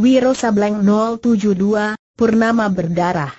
Wiro Sableng 072, Purnama Berdarah.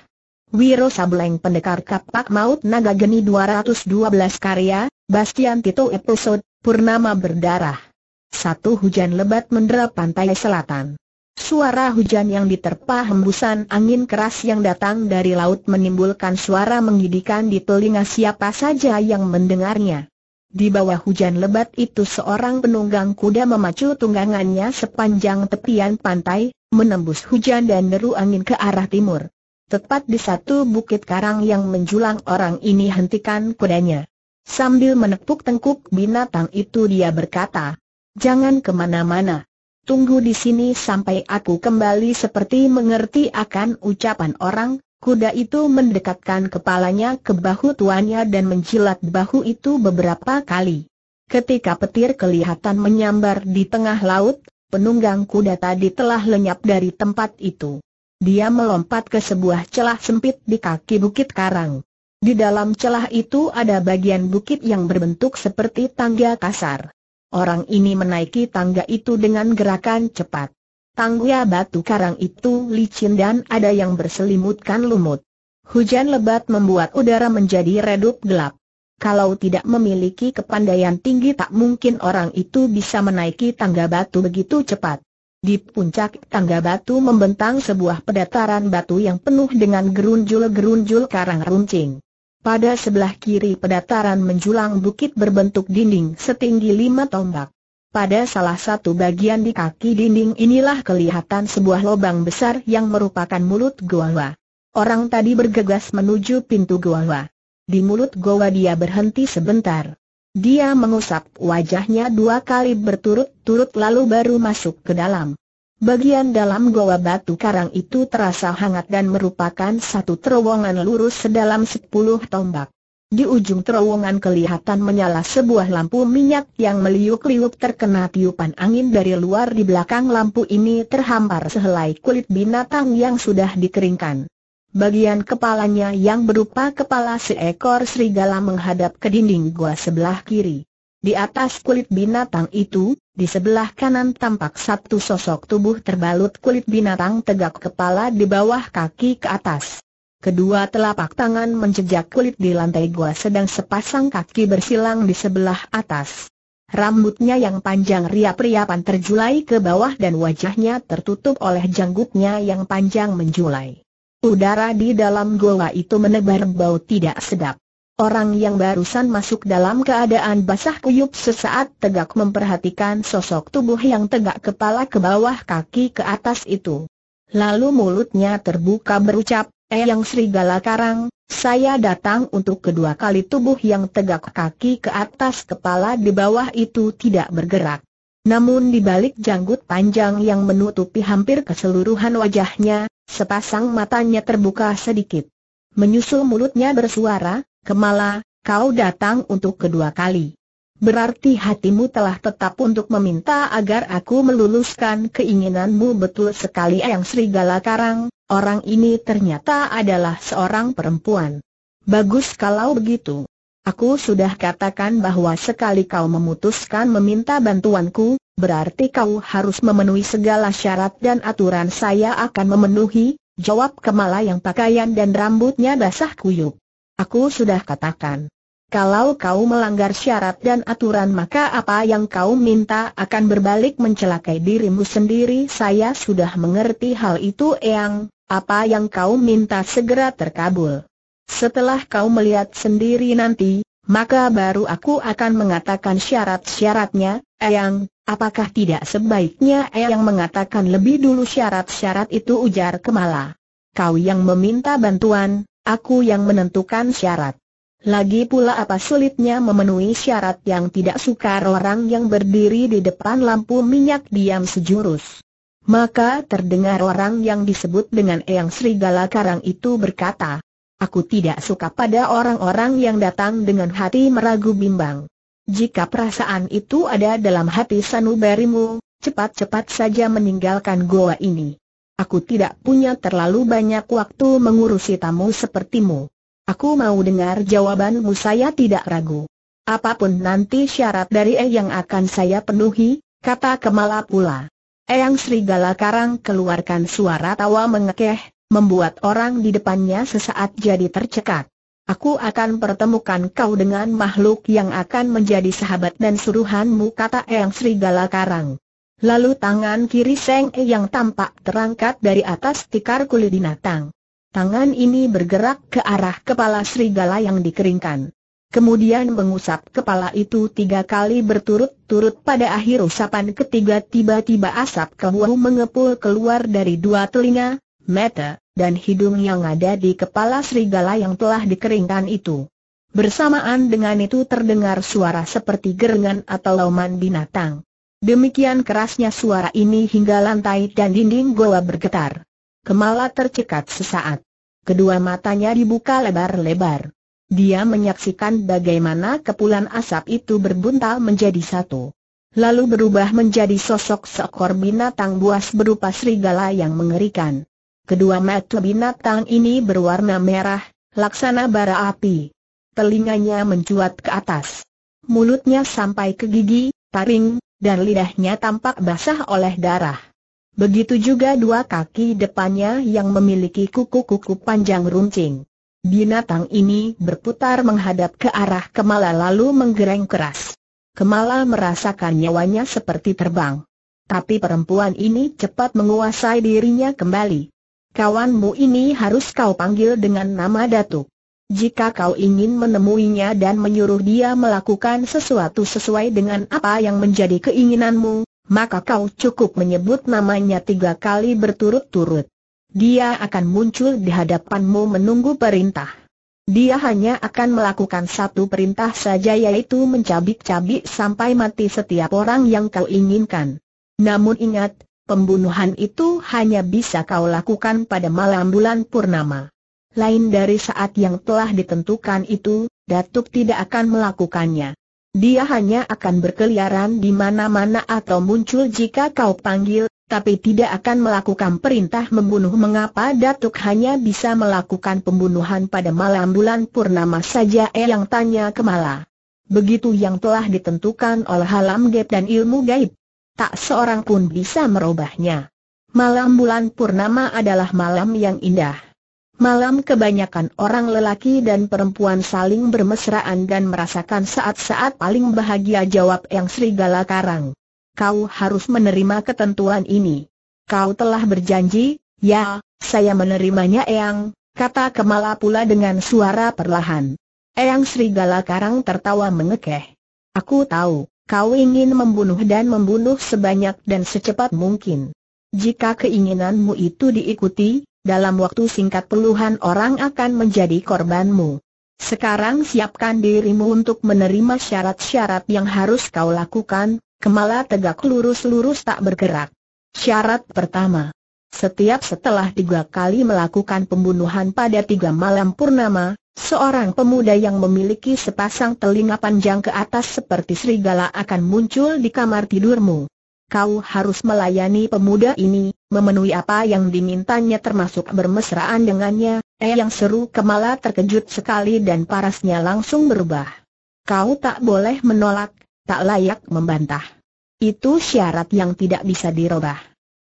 Wiro Sableng Pendekar Kapak Maut Naga Geni 212 karya, Bastian Tito episode, Purnama Berdarah. Satu hujan lebat mendera pantai selatan. Suara hujan yang diterpa hembusan angin keras yang datang dari laut menimbulkan suara menggidikan di telinga siapa saja yang mendengarnya. Di bawah hujan lebat itu seorang penunggang kuda memacu tunggangannya sepanjang tepian pantai, menembus hujan dan deru angin ke arah timur. Tepat di satu bukit karang yang menjulang orang ini hentikan kudanya. Sambil menepuk tengkuk binatang itu dia berkata, Jangan kemana-mana. Tunggu di sini sampai aku kembali seperti mengerti akan ucapan orang, Kuda itu mendekatkan kepalanya ke bahu tuannya dan menjilat bahu itu beberapa kali. Ketika petir kelihatan menyambar di tengah laut, penunggang kuda tadi telah lenyap dari tempat itu. Dia melompat ke sebuah celah sempit di kaki bukit karang. Di dalam celah itu ada bagian bukit yang berbentuk seperti tangga kasar. Orang ini menaiki tangga itu dengan gerakan cepat. Tanggua batu karang itu licin dan ada yang berselimutkan lumut. Hujan lebat membuat udara menjadi redup gelap. Kalau tidak memiliki kepandaian tinggi tak mungkin orang itu bisa menaiki tangga batu begitu cepat. Di puncak tangga batu membentang sebuah pedataran batu yang penuh dengan gerunjul-gerunjul karang runcing. Pada sebelah kiri pedataran menjulang bukit berbentuk dinding setinggi lima tombak. Pada salah satu bagian di kaki dinding inilah kelihatan sebuah lubang besar yang merupakan mulut goa. Orang tadi bergegas menuju pintu goa. Di mulut gua dia berhenti sebentar. Dia mengusap wajahnya dua kali berturut-turut lalu baru masuk ke dalam. Bagian dalam gua batu karang itu terasa hangat dan merupakan satu terowongan lurus sedalam sepuluh tombak. Di ujung terowongan kelihatan menyala sebuah lampu minyak yang meliuk-liuk terkena tiupan angin dari luar di belakang lampu ini terhampar sehelai kulit binatang yang sudah dikeringkan. Bagian kepalanya yang berupa kepala seekor serigala menghadap ke dinding gua sebelah kiri. Di atas kulit binatang itu, di sebelah kanan tampak satu sosok tubuh terbalut kulit binatang tegak kepala di bawah kaki ke atas. Kedua telapak tangan menjejak kulit di lantai gua sedang sepasang kaki bersilang di sebelah atas. Rambutnya yang panjang riap-riapan terjulai ke bawah dan wajahnya tertutup oleh janggutnya yang panjang menjulai. Udara di dalam goa itu menebar bau tidak sedap. Orang yang barusan masuk dalam keadaan basah kuyup sesaat tegak memperhatikan sosok tubuh yang tegak kepala ke bawah kaki ke atas itu. Lalu mulutnya terbuka berucap, Eyang Serigala Karang, saya datang untuk kedua kali tubuh yang tegak kaki ke atas kepala di bawah itu tidak bergerak. Namun di balik janggut panjang yang menutupi hampir keseluruhan wajahnya, sepasang matanya terbuka sedikit. Menyusul mulutnya bersuara, Kemala, kau datang untuk kedua kali. Berarti hatimu telah tetap untuk meminta agar aku meluluskan keinginanmu betul sekali Eyang Serigala Karang, Orang ini ternyata adalah seorang perempuan. Bagus kalau begitu. Aku sudah katakan bahwa sekali kau memutuskan meminta bantuanku, berarti kau harus memenuhi segala syarat dan aturan saya akan memenuhi, jawab Kemala yang pakaian dan rambutnya basah kuyup. Aku sudah katakan. Kalau kau melanggar syarat dan aturan maka apa yang kau minta akan berbalik mencelakai dirimu sendiri Saya sudah mengerti hal itu Eyang, apa yang kau minta segera terkabul. Setelah kau melihat sendiri nanti, maka baru aku akan mengatakan syarat-syaratnya, Eyang, apakah tidak sebaiknya Eyang mengatakan lebih dulu syarat-syarat itu ujar Kemala. Kau yang meminta bantuan, aku yang menentukan syarat. Lagi pula apa sulitnya memenuhi syarat yang tidak sukar orang yang berdiri di depan lampu minyak diam sejurus. Maka terdengar orang yang disebut dengan Eyang Serigala Karang itu berkata, Aku tidak suka pada orang-orang yang datang dengan hati meragu bimbang. Jika perasaan itu ada dalam hati sanubarimu, cepat-cepat saja meninggalkan goa ini. Aku tidak punya terlalu banyak waktu mengurusi tamu sepertimu. Aku mau dengar jawabanmu saya tidak ragu. Apapun nanti syarat dari E yang akan saya penuhi, kata Kemala pula. Eyang Serigala Karang keluarkan suara tawa mengekeh, membuat orang di depannya sesaat jadi tercekat. Aku akan pertemukan kau dengan makhluk yang akan menjadi sahabat dan suruhanmu kata Eyang Serigala Karang. Lalu tangan kiri Seng E yang tampak terangkat dari atas tikar kulit binatang. Tangan ini bergerak ke arah kepala serigala yang dikeringkan kemudian mengusap kepala itu tiga kali berturut-turut pada akhir usapan ketiga tiba-tiba asap keluar mengepul keluar dari dua telinga, mata, dan hidung yang ada di kepala serigala yang telah dikeringkan itu. Bersamaan dengan itu terdengar suara seperti gerengan atau lauman binatang. Demikian kerasnya suara ini hingga lantai dan dinding goa bergetar. Kemala tercekat sesaat. Kedua matanya dibuka lebar-lebar. Dia menyaksikan bagaimana kepulan asap itu berbuntal menjadi satu. Lalu berubah menjadi sosok seekor binatang buas berupa serigala yang mengerikan. Kedua mata binatang ini berwarna merah, laksana bara api. Telinganya mencuat ke atas. Mulutnya sampai ke gigi, taring, dan lidahnya tampak basah oleh darah. Begitu juga dua kaki depannya yang memiliki kuku-kuku panjang runcing. Binatang ini berputar menghadap ke arah Kemala lalu menggereng keras. Kemala merasakan nyawanya seperti terbang. Tapi perempuan ini cepat menguasai dirinya kembali. Kawanmu ini harus kau panggil dengan nama Datuk. Jika kau ingin menemuinya dan menyuruh dia melakukan sesuatu sesuai dengan apa yang menjadi keinginanmu, maka kau cukup menyebut namanya tiga kali berturut-turut. Dia akan muncul di hadapanmu menunggu perintah. Dia hanya akan melakukan satu perintah saja yaitu mencabik-cabik sampai mati setiap orang yang kau inginkan. Namun ingat, pembunuhan itu hanya bisa kau lakukan pada malam bulan purnama. Lain dari saat yang telah ditentukan itu, Datuk tidak akan melakukannya. Dia hanya akan berkeliaran di mana-mana atau muncul jika kau panggil tapi tidak akan melakukan perintah membunuh mengapa Datuk hanya bisa melakukan pembunuhan pada malam bulan purnama saja Eh, yang tanya Kemala. Begitu yang telah ditentukan oleh alam gaib dan ilmu gaib. Tak seorang pun bisa merubahnya. Malam bulan purnama adalah malam yang indah. Malam kebanyakan orang lelaki dan perempuan saling bermesraan dan merasakan saat-saat paling bahagia jawab yang serigala karang kau harus menerima ketentuan ini. Kau telah berjanji, ya, saya menerimanya Eyang, kata Kemala pula dengan suara perlahan. Eyang Serigala Karang tertawa mengekeh. Aku tahu, kau ingin membunuh dan membunuh sebanyak dan secepat mungkin. Jika keinginanmu itu diikuti, dalam waktu singkat puluhan orang akan menjadi korbanmu. Sekarang siapkan dirimu untuk menerima syarat-syarat yang harus kau lakukan, Kemala tegak lurus-lurus tak bergerak. Syarat pertama. Setiap setelah tiga kali melakukan pembunuhan pada tiga malam purnama, seorang pemuda yang memiliki sepasang telinga panjang ke atas seperti serigala akan muncul di kamar tidurmu. Kau harus melayani pemuda ini, memenuhi apa yang dimintanya termasuk bermesraan dengannya, eh yang seru Kemala terkejut sekali dan parasnya langsung berubah. Kau tak boleh menolak, tak layak membantah. Itu syarat yang tidak bisa dirubah.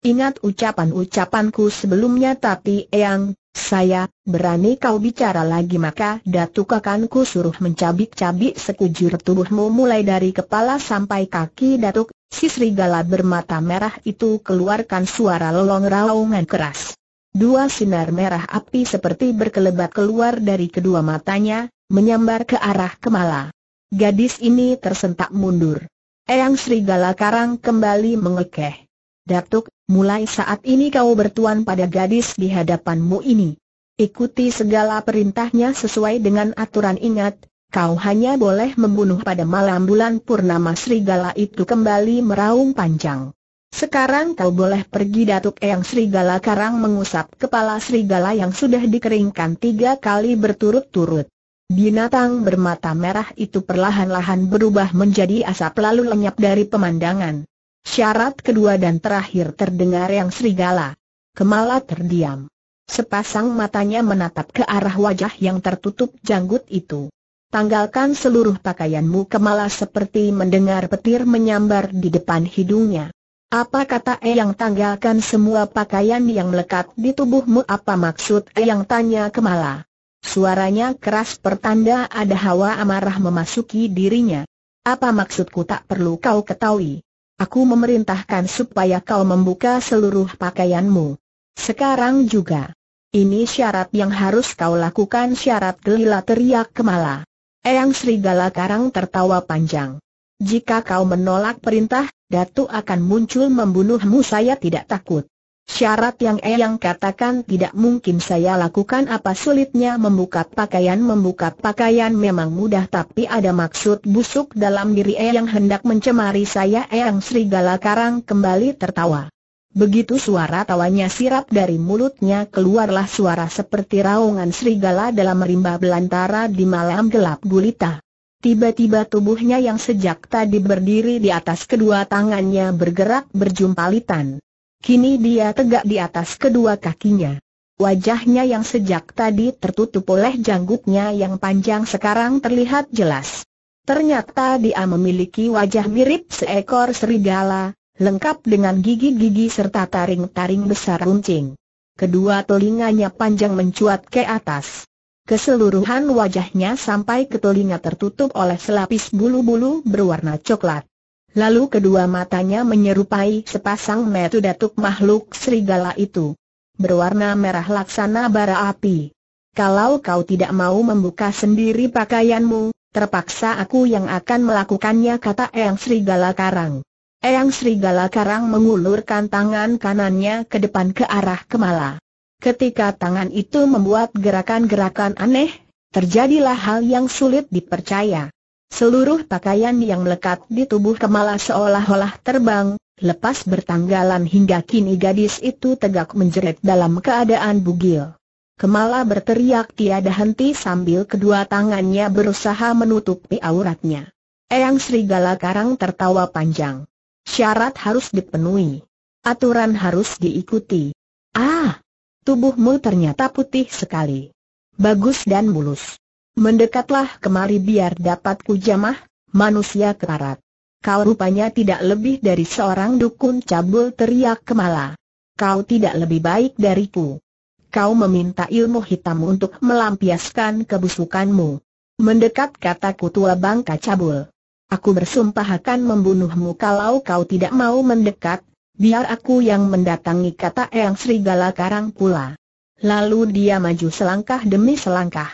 Ingat ucapan-ucapanku sebelumnya tapi Eyang, saya, berani kau bicara lagi maka datuk kakanku suruh mencabik-cabik sekujur tubuhmu mulai dari kepala sampai kaki datuk, si serigala bermata merah itu keluarkan suara lelong raungan keras. Dua sinar merah api seperti berkelebat keluar dari kedua matanya, menyambar ke arah Kemala. Gadis ini tersentak mundur. Eyang Serigala Karang kembali mengekeh. Datuk, mulai saat ini kau bertuan pada gadis di hadapanmu ini. Ikuti segala perintahnya sesuai dengan aturan ingat, kau hanya boleh membunuh pada malam bulan purnama serigala itu kembali meraung panjang. Sekarang kau boleh pergi Datuk Eyang Serigala Karang mengusap kepala serigala yang sudah dikeringkan tiga kali berturut-turut. Binatang bermata merah itu perlahan-lahan berubah menjadi asap lalu lenyap dari pemandangan. Syarat kedua dan terakhir terdengar yang serigala. Kemala terdiam. Sepasang matanya menatap ke arah wajah yang tertutup janggut itu. Tanggalkan seluruh pakaianmu Kemala seperti mendengar petir menyambar di depan hidungnya. Apa kata Eyang tanggalkan semua pakaian yang melekat di tubuhmu? Apa maksud Eyang tanya Kemala? Suaranya keras pertanda ada hawa amarah memasuki dirinya. Apa maksudku tak perlu kau ketahui. Aku memerintahkan supaya kau membuka seluruh pakaianmu. Sekarang juga. Ini syarat yang harus kau lakukan syarat gelila teriak kemala. Eyang Serigala Karang tertawa panjang. Jika kau menolak perintah, Datu akan muncul membunuhmu saya tidak takut. Syarat yang Eyang katakan tidak mungkin saya lakukan apa sulitnya membuka pakaian Membuka pakaian memang mudah tapi ada maksud busuk dalam diri Eyang hendak mencemari saya Eyang Serigala Karang kembali tertawa Begitu suara tawanya sirap dari mulutnya keluarlah suara seperti raungan serigala dalam rimba belantara di malam gelap gulita. Tiba-tiba tubuhnya yang sejak tadi berdiri di atas kedua tangannya bergerak berjumpalitan. Kini dia tegak di atas kedua kakinya. Wajahnya yang sejak tadi tertutup oleh janggutnya yang panjang sekarang terlihat jelas. Ternyata dia memiliki wajah mirip seekor serigala, lengkap dengan gigi-gigi serta taring-taring besar runcing. Kedua telinganya panjang mencuat ke atas. Keseluruhan wajahnya sampai ke telinga tertutup oleh selapis bulu-bulu berwarna coklat. Lalu kedua matanya menyerupai sepasang metu datuk makhluk serigala itu. Berwarna merah laksana bara api. Kalau kau tidak mau membuka sendiri pakaianmu, terpaksa aku yang akan melakukannya kata Eyang Serigala Karang. Eyang Serigala Karang mengulurkan tangan kanannya ke depan ke arah Kemala. Ketika tangan itu membuat gerakan-gerakan aneh, terjadilah hal yang sulit dipercaya. Seluruh pakaian yang melekat di tubuh Kemala seolah-olah terbang, lepas bertanggalan hingga kini gadis itu tegak menjerit dalam keadaan bugil. Kemala berteriak tiada henti sambil kedua tangannya berusaha menutupi auratnya. Eyang Serigala Karang tertawa panjang. Syarat harus dipenuhi. Aturan harus diikuti. Ah! Tubuhmu ternyata putih sekali. Bagus dan mulus. Mendekatlah kemari biar dapat kujamah, manusia kekarat. Kau rupanya tidak lebih dari seorang dukun cabul teriak Kemala. Kau tidak lebih baik dariku. Kau meminta ilmu hitam untuk melampiaskan kebusukanmu. Mendekat kata Kutua bangka cabul. Aku bersumpah akan membunuhmu kalau kau tidak mau mendekat, biar aku yang mendatangi kata Eyang Serigala Karang pula. Lalu dia maju selangkah demi selangkah.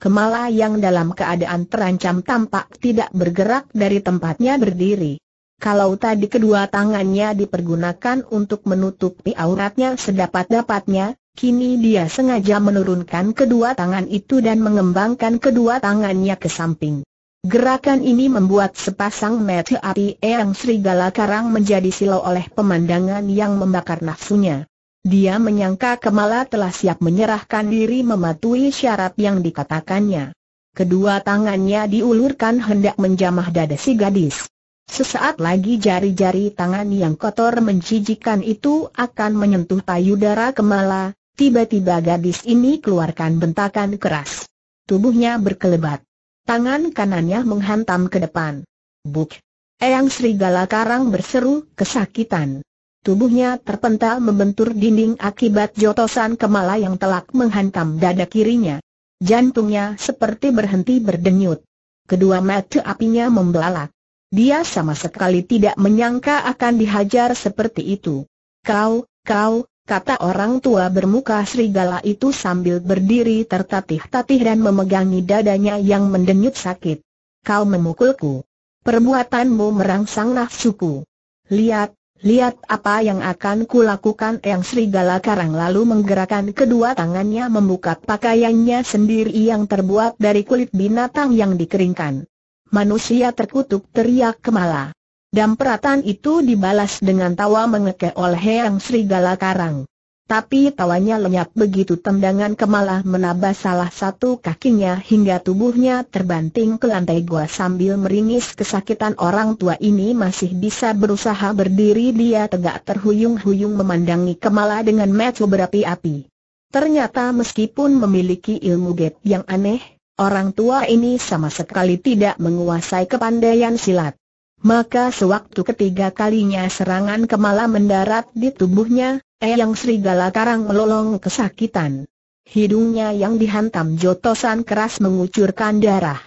Kemala yang dalam keadaan terancam tampak tidak bergerak dari tempatnya berdiri. Kalau tadi kedua tangannya dipergunakan untuk menutupi auratnya sedapat-dapatnya, kini dia sengaja menurunkan kedua tangan itu dan mengembangkan kedua tangannya ke samping. Gerakan ini membuat sepasang mata api yang Serigala Karang menjadi silau oleh pemandangan yang membakar nafsunya. Dia menyangka Kemala telah siap menyerahkan diri mematuhi syarat yang dikatakannya. Kedua tangannya diulurkan hendak menjamah dada si gadis. Sesaat lagi jari-jari tangan yang kotor menjijikan itu akan menyentuh payudara Kemala, tiba-tiba gadis ini keluarkan bentakan keras. Tubuhnya berkelebat. Tangan kanannya menghantam ke depan. Buk! Eyang Serigala Karang berseru kesakitan. Tubuhnya terpental membentur dinding akibat jotosan kemala yang telak menghantam dada kirinya. Jantungnya seperti berhenti berdenyut. Kedua mata apinya membelalak. Dia sama sekali tidak menyangka akan dihajar seperti itu. Kau, kau, kata orang tua bermuka serigala itu sambil berdiri tertatih-tatih dan memegangi dadanya yang mendenyut sakit. Kau memukulku. Perbuatanmu merangsang nafsuku. Lihat, Lihat apa yang akan kulakukan Yang serigala karang lalu menggerakkan kedua tangannya membuka pakaiannya sendiri yang terbuat dari kulit binatang yang dikeringkan. Manusia terkutuk teriak kemala. dan peratan itu dibalas dengan tawa mengekek oleh Yang serigala karang. Tapi tawanya lenyap begitu tendangan Kemala menabas salah satu kakinya hingga tubuhnya terbanting ke lantai gua sambil meringis kesakitan orang tua ini masih bisa berusaha berdiri dia tegak terhuyung-huyung memandangi kemala dengan mata berapi-api. Ternyata meskipun memiliki ilmu get yang aneh, orang tua ini sama sekali tidak menguasai kepandaian silat. Maka sewaktu ketiga kalinya serangan kemala mendarat di tubuhnya, Eyang Serigala Karang melolong kesakitan. Hidungnya yang dihantam jotosan keras mengucurkan darah.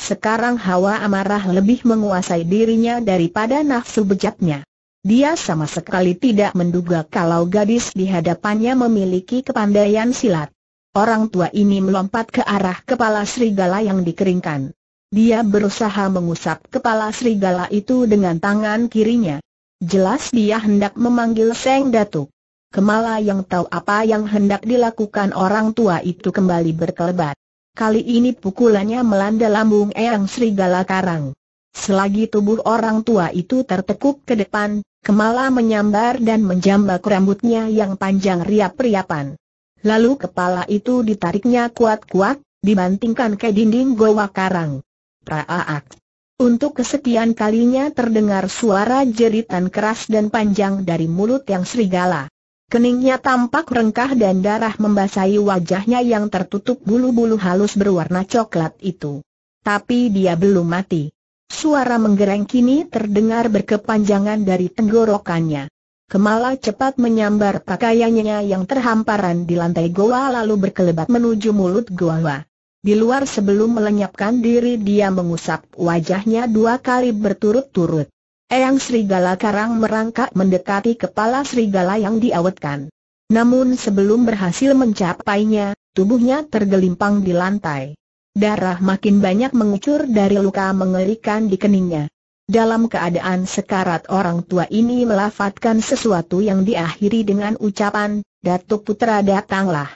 Sekarang hawa amarah lebih menguasai dirinya daripada nafsu bejatnya. Dia sama sekali tidak menduga kalau gadis di hadapannya memiliki kepandaian silat. Orang tua ini melompat ke arah kepala serigala yang dikeringkan. Dia berusaha mengusap kepala serigala itu dengan tangan kirinya. Jelas dia hendak memanggil Seng Datuk. Kemala yang tahu apa yang hendak dilakukan orang tua itu kembali berkelebat. Kali ini pukulannya melanda lambung Eyang Serigala Karang. Selagi tubuh orang tua itu tertekuk ke depan, Kemala menyambar dan menjambak rambutnya yang panjang riap-riapan. Lalu kepala itu ditariknya kuat-kuat, dibantingkan ke dinding goa karang. Praaak. Untuk kesekian kalinya terdengar suara jeritan keras dan panjang dari mulut yang serigala. Keningnya tampak rengkah dan darah membasahi wajahnya yang tertutup bulu-bulu halus berwarna coklat itu. Tapi dia belum mati. Suara menggereng kini terdengar berkepanjangan dari tenggorokannya. Kemala cepat menyambar pakaiannya yang terhamparan di lantai goa lalu berkelebat menuju mulut goa. Di luar sebelum melenyapkan diri dia mengusap wajahnya dua kali berturut-turut. Eyang serigala karang merangkak mendekati kepala serigala yang diawetkan. Namun sebelum berhasil mencapainya, tubuhnya tergelimpang di lantai. Darah makin banyak mengucur dari luka mengerikan di keningnya. Dalam keadaan sekarat orang tua ini melafatkan sesuatu yang diakhiri dengan ucapan, Datuk Putra datanglah.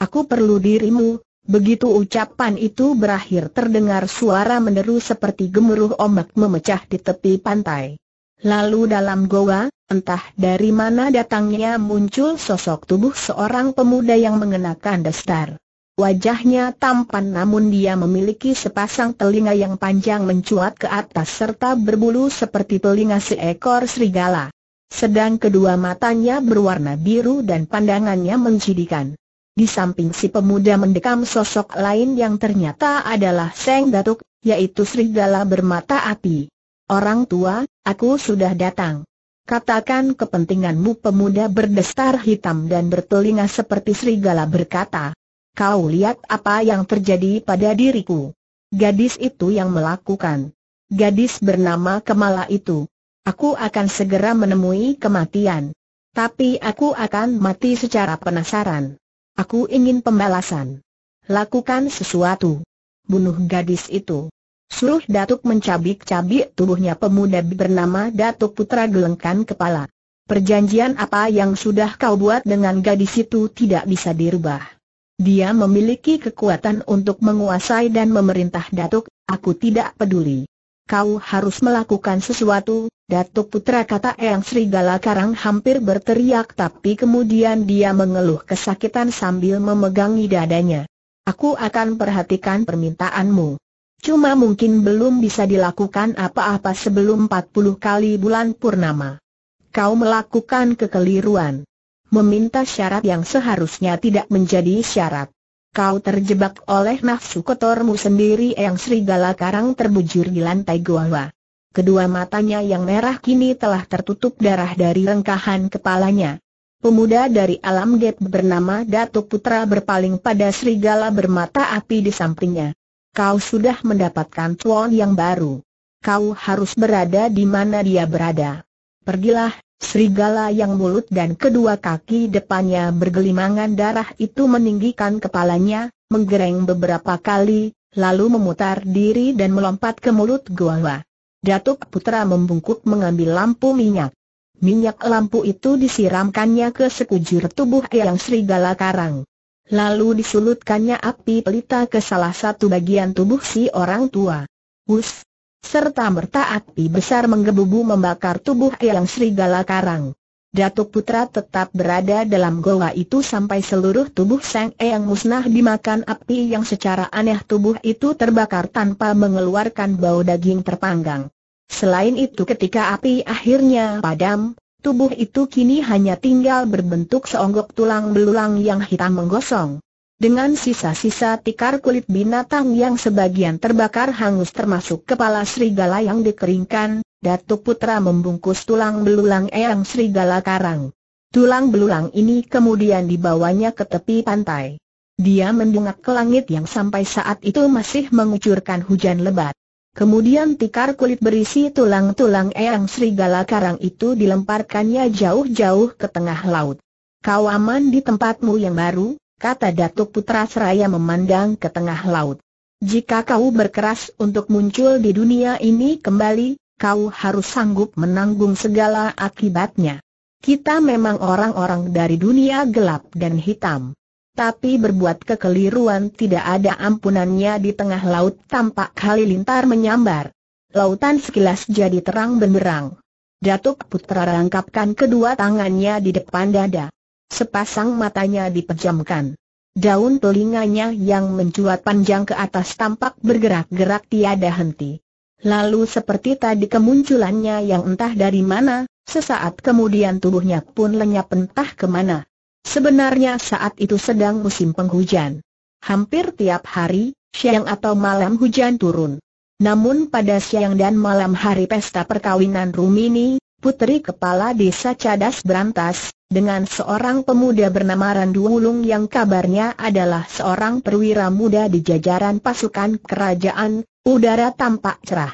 Aku perlu dirimu, Begitu ucapan itu berakhir terdengar suara meneru seperti gemuruh ombak memecah di tepi pantai. Lalu dalam goa, entah dari mana datangnya muncul sosok tubuh seorang pemuda yang mengenakan destar. Wajahnya tampan namun dia memiliki sepasang telinga yang panjang mencuat ke atas serta berbulu seperti telinga seekor serigala. Sedang kedua matanya berwarna biru dan pandangannya mencidikan. Di samping si pemuda mendekam sosok lain yang ternyata adalah Seng Datuk, yaitu serigala bermata api. Orang tua, aku sudah datang. Katakan kepentinganmu pemuda berdestar hitam dan bertelinga seperti serigala berkata. Kau lihat apa yang terjadi pada diriku. Gadis itu yang melakukan. Gadis bernama Kemala itu. Aku akan segera menemui kematian. Tapi aku akan mati secara penasaran. Aku ingin pembalasan. Lakukan sesuatu. Bunuh gadis itu. Suruh Datuk mencabik-cabik tubuhnya pemuda bernama Datuk Putra gelengkan kepala. Perjanjian apa yang sudah kau buat dengan gadis itu tidak bisa dirubah. Dia memiliki kekuatan untuk menguasai dan memerintah Datuk, aku tidak peduli kau harus melakukan sesuatu, Datuk Putra kata Eyang Serigala Karang hampir berteriak tapi kemudian dia mengeluh kesakitan sambil memegangi dadanya. Aku akan perhatikan permintaanmu. Cuma mungkin belum bisa dilakukan apa-apa sebelum 40 kali bulan purnama. Kau melakukan kekeliruan. Meminta syarat yang seharusnya tidak menjadi syarat kau terjebak oleh nafsu kotormu sendiri yang serigala karang terbujur di lantai gua. Kedua matanya yang merah kini telah tertutup darah dari rengkahan kepalanya. Pemuda dari alam gap bernama Datuk Putra berpaling pada serigala bermata api di sampingnya. Kau sudah mendapatkan tuan yang baru. Kau harus berada di mana dia berada. Pergilah, Serigala yang mulut dan kedua kaki depannya bergelimangan darah itu meninggikan kepalanya, menggereng beberapa kali, lalu memutar diri dan melompat ke mulut gua. Datuk Putra membungkuk mengambil lampu minyak. Minyak lampu itu disiramkannya ke sekujur tubuh yang Serigala Karang. Lalu disulutkannya api pelita ke salah satu bagian tubuh si orang tua. Hus serta merta api besar menggebu menggebu-gebu membakar tubuh Eyang Serigala Karang. Datuk Putra tetap berada dalam goa itu sampai seluruh tubuh Sang Eyang musnah dimakan api yang secara aneh tubuh itu terbakar tanpa mengeluarkan bau daging terpanggang. Selain itu ketika api akhirnya padam, tubuh itu kini hanya tinggal berbentuk seonggok tulang belulang yang hitam menggosong. Dengan sisa-sisa tikar kulit binatang yang sebagian terbakar hangus termasuk kepala serigala yang dikeringkan, Datuk Putra membungkus tulang belulang eyang serigala karang. Tulang belulang ini kemudian dibawanya ke tepi pantai. Dia mendongak ke langit yang sampai saat itu masih mengucurkan hujan lebat. Kemudian tikar kulit berisi tulang-tulang eyang serigala karang itu dilemparkannya jauh-jauh ke tengah laut. Kau aman di tempatmu yang baru, kata Datuk Putra Seraya memandang ke tengah laut. Jika kau berkeras untuk muncul di dunia ini kembali, kau harus sanggup menanggung segala akibatnya. Kita memang orang-orang dari dunia gelap dan hitam. Tapi berbuat kekeliruan tidak ada ampunannya di tengah laut tampak halilintar menyambar. Lautan sekilas jadi terang benderang. Datuk Putra rangkapkan kedua tangannya di depan dada. Sepasang matanya dipejamkan. Daun telinganya yang mencuat panjang ke atas tampak bergerak-gerak tiada henti. Lalu seperti tadi kemunculannya yang entah dari mana, sesaat kemudian tubuhnya pun lenyap entah kemana. Sebenarnya saat itu sedang musim penghujan. Hampir tiap hari, siang atau malam hujan turun. Namun pada siang dan malam hari pesta perkawinan Rumini, putri kepala desa cadas berantas, dengan seorang pemuda bernama Randu Wulung yang kabarnya adalah seorang perwira muda di jajaran pasukan kerajaan, udara tampak cerah.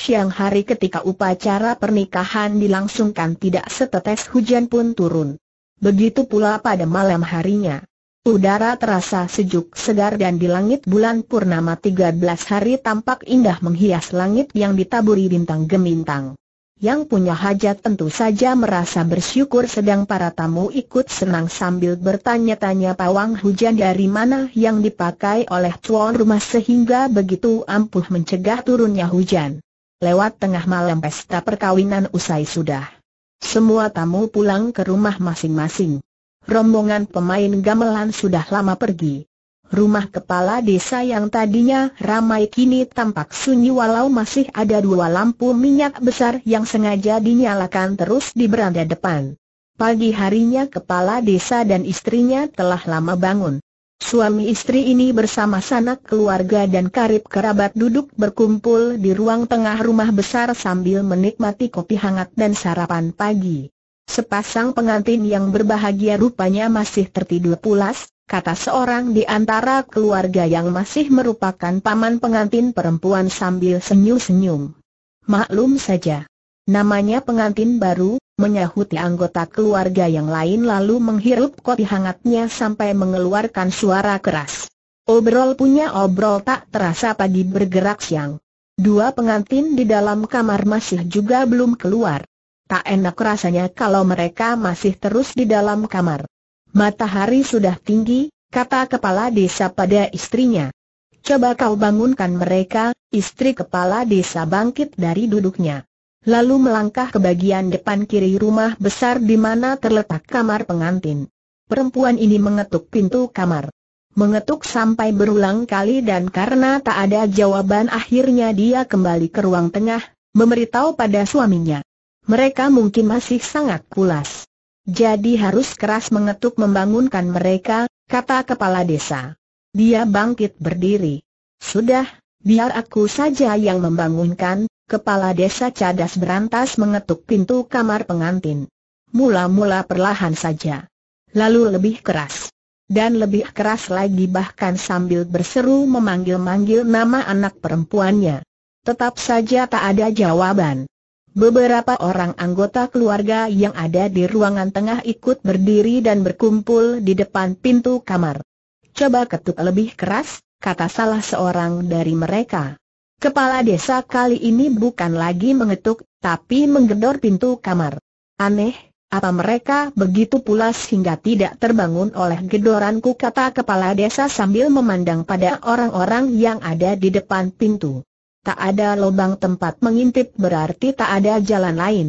Siang hari ketika upacara pernikahan dilangsungkan tidak setetes hujan pun turun. Begitu pula pada malam harinya. Udara terasa sejuk segar dan di langit bulan purnama 13 hari tampak indah menghias langit yang ditaburi bintang gemintang. Yang punya hajat tentu saja merasa bersyukur sedang para tamu ikut senang sambil bertanya-tanya pawang hujan dari mana yang dipakai oleh tuan rumah sehingga begitu ampuh mencegah turunnya hujan. Lewat tengah malam pesta perkawinan usai sudah. Semua tamu pulang ke rumah masing-masing. Rombongan pemain gamelan sudah lama pergi. Rumah kepala desa yang tadinya ramai kini tampak sunyi walau masih ada dua lampu minyak besar yang sengaja dinyalakan terus di beranda depan. Pagi harinya kepala desa dan istrinya telah lama bangun. Suami istri ini bersama sanak keluarga dan karib kerabat duduk berkumpul di ruang tengah rumah besar sambil menikmati kopi hangat dan sarapan pagi. Sepasang pengantin yang berbahagia rupanya masih tertidur pulas, kata seorang di antara keluarga yang masih merupakan paman pengantin perempuan sambil senyum-senyum. Maklum saja. Namanya pengantin baru, menyahuti anggota keluarga yang lain lalu menghirup kopi hangatnya sampai mengeluarkan suara keras. Obrol punya obrol tak terasa pagi bergerak siang. Dua pengantin di dalam kamar masih juga belum keluar. Tak enak rasanya kalau mereka masih terus di dalam kamar. Matahari sudah tinggi, kata kepala desa pada istrinya. Coba kau bangunkan mereka, istri kepala desa bangkit dari duduknya. Lalu melangkah ke bagian depan kiri rumah besar di mana terletak kamar pengantin. Perempuan ini mengetuk pintu kamar. Mengetuk sampai berulang kali dan karena tak ada jawaban akhirnya dia kembali ke ruang tengah, memberitahu pada suaminya. Mereka mungkin masih sangat pulas. Jadi harus keras mengetuk membangunkan mereka, kata kepala desa. Dia bangkit berdiri. Sudah, biar aku saja yang membangunkan, kepala desa cadas berantas mengetuk pintu kamar pengantin. Mula-mula perlahan saja. Lalu lebih keras. Dan lebih keras lagi bahkan sambil berseru memanggil-manggil nama anak perempuannya. Tetap saja tak ada jawaban. Beberapa orang anggota keluarga yang ada di ruangan tengah ikut berdiri dan berkumpul di depan pintu kamar. Coba ketuk lebih keras, kata salah seorang dari mereka. Kepala desa kali ini bukan lagi mengetuk, tapi menggedor pintu kamar. Aneh, apa mereka begitu pulas hingga tidak terbangun oleh gedoranku kata kepala desa sambil memandang pada orang-orang yang ada di depan pintu. Tak ada lubang tempat mengintip berarti tak ada jalan lain.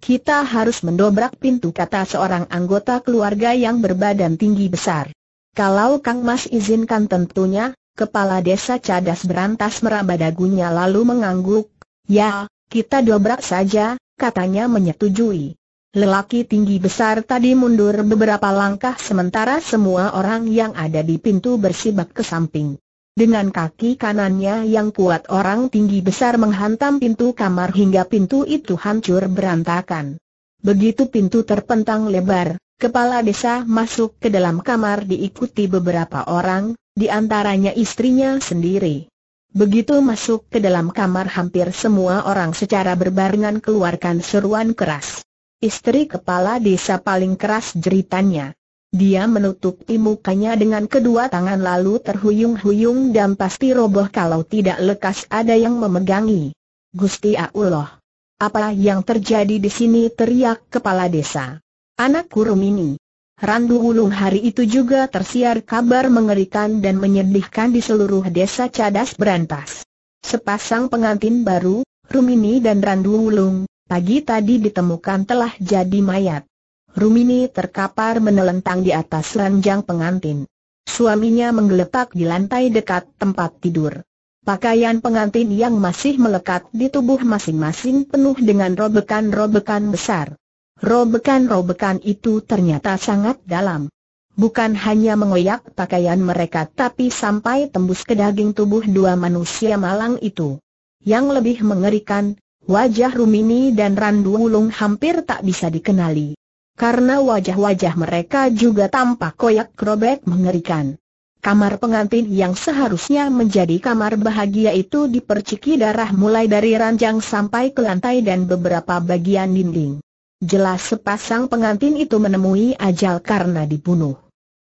Kita harus mendobrak pintu kata seorang anggota keluarga yang berbadan tinggi besar. Kalau Kang Mas izinkan tentunya, kepala desa cadas berantas meraba dagunya lalu mengangguk. Ya, kita dobrak saja, katanya menyetujui. Lelaki tinggi besar tadi mundur beberapa langkah sementara semua orang yang ada di pintu bersibak ke samping. Dengan kaki kanannya yang kuat orang tinggi besar menghantam pintu kamar hingga pintu itu hancur berantakan. Begitu pintu terpentang lebar, kepala desa masuk ke dalam kamar diikuti beberapa orang, di antaranya istrinya sendiri. Begitu masuk ke dalam kamar hampir semua orang secara berbarengan keluarkan seruan keras. Istri kepala desa paling keras jeritannya. Dia menutup mukanya dengan kedua tangan lalu terhuyung-huyung dan pasti roboh kalau tidak lekas ada yang memegangi. Gusti Allah. Apa yang terjadi di sini teriak kepala desa. Anak kurum ini. Randu ulung hari itu juga tersiar kabar mengerikan dan menyedihkan di seluruh desa cadas berantas. Sepasang pengantin baru, Rumini dan Randu Wulung, pagi tadi ditemukan telah jadi mayat. Rumini terkapar menelentang di atas ranjang pengantin. Suaminya menggeletak di lantai dekat tempat tidur. Pakaian pengantin yang masih melekat di tubuh masing-masing penuh dengan robekan-robekan besar. Robekan-robekan itu ternyata sangat dalam. Bukan hanya mengoyak pakaian mereka tapi sampai tembus ke daging tubuh dua manusia malang itu. Yang lebih mengerikan, wajah Rumini dan Randu Wulung hampir tak bisa dikenali karena wajah-wajah mereka juga tampak koyak robek mengerikan. Kamar pengantin yang seharusnya menjadi kamar bahagia itu diperciki darah mulai dari ranjang sampai ke lantai dan beberapa bagian dinding. Jelas sepasang pengantin itu menemui ajal karena dibunuh.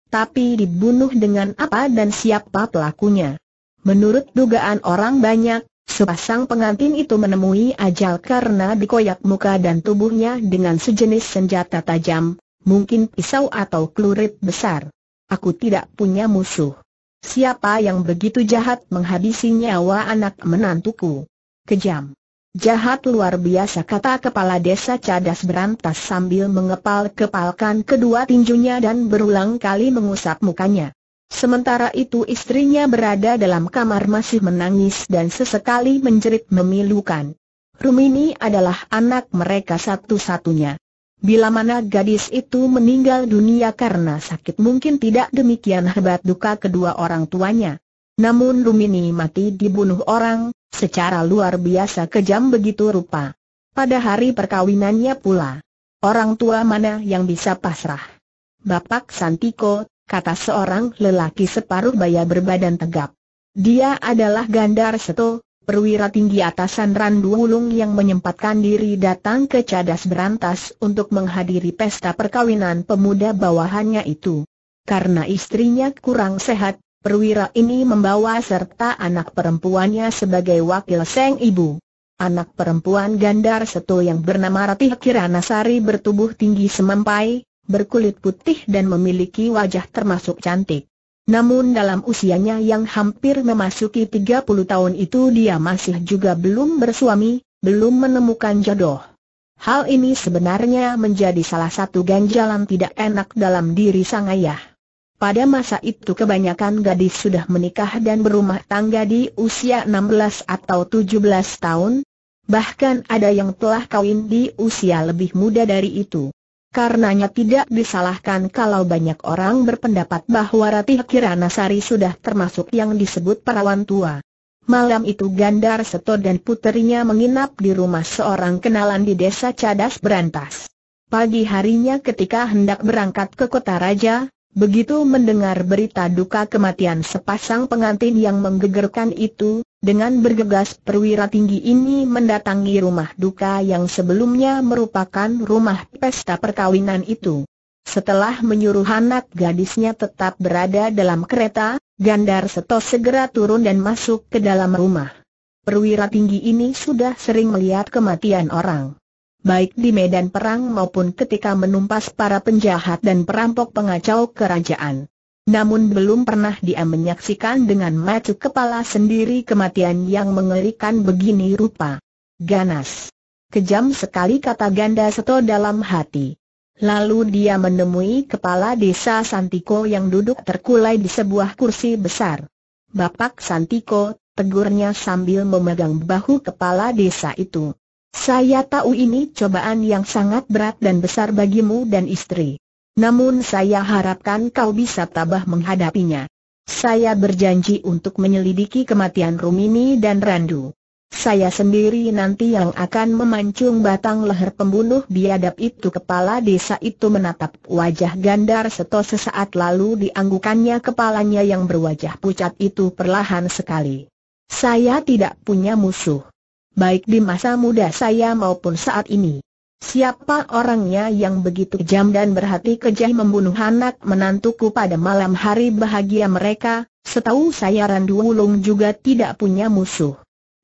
Tapi dibunuh dengan apa dan siapa pelakunya? Menurut dugaan orang banyak, Sepasang pengantin itu menemui ajal karena dikoyak muka dan tubuhnya dengan sejenis senjata tajam, mungkin pisau atau klurit besar. Aku tidak punya musuh. Siapa yang begitu jahat menghabisi nyawa anak menantuku? Kejam. Jahat luar biasa kata kepala desa cadas berantas sambil mengepal-kepalkan kedua tinjunya dan berulang kali mengusap mukanya. Sementara itu istrinya berada dalam kamar masih menangis dan sesekali menjerit memilukan. Rumini adalah anak mereka satu-satunya. Bila mana gadis itu meninggal dunia karena sakit mungkin tidak demikian hebat duka kedua orang tuanya. Namun Rumini mati dibunuh orang, secara luar biasa kejam begitu rupa. Pada hari perkawinannya pula, orang tua mana yang bisa pasrah? Bapak Santiko kata seorang lelaki separuh baya berbadan tegap. Dia adalah Gandar Seto, perwira tinggi atasan Randu Wulung yang menyempatkan diri datang ke Cadas Berantas untuk menghadiri pesta perkawinan pemuda bawahannya itu. Karena istrinya kurang sehat, perwira ini membawa serta anak perempuannya sebagai wakil seng ibu. Anak perempuan Gandar Seto yang bernama Ratih Kiranasari bertubuh tinggi semampai, berkulit putih dan memiliki wajah termasuk cantik. Namun dalam usianya yang hampir memasuki 30 tahun itu dia masih juga belum bersuami, belum menemukan jodoh. Hal ini sebenarnya menjadi salah satu ganjalan tidak enak dalam diri sang ayah. Pada masa itu kebanyakan gadis sudah menikah dan berumah tangga di usia 16 atau 17 tahun, bahkan ada yang telah kawin di usia lebih muda dari itu. Karenanya tidak disalahkan kalau banyak orang berpendapat bahwa Ratih Kiranasari sudah termasuk yang disebut perawan tua. Malam itu Gandar Seto dan puterinya menginap di rumah seorang kenalan di desa Cadas Berantas. Pagi harinya ketika hendak berangkat ke kota raja, begitu mendengar berita duka kematian sepasang pengantin yang menggegerkan itu, dengan bergegas perwira tinggi ini mendatangi rumah duka yang sebelumnya merupakan rumah pesta perkawinan itu. Setelah menyuruh anak gadisnya tetap berada dalam kereta, Gandar Seto segera turun dan masuk ke dalam rumah. Perwira tinggi ini sudah sering melihat kematian orang. Baik di medan perang maupun ketika menumpas para penjahat dan perampok pengacau kerajaan. Namun belum pernah dia menyaksikan dengan mata kepala sendiri kematian yang mengerikan begini rupa. Ganas. Kejam sekali kata Ganda Seto dalam hati. Lalu dia menemui kepala desa Santiko yang duduk terkulai di sebuah kursi besar. Bapak Santiko, tegurnya sambil memegang bahu kepala desa itu. Saya tahu ini cobaan yang sangat berat dan besar bagimu dan istri. Namun saya harapkan kau bisa tabah menghadapinya. Saya berjanji untuk menyelidiki kematian Rumini dan Randu. Saya sendiri nanti yang akan memancung batang leher pembunuh biadab itu Kepala desa itu menatap wajah Gandar Seto sesaat lalu dianggukannya kepalanya yang berwajah pucat itu perlahan sekali Saya tidak punya musuh Baik di masa muda saya maupun saat ini Siapa orangnya yang begitu kejam dan berhati kejam membunuh anak menantuku pada malam hari bahagia mereka? Setahu saya Randu Wulung juga tidak punya musuh.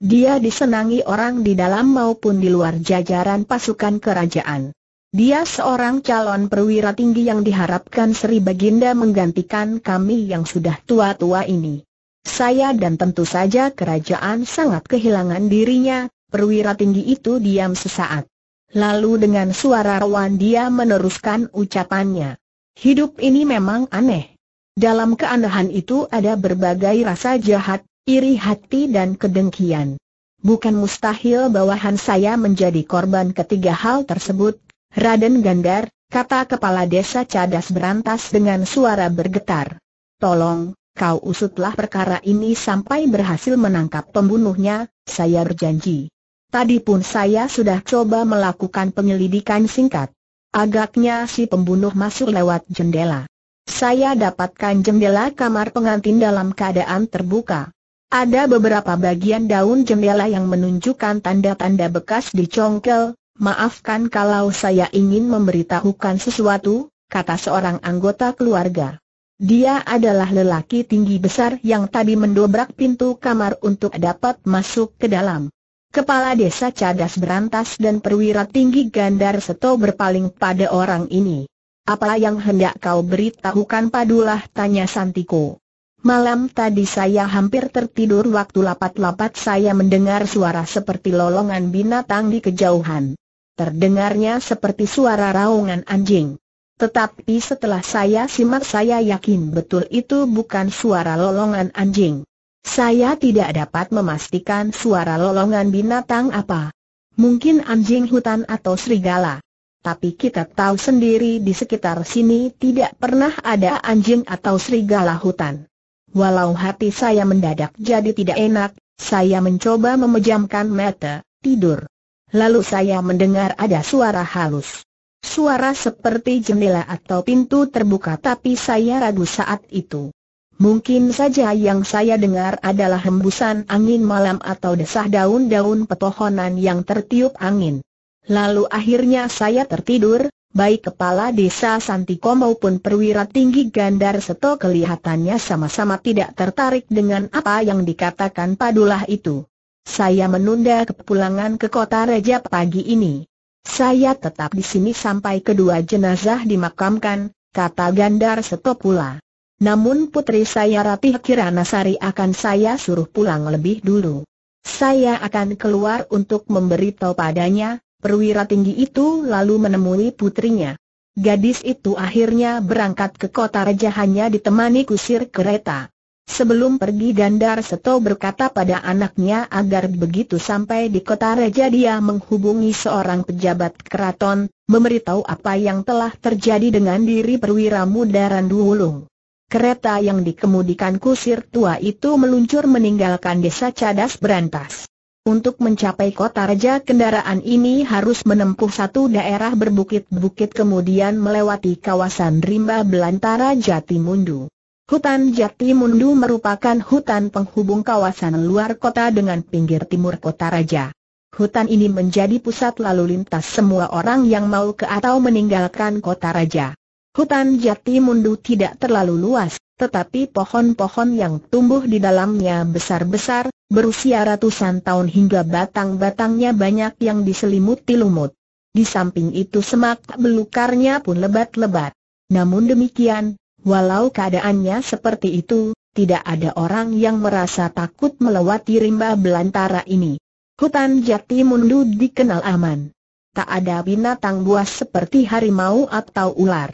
Dia disenangi orang di dalam maupun di luar jajaran pasukan kerajaan. Dia seorang calon perwira tinggi yang diharapkan Sri Baginda menggantikan kami yang sudah tua-tua ini. Saya dan tentu saja kerajaan sangat kehilangan dirinya, perwira tinggi itu diam sesaat. Lalu dengan suara rawan dia meneruskan ucapannya. Hidup ini memang aneh. Dalam keanehan itu ada berbagai rasa jahat, iri hati dan kedengkian. Bukan mustahil bawahan saya menjadi korban ketiga hal tersebut, Raden Gandar, kata kepala desa cadas berantas dengan suara bergetar. Tolong, kau usutlah perkara ini sampai berhasil menangkap pembunuhnya, saya berjanji. Tadi pun saya sudah coba melakukan penyelidikan singkat. Agaknya si pembunuh masuk lewat jendela. Saya dapatkan jendela kamar pengantin dalam keadaan terbuka. Ada beberapa bagian daun jendela yang menunjukkan tanda-tanda bekas dicongkel. Maafkan kalau saya ingin memberitahukan sesuatu, kata seorang anggota keluarga. Dia adalah lelaki tinggi besar yang tadi mendobrak pintu kamar untuk dapat masuk ke dalam. Kepala Desa Cadas Berantas dan Perwira Tinggi Gandar Seto berpaling pada orang ini. Apa yang hendak kau beritahukan padulah tanya Santiko. Malam tadi saya hampir tertidur waktu lapat-lapat saya mendengar suara seperti lolongan binatang di kejauhan. Terdengarnya seperti suara raungan anjing. Tetapi setelah saya simak saya yakin betul itu bukan suara lolongan anjing. Saya tidak dapat memastikan suara lolongan binatang apa. Mungkin anjing hutan atau serigala. Tapi kita tahu sendiri di sekitar sini tidak pernah ada anjing atau serigala hutan. Walau hati saya mendadak jadi tidak enak, saya mencoba memejamkan mata, tidur. Lalu saya mendengar ada suara halus. Suara seperti jendela atau pintu terbuka tapi saya ragu saat itu. Mungkin saja yang saya dengar adalah hembusan angin malam atau desah daun-daun petohonan yang tertiup angin. Lalu akhirnya saya tertidur, baik kepala desa Santiko maupun perwira tinggi Gandar Seto kelihatannya sama-sama tidak tertarik dengan apa yang dikatakan padulah itu. Saya menunda kepulangan ke kota Raja pagi ini. Saya tetap di sini sampai kedua jenazah dimakamkan, kata Gandar Seto pula. Namun putri saya Ratih Kiranasari akan saya suruh pulang lebih dulu. Saya akan keluar untuk memberitahu padanya, perwira tinggi itu lalu menemui putrinya. Gadis itu akhirnya berangkat ke kota raja hanya ditemani kusir kereta. Sebelum pergi Gandar Seto berkata pada anaknya agar begitu sampai di kota raja dia menghubungi seorang pejabat keraton, memberitahu apa yang telah terjadi dengan diri perwira muda Randuwulung. Kereta yang dikemudikan kusir tua itu meluncur meninggalkan desa Cadas Berantas. Untuk mencapai kota raja kendaraan ini harus menempuh satu daerah berbukit-bukit kemudian melewati kawasan rimba belantara Jatimundu. Hutan Jatimundu merupakan hutan penghubung kawasan luar kota dengan pinggir timur kota raja. Hutan ini menjadi pusat lalu lintas semua orang yang mau ke atau meninggalkan kota raja. Hutan jati mundu tidak terlalu luas, tetapi pohon-pohon yang tumbuh di dalamnya besar-besar, berusia ratusan tahun hingga batang-batangnya banyak yang diselimuti lumut. Di samping itu semak belukarnya pun lebat-lebat. Namun demikian, walau keadaannya seperti itu, tidak ada orang yang merasa takut melewati rimba belantara ini. Hutan jati mundu dikenal aman. Tak ada binatang buas seperti harimau atau ular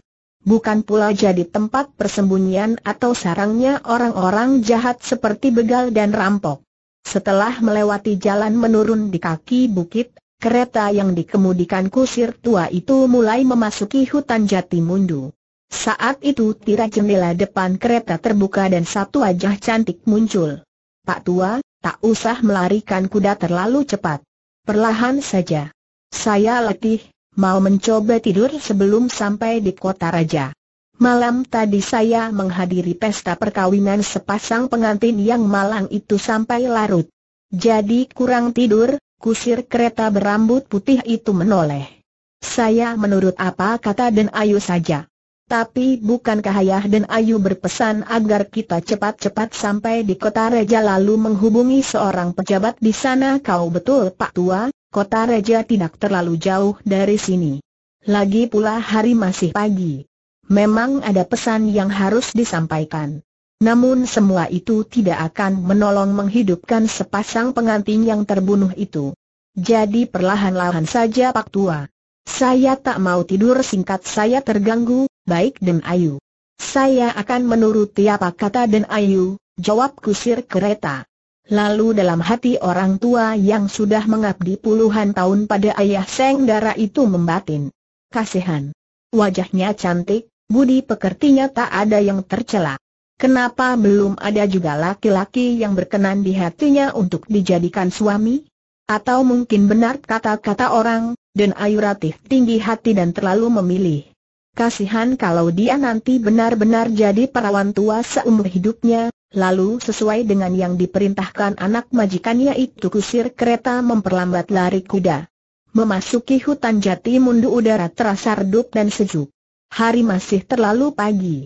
bukan pula jadi tempat persembunyian atau sarangnya orang-orang jahat seperti begal dan rampok. Setelah melewati jalan menurun di kaki bukit, kereta yang dikemudikan kusir tua itu mulai memasuki hutan jati mundu. Saat itu tirai jendela depan kereta terbuka dan satu wajah cantik muncul. Pak tua, tak usah melarikan kuda terlalu cepat. Perlahan saja. Saya letih, mau mencoba tidur sebelum sampai di kota raja. Malam tadi saya menghadiri pesta perkawinan sepasang pengantin yang malang itu sampai larut. Jadi kurang tidur, kusir kereta berambut putih itu menoleh. Saya menurut apa kata Den Ayu saja. Tapi bukankah Ayah Den Ayu berpesan agar kita cepat-cepat sampai di kota Raja lalu menghubungi seorang pejabat di sana kau betul Pak Tua? Kota Raja tidak terlalu jauh dari sini. Lagi pula hari masih pagi. Memang ada pesan yang harus disampaikan. Namun semua itu tidak akan menolong menghidupkan sepasang pengantin yang terbunuh itu. Jadi perlahan-lahan saja Pak Tua. Saya tak mau tidur singkat saya terganggu, baik Den Ayu. Saya akan menuruti apa kata Den Ayu, jawab kusir kereta. Lalu dalam hati orang tua yang sudah mengabdi puluhan tahun pada ayah Seng Dara itu membatin. Kasihan. Wajahnya cantik, budi pekertinya tak ada yang tercela. Kenapa belum ada juga laki-laki yang berkenan di hatinya untuk dijadikan suami? Atau mungkin benar kata-kata orang, dan Ayu Ratih tinggi hati dan terlalu memilih. Kasihan kalau dia nanti benar-benar jadi perawan tua seumur hidupnya, Lalu sesuai dengan yang diperintahkan anak majikannya itu kusir kereta memperlambat lari kuda. Memasuki hutan jati mundu udara terasa redup dan sejuk. Hari masih terlalu pagi.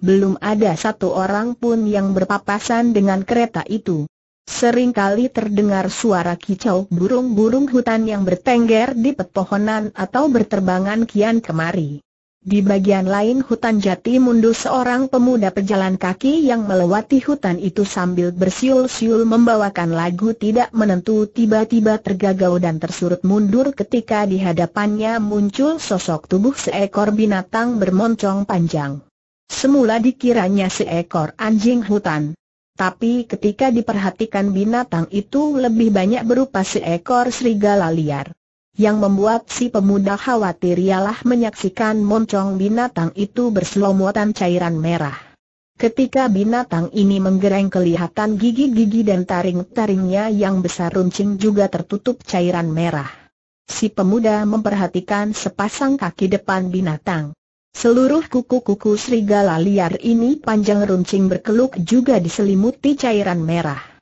Belum ada satu orang pun yang berpapasan dengan kereta itu. Seringkali terdengar suara kicau burung-burung hutan yang bertengger di pepohonan atau berterbangan kian kemari. Di bagian lain hutan jati mundur seorang pemuda pejalan kaki yang melewati hutan itu sambil bersiul-siul membawakan lagu tidak menentu tiba-tiba tergagau dan tersurut mundur ketika di hadapannya muncul sosok tubuh seekor binatang bermoncong panjang. Semula dikiranya seekor anjing hutan. Tapi ketika diperhatikan binatang itu lebih banyak berupa seekor serigala liar. Yang membuat si pemuda khawatir ialah menyaksikan moncong binatang itu berselomotan cairan merah. Ketika binatang ini menggereng kelihatan gigi-gigi dan taring-taringnya yang besar runcing juga tertutup cairan merah. Si pemuda memperhatikan sepasang kaki depan binatang. Seluruh kuku-kuku serigala liar ini panjang runcing berkeluk juga diselimuti cairan merah.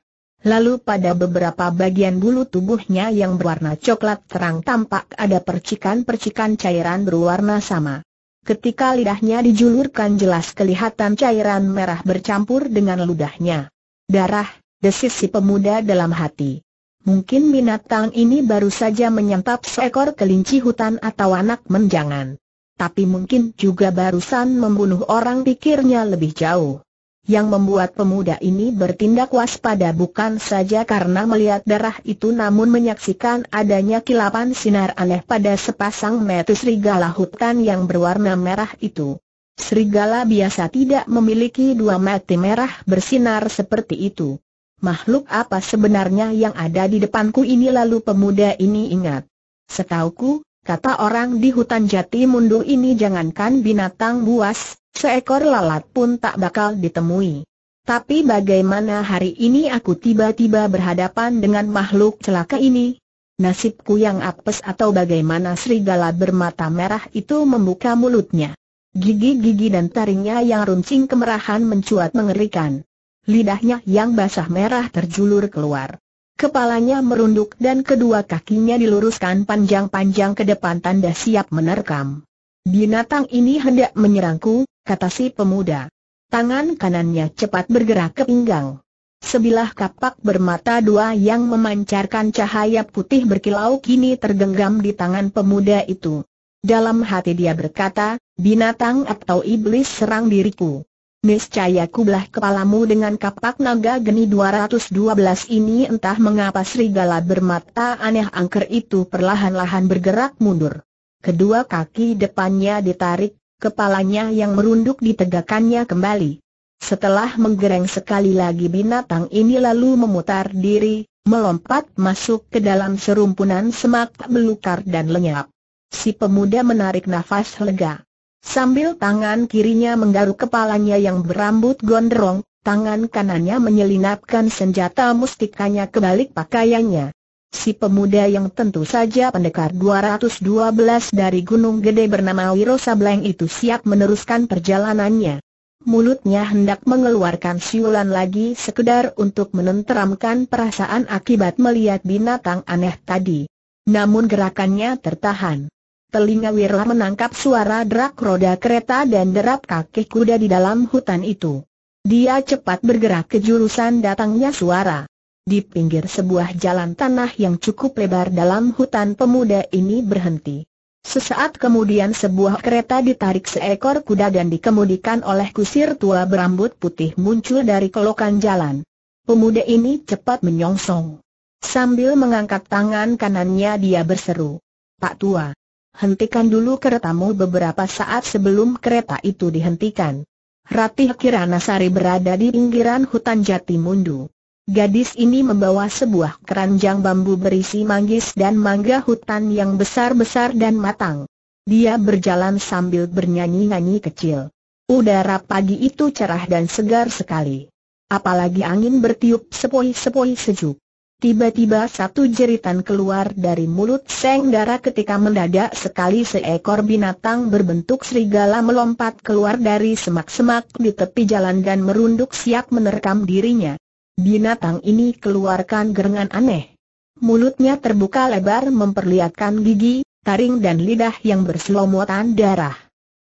Lalu pada beberapa bagian bulu tubuhnya yang berwarna coklat terang tampak ada percikan-percikan cairan berwarna sama. Ketika lidahnya dijulurkan jelas kelihatan cairan merah bercampur dengan ludahnya. Darah, desis si pemuda dalam hati. Mungkin binatang ini baru saja menyantap seekor kelinci hutan atau anak menjangan. Tapi mungkin juga barusan membunuh orang pikirnya lebih jauh yang membuat pemuda ini bertindak waspada bukan saja karena melihat darah itu namun menyaksikan adanya kilapan sinar aneh pada sepasang mata serigala hutan yang berwarna merah itu. Serigala biasa tidak memiliki dua mata merah bersinar seperti itu. Makhluk apa sebenarnya yang ada di depanku ini lalu pemuda ini ingat. Setauku, kata orang di hutan jati mundur ini jangankan binatang buas, seekor lalat pun tak bakal ditemui. Tapi bagaimana hari ini aku tiba-tiba berhadapan dengan makhluk celaka ini? Nasibku yang apes atau bagaimana serigala bermata merah itu membuka mulutnya. Gigi-gigi dan taringnya yang runcing kemerahan mencuat mengerikan. Lidahnya yang basah merah terjulur keluar. Kepalanya merunduk dan kedua kakinya diluruskan panjang-panjang ke depan tanda siap menerkam. Binatang ini hendak menyerangku, kata si pemuda. Tangan kanannya cepat bergerak ke pinggang. Sebilah kapak bermata dua yang memancarkan cahaya putih berkilau kini tergenggam di tangan pemuda itu. Dalam hati dia berkata, binatang atau iblis serang diriku. Niscaya kublah kepalamu dengan kapak naga geni 212 ini entah mengapa serigala bermata aneh angker itu perlahan-lahan bergerak mundur. Kedua kaki depannya ditarik, kepalanya yang merunduk ditegakkannya kembali. Setelah menggereng sekali lagi binatang ini lalu memutar diri, melompat masuk ke dalam serumpunan semak belukar dan lenyap. Si pemuda menarik nafas lega. Sambil tangan kirinya menggaruk kepalanya yang berambut gondrong, tangan kanannya menyelinapkan senjata mustikanya ke balik pakaiannya si pemuda yang tentu saja pendekar 212 dari Gunung Gede bernama Wirosa Sableng itu siap meneruskan perjalanannya. Mulutnya hendak mengeluarkan siulan lagi sekedar untuk menenteramkan perasaan akibat melihat binatang aneh tadi. Namun gerakannya tertahan. Telinga Wirla menangkap suara derak roda kereta dan derap kaki kuda di dalam hutan itu. Dia cepat bergerak ke jurusan datangnya suara di pinggir sebuah jalan tanah yang cukup lebar dalam hutan pemuda ini berhenti. Sesaat kemudian sebuah kereta ditarik seekor kuda dan dikemudikan oleh kusir tua berambut putih muncul dari kelokan jalan. Pemuda ini cepat menyongsong. Sambil mengangkat tangan kanannya dia berseru, Pak Tua, hentikan dulu keretamu beberapa saat sebelum kereta itu dihentikan. Ratih Kiranasari berada di pinggiran hutan jati mundu. Gadis ini membawa sebuah keranjang bambu berisi manggis dan mangga hutan yang besar-besar dan matang. Dia berjalan sambil bernyanyi-nyanyi kecil. Udara pagi itu cerah dan segar sekali. Apalagi angin bertiup sepoi-sepoi sejuk. Tiba-tiba satu jeritan keluar dari mulut Seng Dara ketika mendadak sekali seekor binatang berbentuk serigala melompat keluar dari semak-semak di tepi jalan dan merunduk siap menerkam dirinya. Binatang ini keluarkan gerengan aneh. Mulutnya terbuka lebar memperlihatkan gigi, taring dan lidah yang berselomotan darah.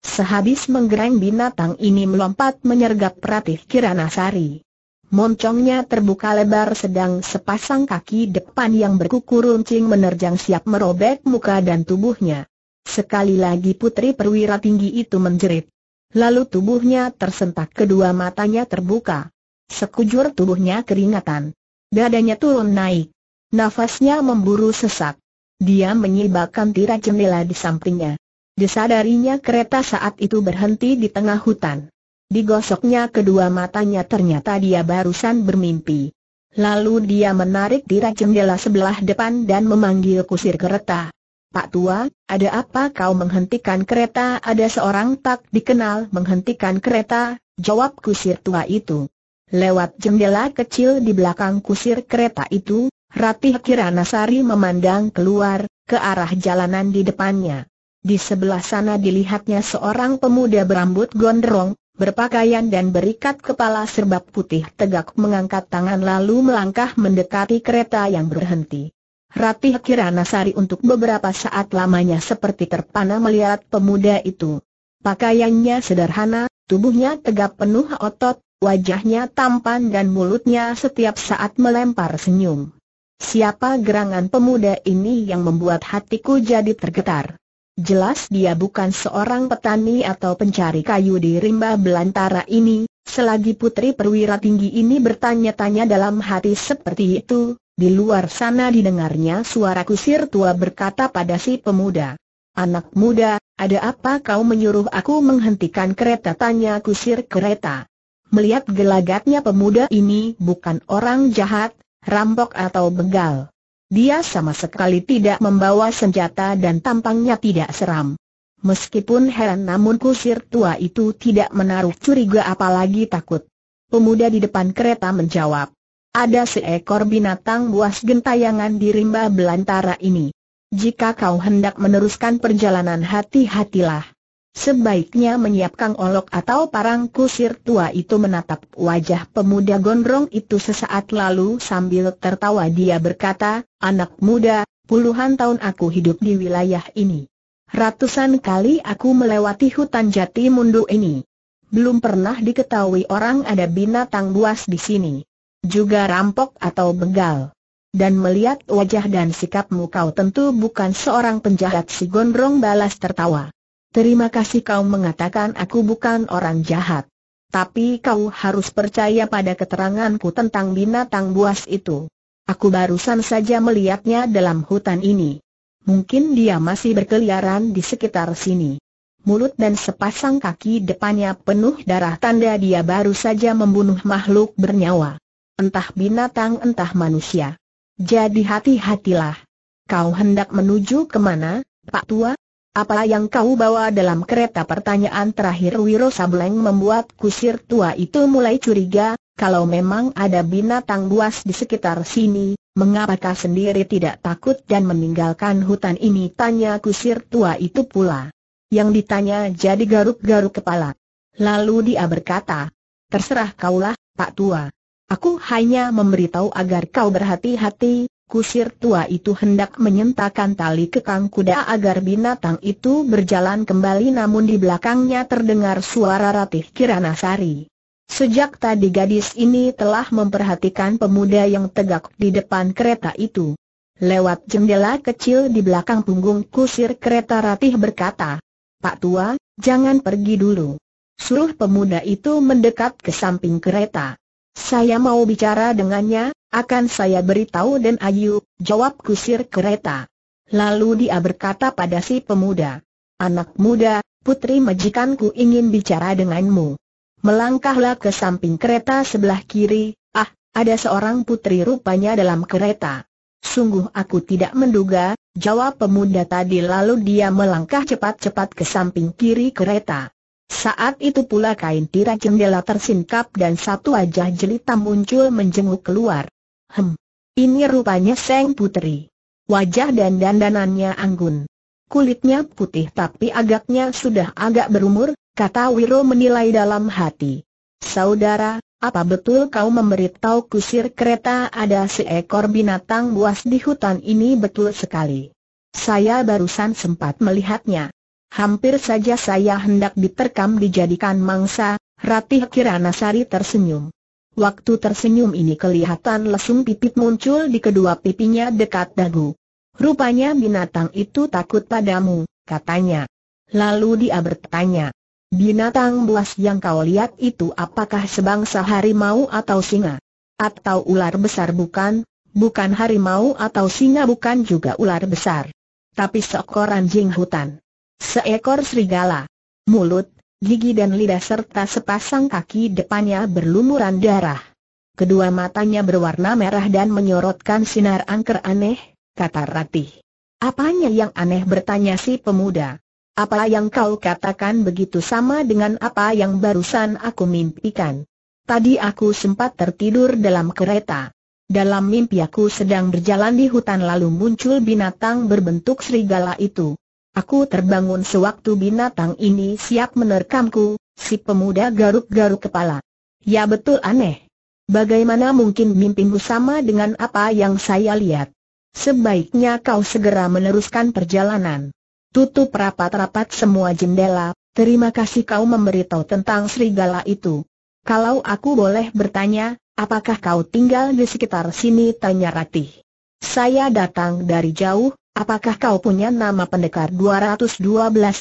Sehabis menggereng binatang ini melompat menyergap Pratih Kiranasari. Moncongnya terbuka lebar sedang sepasang kaki depan yang berkuku runcing menerjang siap merobek muka dan tubuhnya. Sekali lagi putri perwira tinggi itu menjerit. Lalu tubuhnya tersentak kedua matanya terbuka. Sekujur tubuhnya keringatan. Dadanya turun naik. Nafasnya memburu sesak. Dia menyibakkan tirai jendela di sampingnya. Disadarinya kereta saat itu berhenti di tengah hutan. Digosoknya kedua matanya ternyata dia barusan bermimpi. Lalu dia menarik tirai jendela sebelah depan dan memanggil kusir kereta. Pak tua, ada apa kau menghentikan kereta? Ada seorang tak dikenal menghentikan kereta, jawab kusir tua itu. Lewat jendela kecil di belakang kusir kereta itu, Ratih Kiranasari memandang keluar, ke arah jalanan di depannya. Di sebelah sana dilihatnya seorang pemuda berambut gondrong, berpakaian dan berikat kepala serba putih tegak mengangkat tangan lalu melangkah mendekati kereta yang berhenti. Ratih Kiranasari untuk beberapa saat lamanya seperti terpana melihat pemuda itu. Pakaiannya sederhana, tubuhnya tegap penuh otot, Wajahnya tampan dan mulutnya setiap saat melempar senyum. Siapa gerangan pemuda ini yang membuat hatiku jadi tergetar? Jelas dia bukan seorang petani atau pencari kayu di rimba belantara ini, selagi putri perwira tinggi ini bertanya-tanya dalam hati seperti itu, di luar sana didengarnya suara kusir tua berkata pada si pemuda. Anak muda, ada apa kau menyuruh aku menghentikan kereta? Tanya kusir kereta. Melihat gelagatnya pemuda ini bukan orang jahat, rampok atau begal. Dia sama sekali tidak membawa senjata dan tampangnya tidak seram. Meskipun heran namun kusir tua itu tidak menaruh curiga apalagi takut. Pemuda di depan kereta menjawab. Ada seekor binatang buas gentayangan di rimba belantara ini. Jika kau hendak meneruskan perjalanan hati-hatilah. Sebaiknya menyiapkan olok atau parang kusir tua itu menatap wajah pemuda gondrong itu sesaat lalu sambil tertawa dia berkata, Anak muda, puluhan tahun aku hidup di wilayah ini. Ratusan kali aku melewati hutan jati mundu ini. Belum pernah diketahui orang ada binatang buas di sini. Juga rampok atau begal. Dan melihat wajah dan sikapmu kau tentu bukan seorang penjahat si gondrong balas tertawa. Terima kasih kau mengatakan aku bukan orang jahat. Tapi kau harus percaya pada keteranganku tentang binatang buas itu. Aku barusan saja melihatnya dalam hutan ini. Mungkin dia masih berkeliaran di sekitar sini. Mulut dan sepasang kaki depannya penuh darah tanda dia baru saja membunuh makhluk bernyawa. Entah binatang entah manusia. Jadi hati-hatilah. Kau hendak menuju kemana, Pak Tua? Apa yang kau bawa dalam kereta pertanyaan terakhir Wiro Sableng membuat kusir tua itu mulai curiga, kalau memang ada binatang buas di sekitar sini, mengapa kau sendiri tidak takut dan meninggalkan hutan ini tanya kusir tua itu pula. Yang ditanya jadi garuk-garuk kepala. Lalu dia berkata, terserah kaulah, Pak Tua. Aku hanya memberitahu agar kau berhati-hati, Kusir tua itu hendak menyentakan tali kekang kuda agar binatang itu berjalan kembali namun di belakangnya terdengar suara Ratih Kiranasari. Sejak tadi gadis ini telah memperhatikan pemuda yang tegak di depan kereta itu. Lewat jendela kecil di belakang punggung kusir kereta Ratih berkata, Pak Tua, jangan pergi dulu. Suruh pemuda itu mendekat ke samping kereta. Saya mau bicara dengannya, akan saya beritahu Den Ayu, jawab kusir kereta. Lalu dia berkata pada si pemuda. Anak muda, putri majikanku ingin bicara denganmu. Melangkahlah ke samping kereta sebelah kiri, ah, ada seorang putri rupanya dalam kereta. Sungguh aku tidak menduga, jawab pemuda tadi lalu dia melangkah cepat-cepat ke samping kiri kereta. Saat itu pula kain tirai jendela tersingkap dan satu wajah jelita muncul menjenguk keluar. Hem, ini rupanya Seng Putri. Wajah dan dandanannya anggun. Kulitnya putih tapi agaknya sudah agak berumur, kata Wiro menilai dalam hati. Saudara, apa betul kau memberitahu kusir kereta ada seekor binatang buas di hutan ini betul sekali. Saya barusan sempat melihatnya. Hampir saja saya hendak diterkam dijadikan mangsa, Ratih Kiranasari tersenyum. Waktu tersenyum ini kelihatan lesung pipit muncul di kedua pipinya dekat dagu. Rupanya binatang itu takut padamu, katanya. Lalu dia bertanya, binatang buas yang kau lihat itu apakah sebangsa harimau atau singa? Atau ular besar bukan? Bukan harimau atau singa bukan juga ular besar. Tapi seekor anjing hutan. Seekor serigala. Mulut gigi dan lidah serta sepasang kaki depannya berlumuran darah. Kedua matanya berwarna merah dan menyorotkan sinar angker aneh, kata Ratih. Apanya yang aneh bertanya si pemuda. Apa yang kau katakan begitu sama dengan apa yang barusan aku mimpikan. Tadi aku sempat tertidur dalam kereta. Dalam mimpi aku sedang berjalan di hutan lalu muncul binatang berbentuk serigala itu. Aku terbangun sewaktu binatang ini siap menerkamku, si pemuda garuk-garuk kepala. Ya betul aneh. Bagaimana mungkin mimpimu sama dengan apa yang saya lihat? Sebaiknya kau segera meneruskan perjalanan. Tutup rapat-rapat semua jendela, terima kasih kau memberitahu tentang serigala itu. Kalau aku boleh bertanya, apakah kau tinggal di sekitar sini? Tanya Ratih. Saya datang dari jauh, Apakah kau punya nama pendekar 212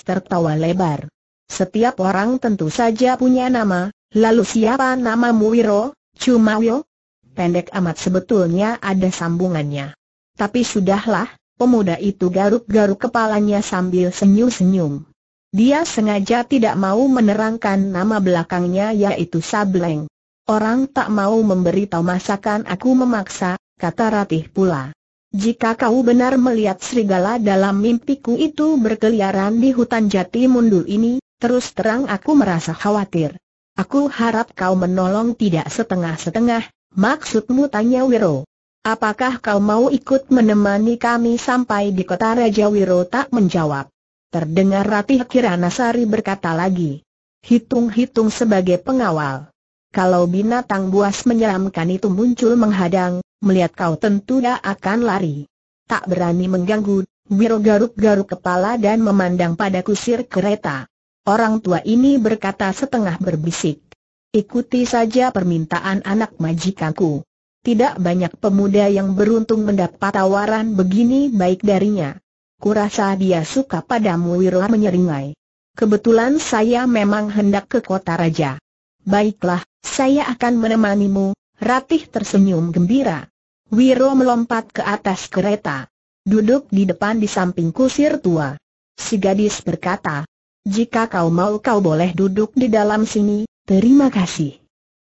tertawa lebar? Setiap orang tentu saja punya nama, lalu siapa namamu Wiro, Cumawyo? Pendek amat sebetulnya ada sambungannya. Tapi sudahlah, pemuda itu garuk-garuk kepalanya sambil senyum-senyum. Dia sengaja tidak mau menerangkan nama belakangnya yaitu Sableng. Orang tak mau memberitahu masakan aku memaksa, kata Ratih pula. Jika kau benar melihat serigala dalam mimpiku itu berkeliaran di hutan jati mundul ini, terus terang aku merasa khawatir. Aku harap kau menolong tidak setengah-setengah, maksudmu tanya Wiro. Apakah kau mau ikut menemani kami sampai di kota Raja Wiro tak menjawab. Terdengar Ratih Kiranasari berkata lagi. Hitung-hitung sebagai pengawal. Kalau binatang buas menyeramkan itu muncul menghadang, melihat kau tentu dia akan lari. Tak berani mengganggu, Wiro garuk-garuk kepala dan memandang pada kusir kereta. Orang tua ini berkata setengah berbisik. Ikuti saja permintaan anak majikanku. Tidak banyak pemuda yang beruntung mendapat tawaran begini baik darinya. Kurasa dia suka padamu Wiro menyeringai. Kebetulan saya memang hendak ke kota raja. Baiklah, saya akan menemanimu, Ratih tersenyum gembira. Wiro melompat ke atas kereta. Duduk di depan di samping kusir tua. Si gadis berkata, jika kau mau kau boleh duduk di dalam sini, terima kasih.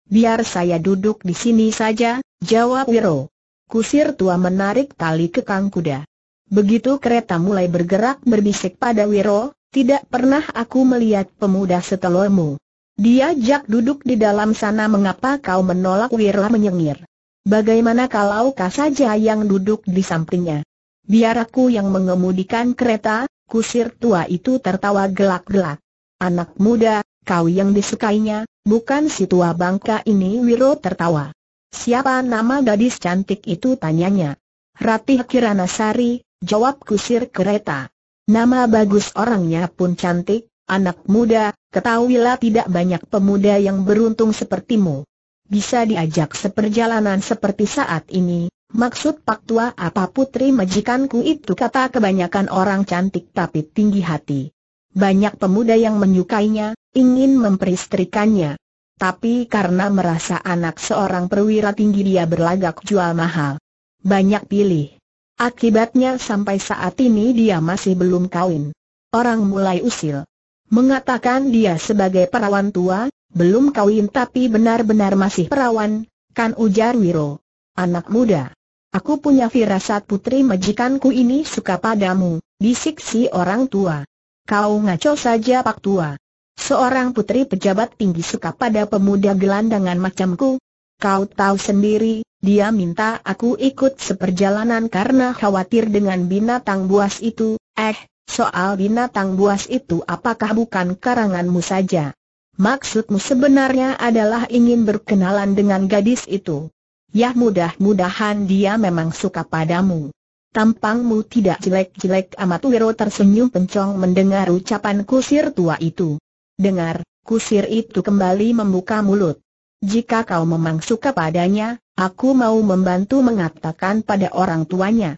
Biar saya duduk di sini saja, jawab Wiro. Kusir tua menarik tali kekang kuda. Begitu kereta mulai bergerak berbisik pada Wiro, tidak pernah aku melihat pemuda setelahmu. Diajak duduk di dalam sana mengapa kau menolak Wirla menyengir. Bagaimana kalau kau saja yang duduk di sampingnya? Biar aku yang mengemudikan kereta, kusir tua itu tertawa gelak-gelak. Anak muda, kau yang disukainya, bukan si tua bangka ini Wiro tertawa. Siapa nama gadis cantik itu tanyanya. Ratih Kiranasari, jawab kusir kereta. Nama bagus orangnya pun cantik, Anak muda, ketahuilah tidak banyak pemuda yang beruntung sepertimu. Bisa diajak seperjalanan seperti saat ini, maksud Pak Tua apa putri majikanku itu kata kebanyakan orang cantik tapi tinggi hati. Banyak pemuda yang menyukainya, ingin memperistrikannya. Tapi karena merasa anak seorang perwira tinggi dia berlagak jual mahal. Banyak pilih. Akibatnya sampai saat ini dia masih belum kawin. Orang mulai usil mengatakan dia sebagai perawan tua, belum kawin tapi benar-benar masih perawan, kan ujar Wiro. Anak muda. Aku punya firasat putri majikanku ini suka padamu, bisik si orang tua. Kau ngaco saja pak tua. Seorang putri pejabat tinggi suka pada pemuda gelandangan macamku. Kau tahu sendiri, dia minta aku ikut seperjalanan karena khawatir dengan binatang buas itu, eh, Soal binatang buas itu apakah bukan karanganmu saja? Maksudmu sebenarnya adalah ingin berkenalan dengan gadis itu. Yah, mudah-mudahan dia memang suka padamu. Tampangmu tidak jelek-jelek amat Wiro tersenyum pencong mendengar ucapan kusir tua itu. Dengar, kusir itu kembali membuka mulut. Jika kau memang suka padanya, aku mau membantu mengatakan pada orang tuanya.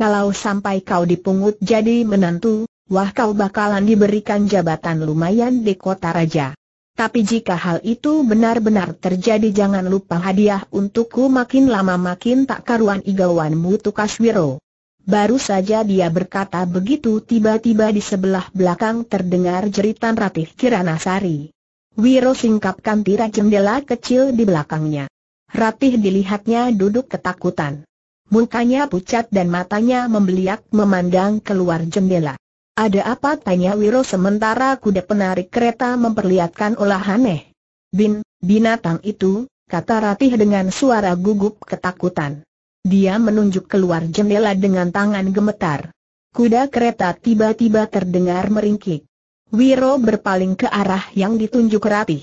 Kalau sampai kau dipungut jadi menantu, wah kau bakalan diberikan jabatan lumayan di kota raja. Tapi jika hal itu benar-benar terjadi jangan lupa hadiah untukku makin lama makin tak karuan igawanmu Tukaswiro. Baru saja dia berkata begitu tiba-tiba di sebelah belakang terdengar jeritan Ratih Kiranasari. Wiro singkapkan tirai jendela kecil di belakangnya. Ratih dilihatnya duduk ketakutan. Mukanya pucat dan matanya membeliak memandang keluar jendela. Ada apa tanya Wiro sementara kuda penarik kereta memperlihatkan olah aneh. Bin, binatang itu, kata Ratih dengan suara gugup ketakutan. Dia menunjuk keluar jendela dengan tangan gemetar. Kuda kereta tiba-tiba terdengar meringkik. Wiro berpaling ke arah yang ditunjuk Ratih.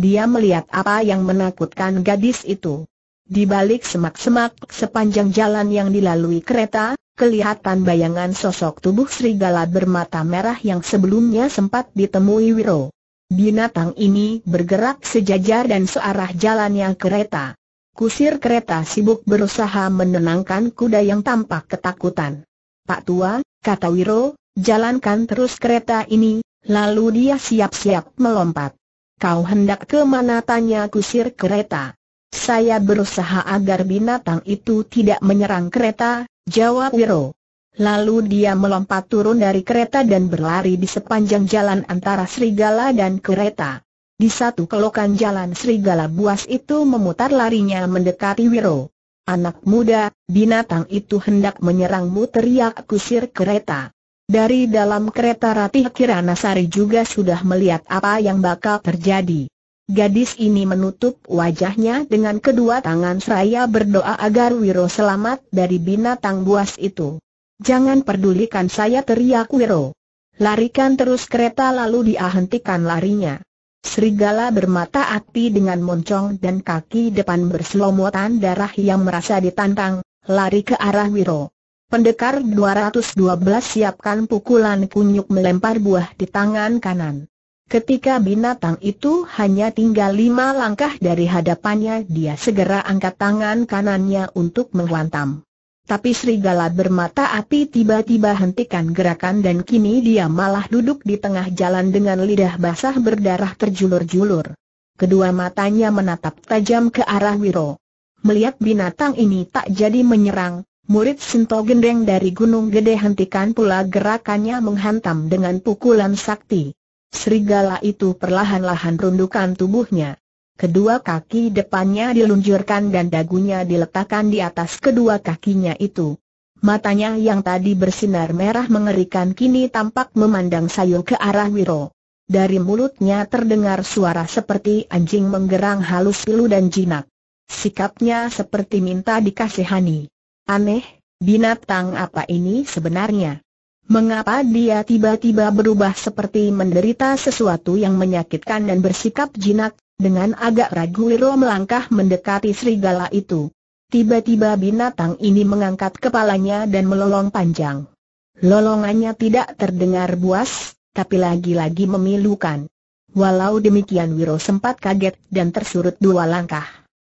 Dia melihat apa yang menakutkan gadis itu. Di balik semak-semak sepanjang jalan yang dilalui kereta, kelihatan bayangan sosok tubuh serigala bermata merah yang sebelumnya sempat ditemui Wiro. Binatang ini bergerak sejajar dan searah jalan yang kereta. Kusir kereta sibuk berusaha menenangkan kuda yang tampak ketakutan. Pak Tua, kata Wiro, jalankan terus kereta ini, lalu dia siap-siap melompat. Kau hendak ke mana tanya kusir kereta? Saya berusaha agar binatang itu tidak menyerang kereta, jawab Wiro. Lalu dia melompat turun dari kereta dan berlari di sepanjang jalan antara serigala dan kereta. Di satu kelokan jalan serigala buas itu memutar larinya mendekati Wiro. Anak muda, binatang itu hendak menyerangmu teriak kusir kereta. Dari dalam kereta Ratih Kiranasari juga sudah melihat apa yang bakal terjadi. Gadis ini menutup wajahnya dengan kedua tangan seraya berdoa agar Wiro selamat dari binatang buas itu. Jangan pedulikan saya teriak Wiro. Larikan terus kereta lalu diahentikan larinya. Serigala bermata api dengan moncong dan kaki depan berselomotan darah yang merasa ditantang, lari ke arah Wiro. Pendekar 212 siapkan pukulan kunyuk melempar buah di tangan kanan. Ketika binatang itu hanya tinggal lima langkah dari hadapannya dia segera angkat tangan kanannya untuk menghantam. Tapi serigala bermata api tiba-tiba hentikan gerakan dan kini dia malah duduk di tengah jalan dengan lidah basah berdarah terjulur-julur. Kedua matanya menatap tajam ke arah Wiro. Melihat binatang ini tak jadi menyerang, Murid Sinto Gendeng dari Gunung Gede hentikan pula gerakannya menghantam dengan pukulan sakti. Serigala itu perlahan-lahan rundukan tubuhnya. Kedua kaki depannya diluncurkan dan dagunya diletakkan di atas kedua kakinya itu. Matanya yang tadi bersinar merah mengerikan kini tampak memandang Sayu ke arah Wiro. Dari mulutnya terdengar suara seperti anjing menggerang halus pilu dan jinak. Sikapnya seperti minta dikasihani. Aneh, binatang apa ini sebenarnya? Mengapa dia tiba-tiba berubah seperti menderita sesuatu yang menyakitkan dan bersikap jinak, dengan agak ragu Wiro melangkah mendekati serigala itu. Tiba-tiba binatang ini mengangkat kepalanya dan melolong panjang. Lolongannya tidak terdengar buas, tapi lagi-lagi memilukan. Walau demikian Wiro sempat kaget dan tersurut dua langkah.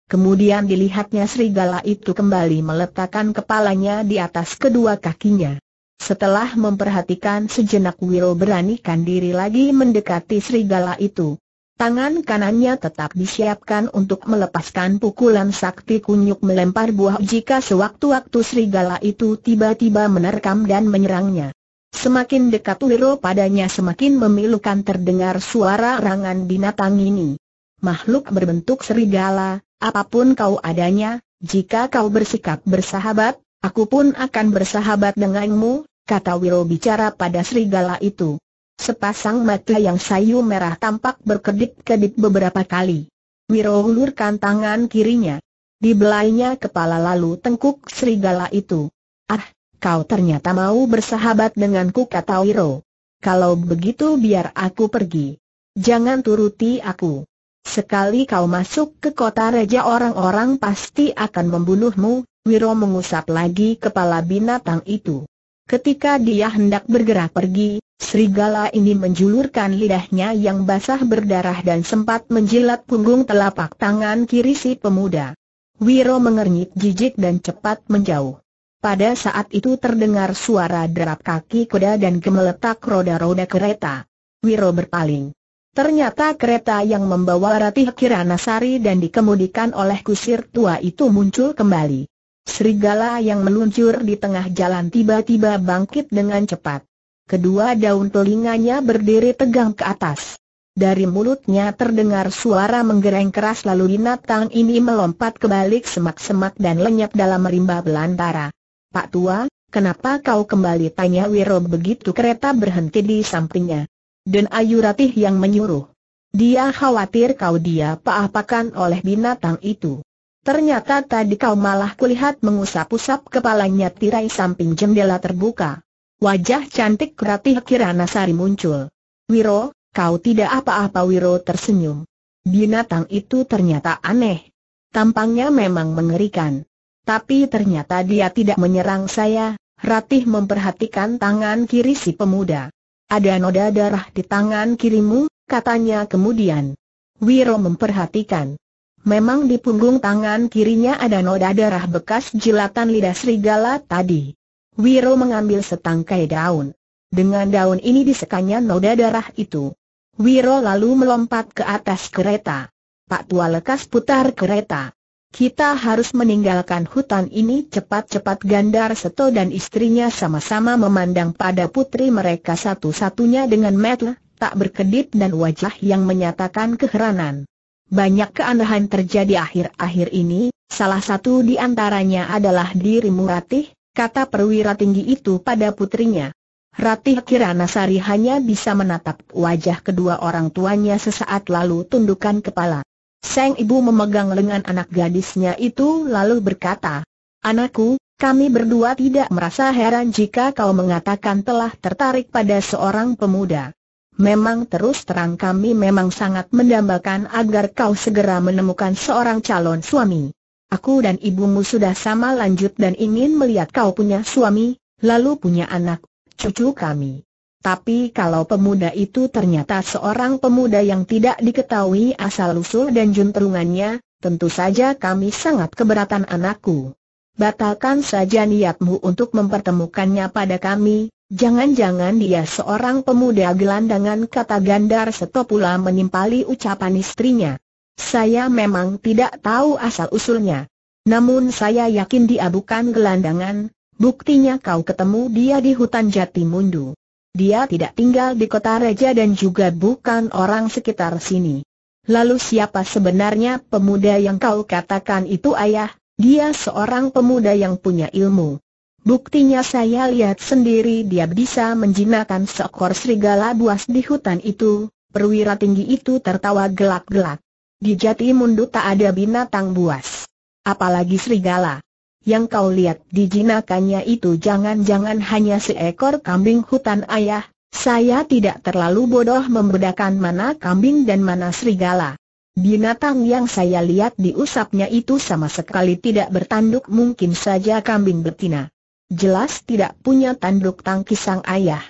Kemudian dilihatnya serigala itu kembali meletakkan kepalanya di atas kedua kakinya. Setelah memperhatikan sejenak Wiro beranikan diri lagi mendekati serigala itu. Tangan kanannya tetap disiapkan untuk melepaskan pukulan sakti kunyuk melempar buah jika sewaktu-waktu serigala itu tiba-tiba menerkam dan menyerangnya. Semakin dekat Wiro padanya semakin memilukan terdengar suara rangan binatang ini. Makhluk berbentuk serigala, apapun kau adanya, jika kau bersikap bersahabat, aku pun akan bersahabat denganmu, kata Wiro bicara pada serigala itu. Sepasang mata yang sayu merah tampak berkedip-kedip beberapa kali. Wiro ulurkan tangan kirinya. Di belainya kepala lalu tengkuk serigala itu. Ah, kau ternyata mau bersahabat denganku kata Wiro. Kalau begitu biar aku pergi. Jangan turuti aku. Sekali kau masuk ke kota raja orang-orang pasti akan membunuhmu, Wiro mengusap lagi kepala binatang itu. Ketika dia hendak bergerak pergi, serigala ini menjulurkan lidahnya yang basah berdarah dan sempat menjilat punggung telapak tangan kiri si pemuda. Wiro mengernyit jijik dan cepat menjauh. Pada saat itu terdengar suara derap kaki kuda dan gemeletak roda-roda kereta. Wiro berpaling. Ternyata kereta yang membawa Ratih Kiranasari dan dikemudikan oleh kusir tua itu muncul kembali. Serigala yang meluncur di tengah jalan tiba-tiba bangkit dengan cepat. Kedua daun telinganya berdiri tegang ke atas. Dari mulutnya terdengar suara menggereng keras lalu binatang ini melompat ke balik semak-semak dan lenyap dalam rimba belantara. Pak Tua, kenapa kau kembali tanya Wiro begitu kereta berhenti di sampingnya? Dan Ayu Ratih yang menyuruh. Dia khawatir kau dia apa-apakan oleh binatang itu. Ternyata tadi kau malah kulihat mengusap-usap kepalanya tirai samping jendela terbuka. Wajah cantik Ratih Sari muncul. Wiro, kau tidak apa-apa Wiro tersenyum. Binatang itu ternyata aneh. Tampangnya memang mengerikan. Tapi ternyata dia tidak menyerang saya, Ratih memperhatikan tangan kiri si pemuda. Ada noda darah di tangan kirimu, katanya kemudian. Wiro memperhatikan. Memang di punggung tangan kirinya ada noda darah bekas jilatan lidah serigala tadi. Wiro mengambil setangkai daun. Dengan daun ini disekanya noda darah itu. Wiro lalu melompat ke atas kereta. Pak Tua lekas putar kereta. Kita harus meninggalkan hutan ini cepat-cepat Gandar Seto dan istrinya sama-sama memandang pada putri mereka satu-satunya dengan metel, tak berkedip dan wajah yang menyatakan keheranan. Banyak keanehan terjadi akhir-akhir ini, salah satu di antaranya adalah dirimu Ratih, kata perwira tinggi itu pada putrinya. Ratih Kiranasari hanya bisa menatap wajah kedua orang tuanya sesaat lalu tundukkan kepala. Sang ibu memegang lengan anak gadisnya itu lalu berkata, Anakku, kami berdua tidak merasa heran jika kau mengatakan telah tertarik pada seorang pemuda. Memang terus terang kami memang sangat mendambakan agar kau segera menemukan seorang calon suami. Aku dan ibumu sudah sama lanjut dan ingin melihat kau punya suami, lalu punya anak, cucu kami. Tapi kalau pemuda itu ternyata seorang pemuda yang tidak diketahui asal-usul dan juntrungannya, tentu saja kami sangat keberatan anakku. Batalkan saja niatmu untuk mempertemukannya pada kami, Jangan-jangan dia seorang pemuda gelandangan kata Gandar Setopula menimpali ucapan istrinya. Saya memang tidak tahu asal-usulnya. Namun saya yakin dia bukan gelandangan, buktinya kau ketemu dia di hutan jati mundu. Dia tidak tinggal di kota Raja dan juga bukan orang sekitar sini. Lalu siapa sebenarnya pemuda yang kau katakan itu ayah? Dia seorang pemuda yang punya ilmu. Buktinya saya lihat sendiri dia bisa menjinakkan seekor serigala buas di hutan itu, perwira tinggi itu tertawa gelak-gelak. Di jati mundu tak ada binatang buas. Apalagi serigala. Yang kau lihat dijinakannya itu jangan-jangan hanya seekor kambing hutan ayah, saya tidak terlalu bodoh membedakan mana kambing dan mana serigala. Binatang yang saya lihat diusapnya itu sama sekali tidak bertanduk mungkin saja kambing betina jelas tidak punya tanduk tangkis sang ayah.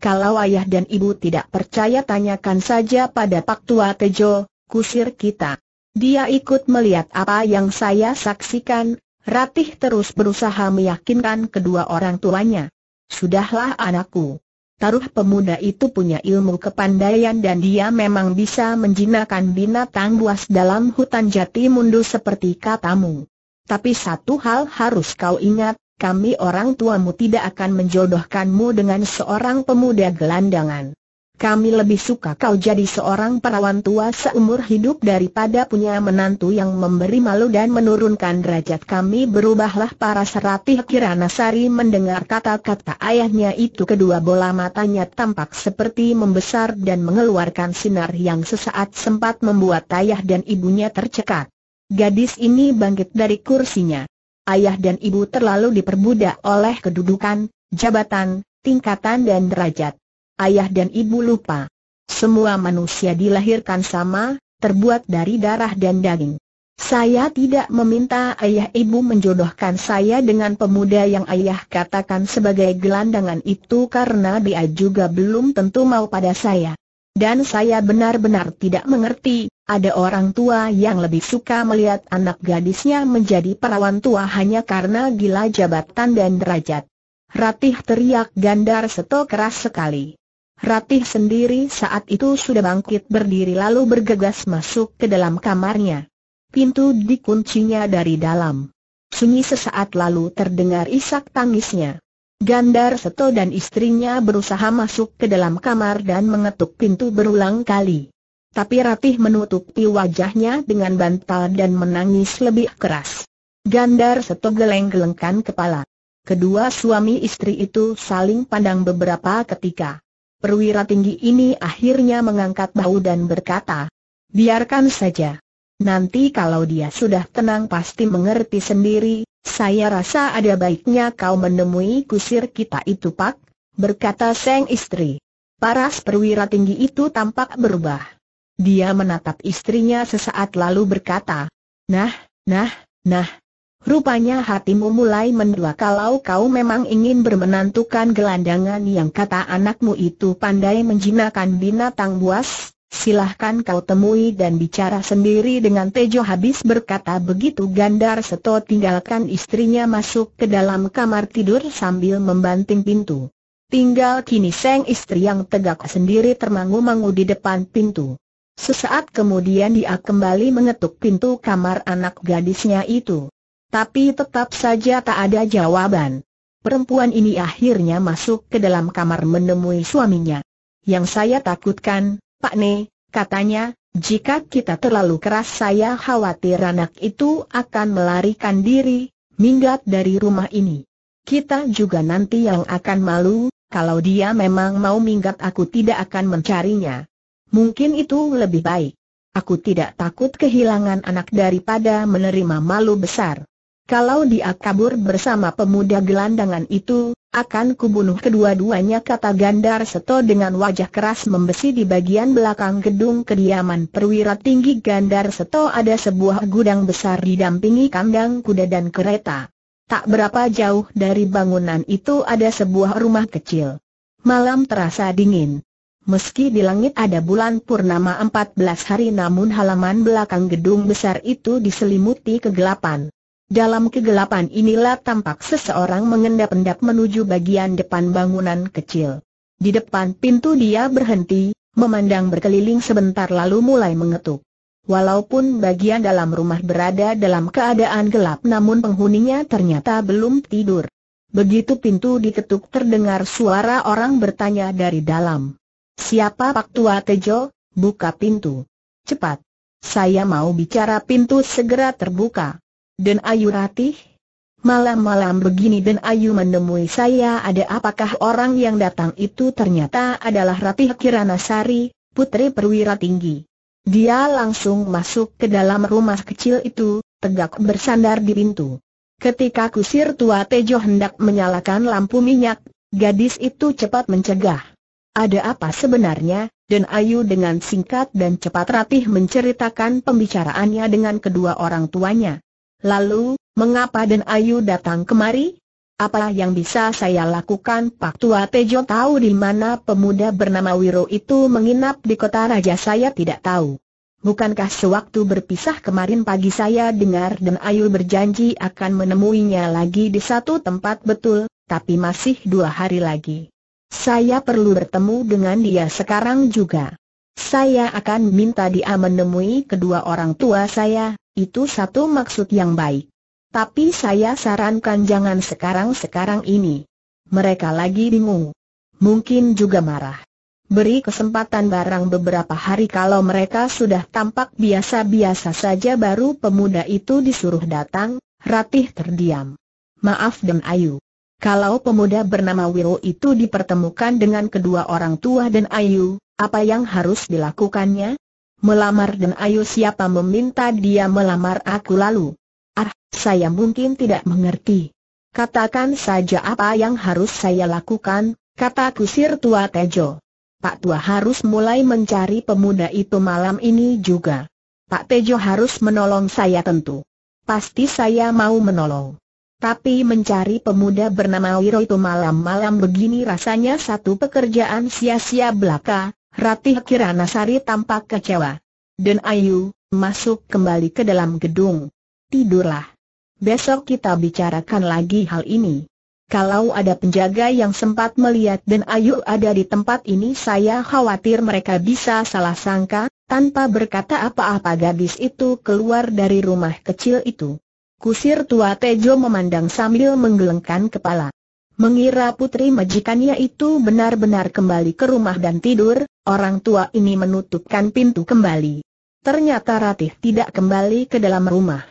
Kalau ayah dan ibu tidak percaya tanyakan saja pada Pak Tua Tejo, kusir kita. Dia ikut melihat apa yang saya saksikan, Ratih terus berusaha meyakinkan kedua orang tuanya. Sudahlah anakku. Taruh pemuda itu punya ilmu kepandaian dan dia memang bisa menjinakkan binatang buas dalam hutan jati mundu seperti katamu. Tapi satu hal harus kau ingat, kami orang tuamu tidak akan menjodohkanmu dengan seorang pemuda gelandangan. Kami lebih suka kau jadi seorang perawan tua seumur hidup daripada punya menantu yang memberi malu dan menurunkan derajat kami berubahlah para seratih Kiranasari mendengar kata-kata ayahnya itu kedua bola matanya tampak seperti membesar dan mengeluarkan sinar yang sesaat sempat membuat ayah dan ibunya tercekat. Gadis ini bangkit dari kursinya ayah dan ibu terlalu diperbudak oleh kedudukan, jabatan, tingkatan dan derajat. Ayah dan ibu lupa. Semua manusia dilahirkan sama, terbuat dari darah dan daging. Saya tidak meminta ayah ibu menjodohkan saya dengan pemuda yang ayah katakan sebagai gelandangan itu karena dia juga belum tentu mau pada saya. Dan saya benar-benar tidak mengerti, ada orang tua yang lebih suka melihat anak gadisnya menjadi perawan tua hanya karena gila jabatan dan derajat. Ratih teriak gandar seto keras sekali. Ratih sendiri saat itu sudah bangkit berdiri lalu bergegas masuk ke dalam kamarnya. Pintu dikuncinya dari dalam. Sunyi sesaat lalu terdengar isak tangisnya. Gandar Seto dan istrinya berusaha masuk ke dalam kamar dan mengetuk pintu berulang kali. Tapi Ratih menutupi wajahnya dengan bantal dan menangis lebih keras. Gandar Seto geleng-gelengkan kepala. Kedua suami istri itu saling pandang beberapa ketika. Perwira tinggi ini akhirnya mengangkat bau dan berkata, biarkan saja. Nanti kalau dia sudah tenang pasti mengerti sendiri, saya rasa ada baiknya kau menemui kusir kita itu pak, berkata sang istri. Paras perwira tinggi itu tampak berubah. Dia menatap istrinya sesaat lalu berkata, Nah, nah, nah, rupanya hatimu mulai mendua kalau kau memang ingin bermenantukan gelandangan yang kata anakmu itu pandai menjinakkan binatang buas, silahkan kau temui dan bicara sendiri dengan Tejo habis berkata begitu Gandar Seto tinggalkan istrinya masuk ke dalam kamar tidur sambil membanting pintu. Tinggal kini Seng istri yang tegak sendiri termangu-mangu di depan pintu. Sesaat kemudian dia kembali mengetuk pintu kamar anak gadisnya itu. Tapi tetap saja tak ada jawaban. Perempuan ini akhirnya masuk ke dalam kamar menemui suaminya. Yang saya takutkan, Pak Ne, katanya, jika kita terlalu keras saya khawatir anak itu akan melarikan diri, minggat dari rumah ini. Kita juga nanti yang akan malu, kalau dia memang mau minggat aku tidak akan mencarinya. Mungkin itu lebih baik. Aku tidak takut kehilangan anak daripada menerima malu besar. Kalau dia kabur bersama pemuda gelandangan itu, akan kubunuh kedua-duanya kata Gandar Seto dengan wajah keras membesi di bagian belakang gedung kediaman perwira tinggi Gandar Seto ada sebuah gudang besar didampingi kandang kuda dan kereta. Tak berapa jauh dari bangunan itu ada sebuah rumah kecil. Malam terasa dingin. Meski di langit ada bulan purnama 14 hari namun halaman belakang gedung besar itu diselimuti kegelapan. Dalam kegelapan inilah tampak seseorang mengendap-endap menuju bagian depan bangunan kecil. Di depan pintu dia berhenti, memandang berkeliling sebentar lalu mulai mengetuk. Walaupun bagian dalam rumah berada dalam keadaan gelap namun penghuninya ternyata belum tidur. Begitu pintu diketuk terdengar suara orang bertanya dari dalam. Siapa Pak Tua Tejo? Buka pintu. Cepat. Saya mau bicara pintu segera terbuka. Den Ayu Ratih? Malam-malam begini Den Ayu menemui saya ada apakah orang yang datang itu ternyata adalah Ratih Kiranasari, putri perwira tinggi. Dia langsung masuk ke dalam rumah kecil itu, tegak bersandar di pintu. Ketika kusir tua Tejo hendak menyalakan lampu minyak, gadis itu cepat mencegah. Ada apa sebenarnya, dan Ayu dengan singkat dan cepat Ratih menceritakan pembicaraannya dengan kedua orang tuanya. Lalu, mengapa Den Ayu datang kemari? Apa yang bisa saya lakukan? Pak Tua Tejo tahu di mana pemuda bernama Wiro itu menginap di kota raja saya tidak tahu. Bukankah sewaktu berpisah kemarin pagi saya dengar Den Ayu berjanji akan menemuinya lagi di satu tempat betul, tapi masih dua hari lagi. Saya perlu bertemu dengan dia sekarang juga. Saya akan minta dia menemui kedua orang tua saya, itu satu maksud yang baik. Tapi saya sarankan jangan sekarang-sekarang ini. Mereka lagi bingung. Mungkin juga marah. Beri kesempatan barang beberapa hari kalau mereka sudah tampak biasa-biasa saja baru pemuda itu disuruh datang, Ratih terdiam. Maaf dan Ayu. Kalau pemuda bernama Wiro itu dipertemukan dengan kedua orang tua dan Ayu, apa yang harus dilakukannya? melamar dan ayo siapa meminta dia melamar aku lalu. Ah, saya mungkin tidak mengerti. Katakan saja apa yang harus saya lakukan, kata kusir tua Tejo. Pak Tua harus mulai mencari pemuda itu malam ini juga. Pak Tejo harus menolong saya tentu. Pasti saya mau menolong. Tapi mencari pemuda bernama Wiro itu malam-malam begini rasanya satu pekerjaan sia-sia belaka, Ratih Kiranasari tampak kecewa. Den Ayu, masuk kembali ke dalam gedung. Tidurlah. Besok kita bicarakan lagi hal ini. Kalau ada penjaga yang sempat melihat Den Ayu ada di tempat ini saya khawatir mereka bisa salah sangka, tanpa berkata apa-apa gadis itu keluar dari rumah kecil itu. Kusir tua Tejo memandang sambil menggelengkan kepala. Mengira putri majikannya itu benar-benar kembali ke rumah dan tidur, orang tua ini menutupkan pintu kembali. Ternyata Ratih tidak kembali ke dalam rumah.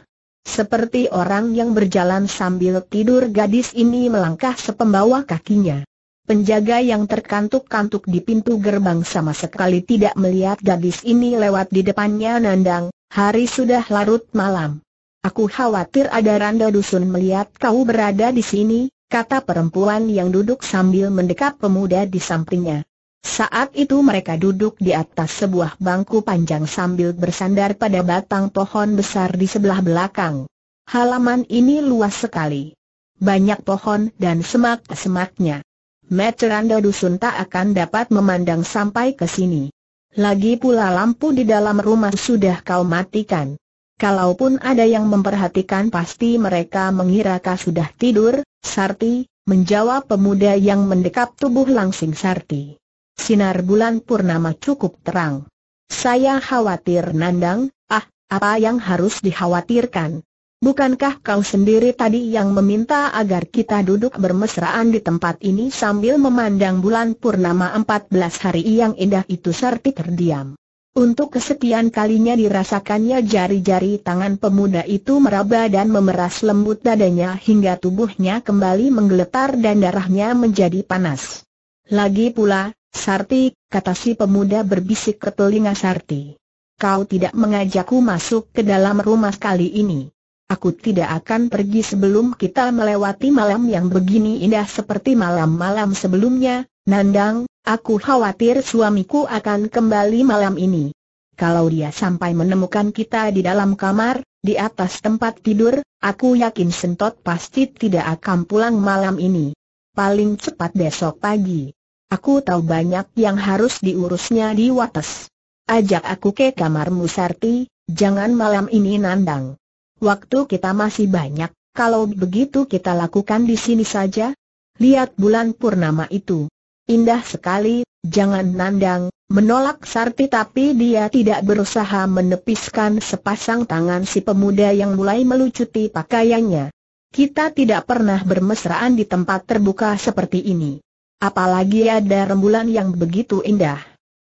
Seperti orang yang berjalan sambil tidur gadis ini melangkah sepembawa kakinya. Penjaga yang terkantuk-kantuk di pintu gerbang sama sekali tidak melihat gadis ini lewat di depannya nandang, hari sudah larut malam. Aku khawatir ada Randa Dusun melihat kau berada di sini, kata perempuan yang duduk sambil mendekap pemuda di sampingnya. Saat itu mereka duduk di atas sebuah bangku panjang sambil bersandar pada batang pohon besar di sebelah belakang. Halaman ini luas sekali. Banyak pohon dan semak-semaknya. Meteranda dusun tak akan dapat memandang sampai ke sini. Lagi pula lampu di dalam rumah sudah kau matikan. Kalaupun ada yang memperhatikan pasti mereka mengira kau sudah tidur, Sarti, menjawab pemuda yang mendekap tubuh langsing Sarti. Sinar bulan purnama cukup terang. Saya khawatir nandang, ah, apa yang harus dikhawatirkan? Bukankah kau sendiri tadi yang meminta agar kita duduk bermesraan di tempat ini sambil memandang bulan purnama 14 hari yang indah itu Sarti terdiam. Untuk kesekian kalinya dirasakannya jari-jari tangan pemuda itu meraba dan memeras lembut dadanya hingga tubuhnya kembali menggeletar dan darahnya menjadi panas. Lagi pula, Sarti, kata si pemuda berbisik ke telinga Sarti. Kau tidak mengajakku masuk ke dalam rumah kali ini. Aku tidak akan pergi sebelum kita melewati malam yang begini indah seperti malam-malam sebelumnya, Nandang, Aku khawatir suamiku akan kembali malam ini. Kalau dia sampai menemukan kita di dalam kamar, di atas tempat tidur, aku yakin Sentot pasti tidak akan pulang malam ini. Paling cepat besok pagi. Aku tahu banyak yang harus diurusnya di Wates. Ajak aku ke kamarmu Sarti, jangan malam ini nandang. Waktu kita masih banyak, kalau begitu kita lakukan di sini saja. Lihat bulan purnama itu. Indah sekali, jangan nandang, menolak Sarti tapi dia tidak berusaha menepiskan sepasang tangan si pemuda yang mulai melucuti pakaiannya. Kita tidak pernah bermesraan di tempat terbuka seperti ini. Apalagi ada rembulan yang begitu indah.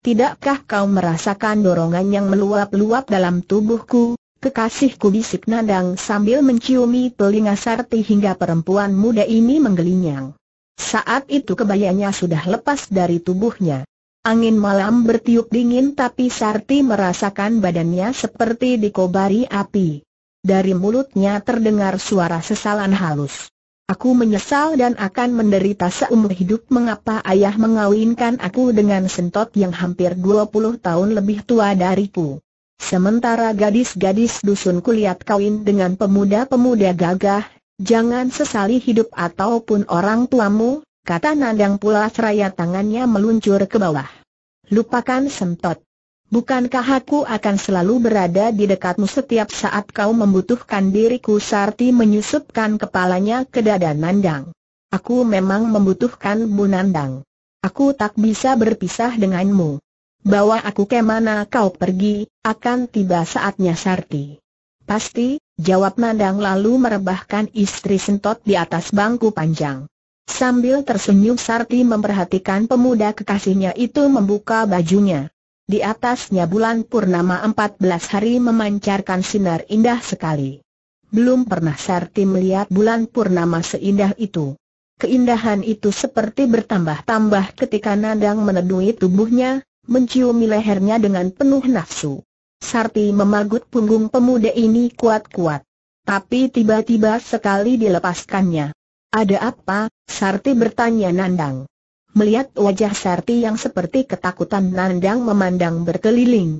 Tidakkah kau merasakan dorongan yang meluap-luap dalam tubuhku, kekasihku bisik nandang sambil menciumi telinga Sarti hingga perempuan muda ini menggelinyang. Saat itu kebayanya sudah lepas dari tubuhnya. Angin malam bertiup dingin tapi Sarti merasakan badannya seperti dikobari api. Dari mulutnya terdengar suara sesalan halus. Aku menyesal dan akan menderita seumur hidup mengapa ayah mengawinkan aku dengan sentot yang hampir 20 tahun lebih tua dariku. Sementara gadis-gadis dusun kulihat kawin dengan pemuda-pemuda gagah, Jangan sesali hidup ataupun orang tuamu, kata Nandang pula seraya tangannya meluncur ke bawah. Lupakan sentot. Bukankah aku akan selalu berada di dekatmu setiap saat kau membutuhkan diriku Sarti menyusupkan kepalanya ke dada Nandang. Aku memang membutuhkan Bu Nandang. Aku tak bisa berpisah denganmu. Bawa aku kemana kau pergi, akan tiba saatnya Sarti. Pasti, jawab Nandang lalu merebahkan istri sentot di atas bangku panjang. Sambil tersenyum Sarti memperhatikan pemuda kekasihnya itu membuka bajunya. Di atasnya bulan purnama 14 hari memancarkan sinar indah sekali. Belum pernah Sarti melihat bulan purnama seindah itu. Keindahan itu seperti bertambah-tambah ketika Nandang menedui tubuhnya, menciumi lehernya dengan penuh nafsu. Sarti memagut punggung pemuda ini kuat-kuat. Tapi tiba-tiba sekali dilepaskannya. Ada apa? Sarti bertanya Nandang. Melihat wajah Sarti yang seperti ketakutan Nandang memandang berkeliling.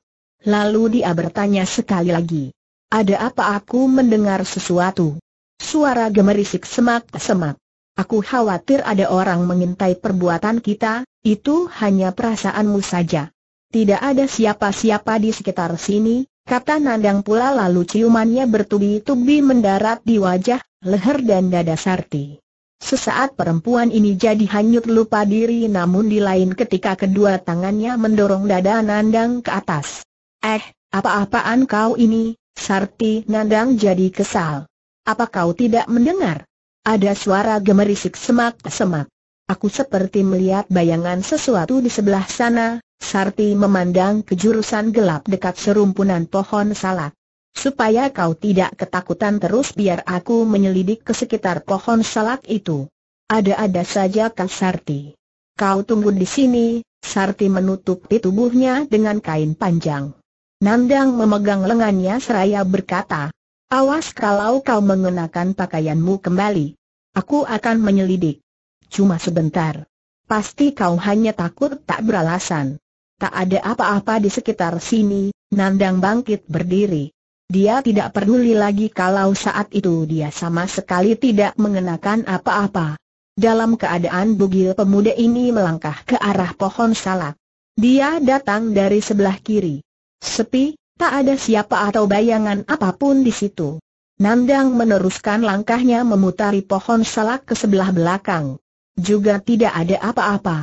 Lalu dia bertanya sekali lagi. Ada apa aku mendengar sesuatu? Suara gemerisik semak-semak. Aku khawatir ada orang mengintai perbuatan kita, itu hanya perasaanmu saja. Tidak ada siapa-siapa di sekitar sini, kata Nandang pula lalu ciumannya bertubi-tubi mendarat di wajah, leher dan dada Sarti. Sesaat perempuan ini jadi hanyut lupa diri namun di lain ketika kedua tangannya mendorong dada Nandang ke atas. Eh, apa-apaan kau ini, Sarti Nandang jadi kesal. Apa kau tidak mendengar? Ada suara gemerisik semak-semak. Aku seperti melihat bayangan sesuatu di sebelah sana, Sarti memandang ke jurusan gelap dekat serumpunan pohon salak. Supaya kau tidak ketakutan terus biar aku menyelidik ke sekitar pohon salak itu. Ada-ada saja kau Sarti. Kau tunggu di sini, Sarti menutupi tubuhnya dengan kain panjang. Nandang memegang lengannya seraya berkata, Awas kalau kau mengenakan pakaianmu kembali. Aku akan menyelidik cuma sebentar. Pasti kau hanya takut tak beralasan. Tak ada apa-apa di sekitar sini, Nandang bangkit berdiri. Dia tidak peduli lagi kalau saat itu dia sama sekali tidak mengenakan apa-apa. Dalam keadaan bugil pemuda ini melangkah ke arah pohon salak. Dia datang dari sebelah kiri. Sepi, tak ada siapa atau bayangan apapun di situ. Nandang meneruskan langkahnya memutari pohon salak ke sebelah belakang. Juga tidak ada apa-apa.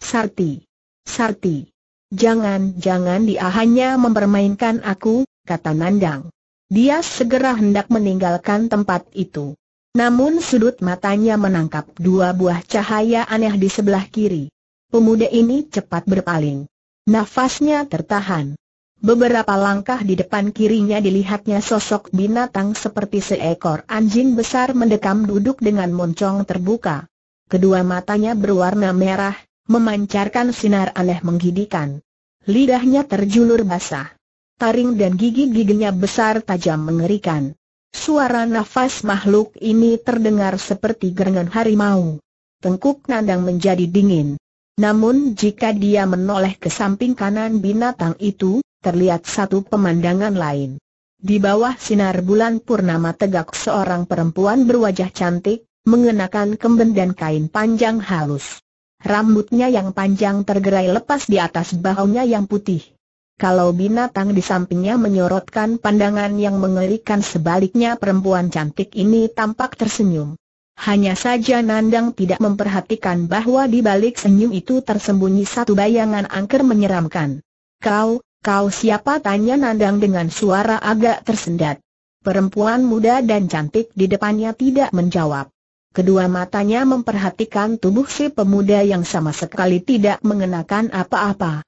Sarti. Sarti. Jangan-jangan dia hanya mempermainkan aku, kata Nandang. Dia segera hendak meninggalkan tempat itu. Namun sudut matanya menangkap dua buah cahaya aneh di sebelah kiri. Pemuda ini cepat berpaling. Nafasnya tertahan. Beberapa langkah di depan kirinya dilihatnya sosok binatang seperti seekor anjing besar mendekam duduk dengan moncong terbuka. Kedua matanya berwarna merah, memancarkan sinar aneh menggidikan. Lidahnya terjulur basah. Taring dan gigi-giginya besar tajam mengerikan. Suara nafas makhluk ini terdengar seperti gerangan harimau. Tengkuk nandang menjadi dingin. Namun jika dia menoleh ke samping kanan binatang itu, terlihat satu pemandangan lain. Di bawah sinar bulan purnama tegak seorang perempuan berwajah cantik, mengenakan kemben dan kain panjang halus. Rambutnya yang panjang tergerai lepas di atas bahunya yang putih. Kalau binatang di sampingnya menyorotkan pandangan yang mengerikan sebaliknya perempuan cantik ini tampak tersenyum. Hanya saja Nandang tidak memperhatikan bahwa di balik senyum itu tersembunyi satu bayangan angker menyeramkan. Kau, kau siapa? Tanya Nandang dengan suara agak tersendat. Perempuan muda dan cantik di depannya tidak menjawab kedua matanya memperhatikan tubuh si pemuda yang sama sekali tidak mengenakan apa-apa.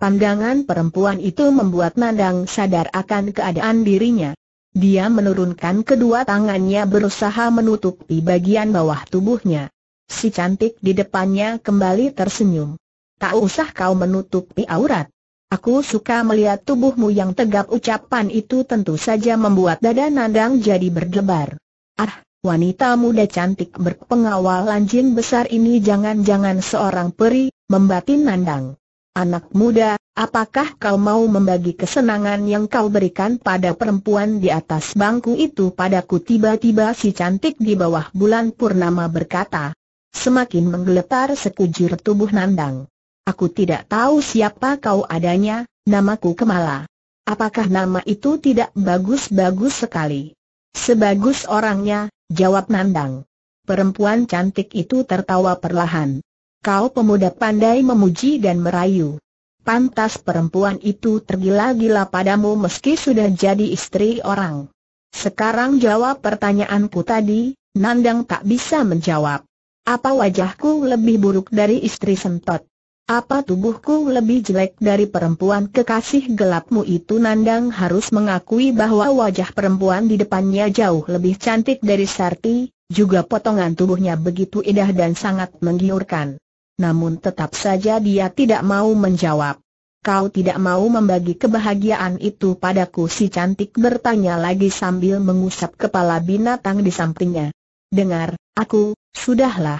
Pandangan perempuan itu membuat Nandang sadar akan keadaan dirinya. Dia menurunkan kedua tangannya berusaha menutupi bagian bawah tubuhnya. Si cantik di depannya kembali tersenyum. Tak usah kau menutupi aurat. Aku suka melihat tubuhmu yang tegap ucapan itu tentu saja membuat dada Nandang jadi berdebar. Ah, Wanita muda cantik berpengawal anjing besar ini jangan-jangan seorang peri, membatin nandang. Anak muda, apakah kau mau membagi kesenangan yang kau berikan pada perempuan di atas bangku itu padaku tiba-tiba si cantik di bawah bulan purnama berkata. Semakin menggeletar sekujur tubuh nandang. Aku tidak tahu siapa kau adanya, namaku Kemala. Apakah nama itu tidak bagus-bagus sekali? Sebagus orangnya, Jawab Nandang. Perempuan cantik itu tertawa perlahan. Kau pemuda pandai memuji dan merayu. Pantas perempuan itu tergila-gila padamu meski sudah jadi istri orang. Sekarang jawab pertanyaanku tadi, Nandang tak bisa menjawab. Apa wajahku lebih buruk dari istri sentot? Apa tubuhku lebih jelek dari perempuan kekasih gelapmu itu Nandang harus mengakui bahwa wajah perempuan di depannya jauh lebih cantik dari Sarti, juga potongan tubuhnya begitu indah dan sangat menggiurkan. Namun tetap saja dia tidak mau menjawab. Kau tidak mau membagi kebahagiaan itu padaku si cantik bertanya lagi sambil mengusap kepala binatang di sampingnya. Dengar, aku, sudahlah,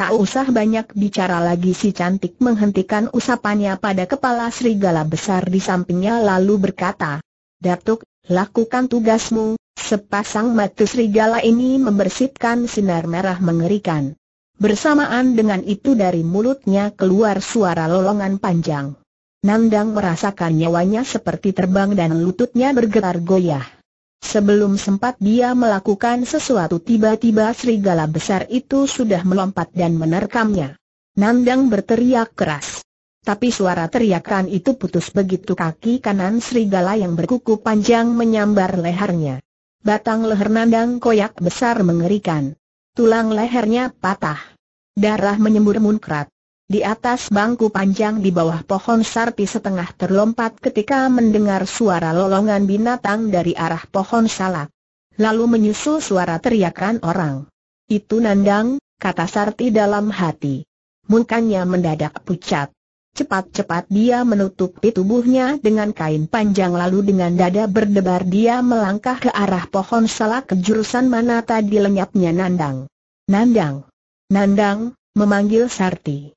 Tak usah banyak bicara lagi si cantik menghentikan usapannya pada kepala serigala besar di sampingnya lalu berkata, Datuk, lakukan tugasmu, sepasang mata serigala ini membersihkan sinar merah mengerikan. Bersamaan dengan itu dari mulutnya keluar suara lolongan panjang. Nandang merasakan nyawanya seperti terbang dan lututnya bergetar goyah. Sebelum sempat dia melakukan sesuatu tiba-tiba serigala besar itu sudah melompat dan menerkamnya. Nandang berteriak keras. Tapi suara teriakan itu putus begitu kaki kanan serigala yang berkuku panjang menyambar lehernya. Batang leher Nandang koyak besar mengerikan. Tulang lehernya patah. Darah menyembur munkrat. Di atas bangku panjang di bawah pohon sarpi setengah terlompat ketika mendengar suara lolongan binatang dari arah pohon salak. Lalu menyusul suara teriakan orang. Itu nandang, kata Sarti dalam hati. Mukanya mendadak pucat. Cepat-cepat dia menutupi tubuhnya dengan kain panjang lalu dengan dada berdebar dia melangkah ke arah pohon salak ke jurusan mana tadi lenyapnya Nandang. Nandang! Nandang! memanggil Sarti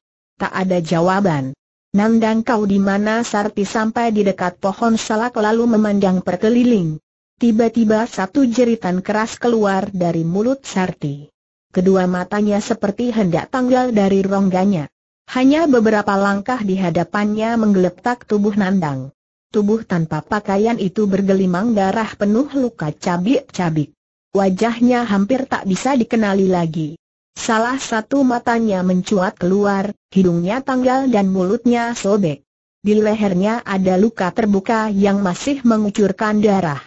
tak ada jawaban. Nandang kau di mana Sarti sampai di dekat pohon salak lalu memandang perkeliling. Tiba-tiba satu jeritan keras keluar dari mulut Sarti. Kedua matanya seperti hendak tanggal dari rongganya. Hanya beberapa langkah di hadapannya menggeletak tubuh Nandang. Tubuh tanpa pakaian itu bergelimang darah penuh luka cabik-cabik. Wajahnya hampir tak bisa dikenali lagi. Salah satu matanya mencuat keluar, hidungnya tanggal dan mulutnya sobek. Di lehernya ada luka terbuka yang masih mengucurkan darah.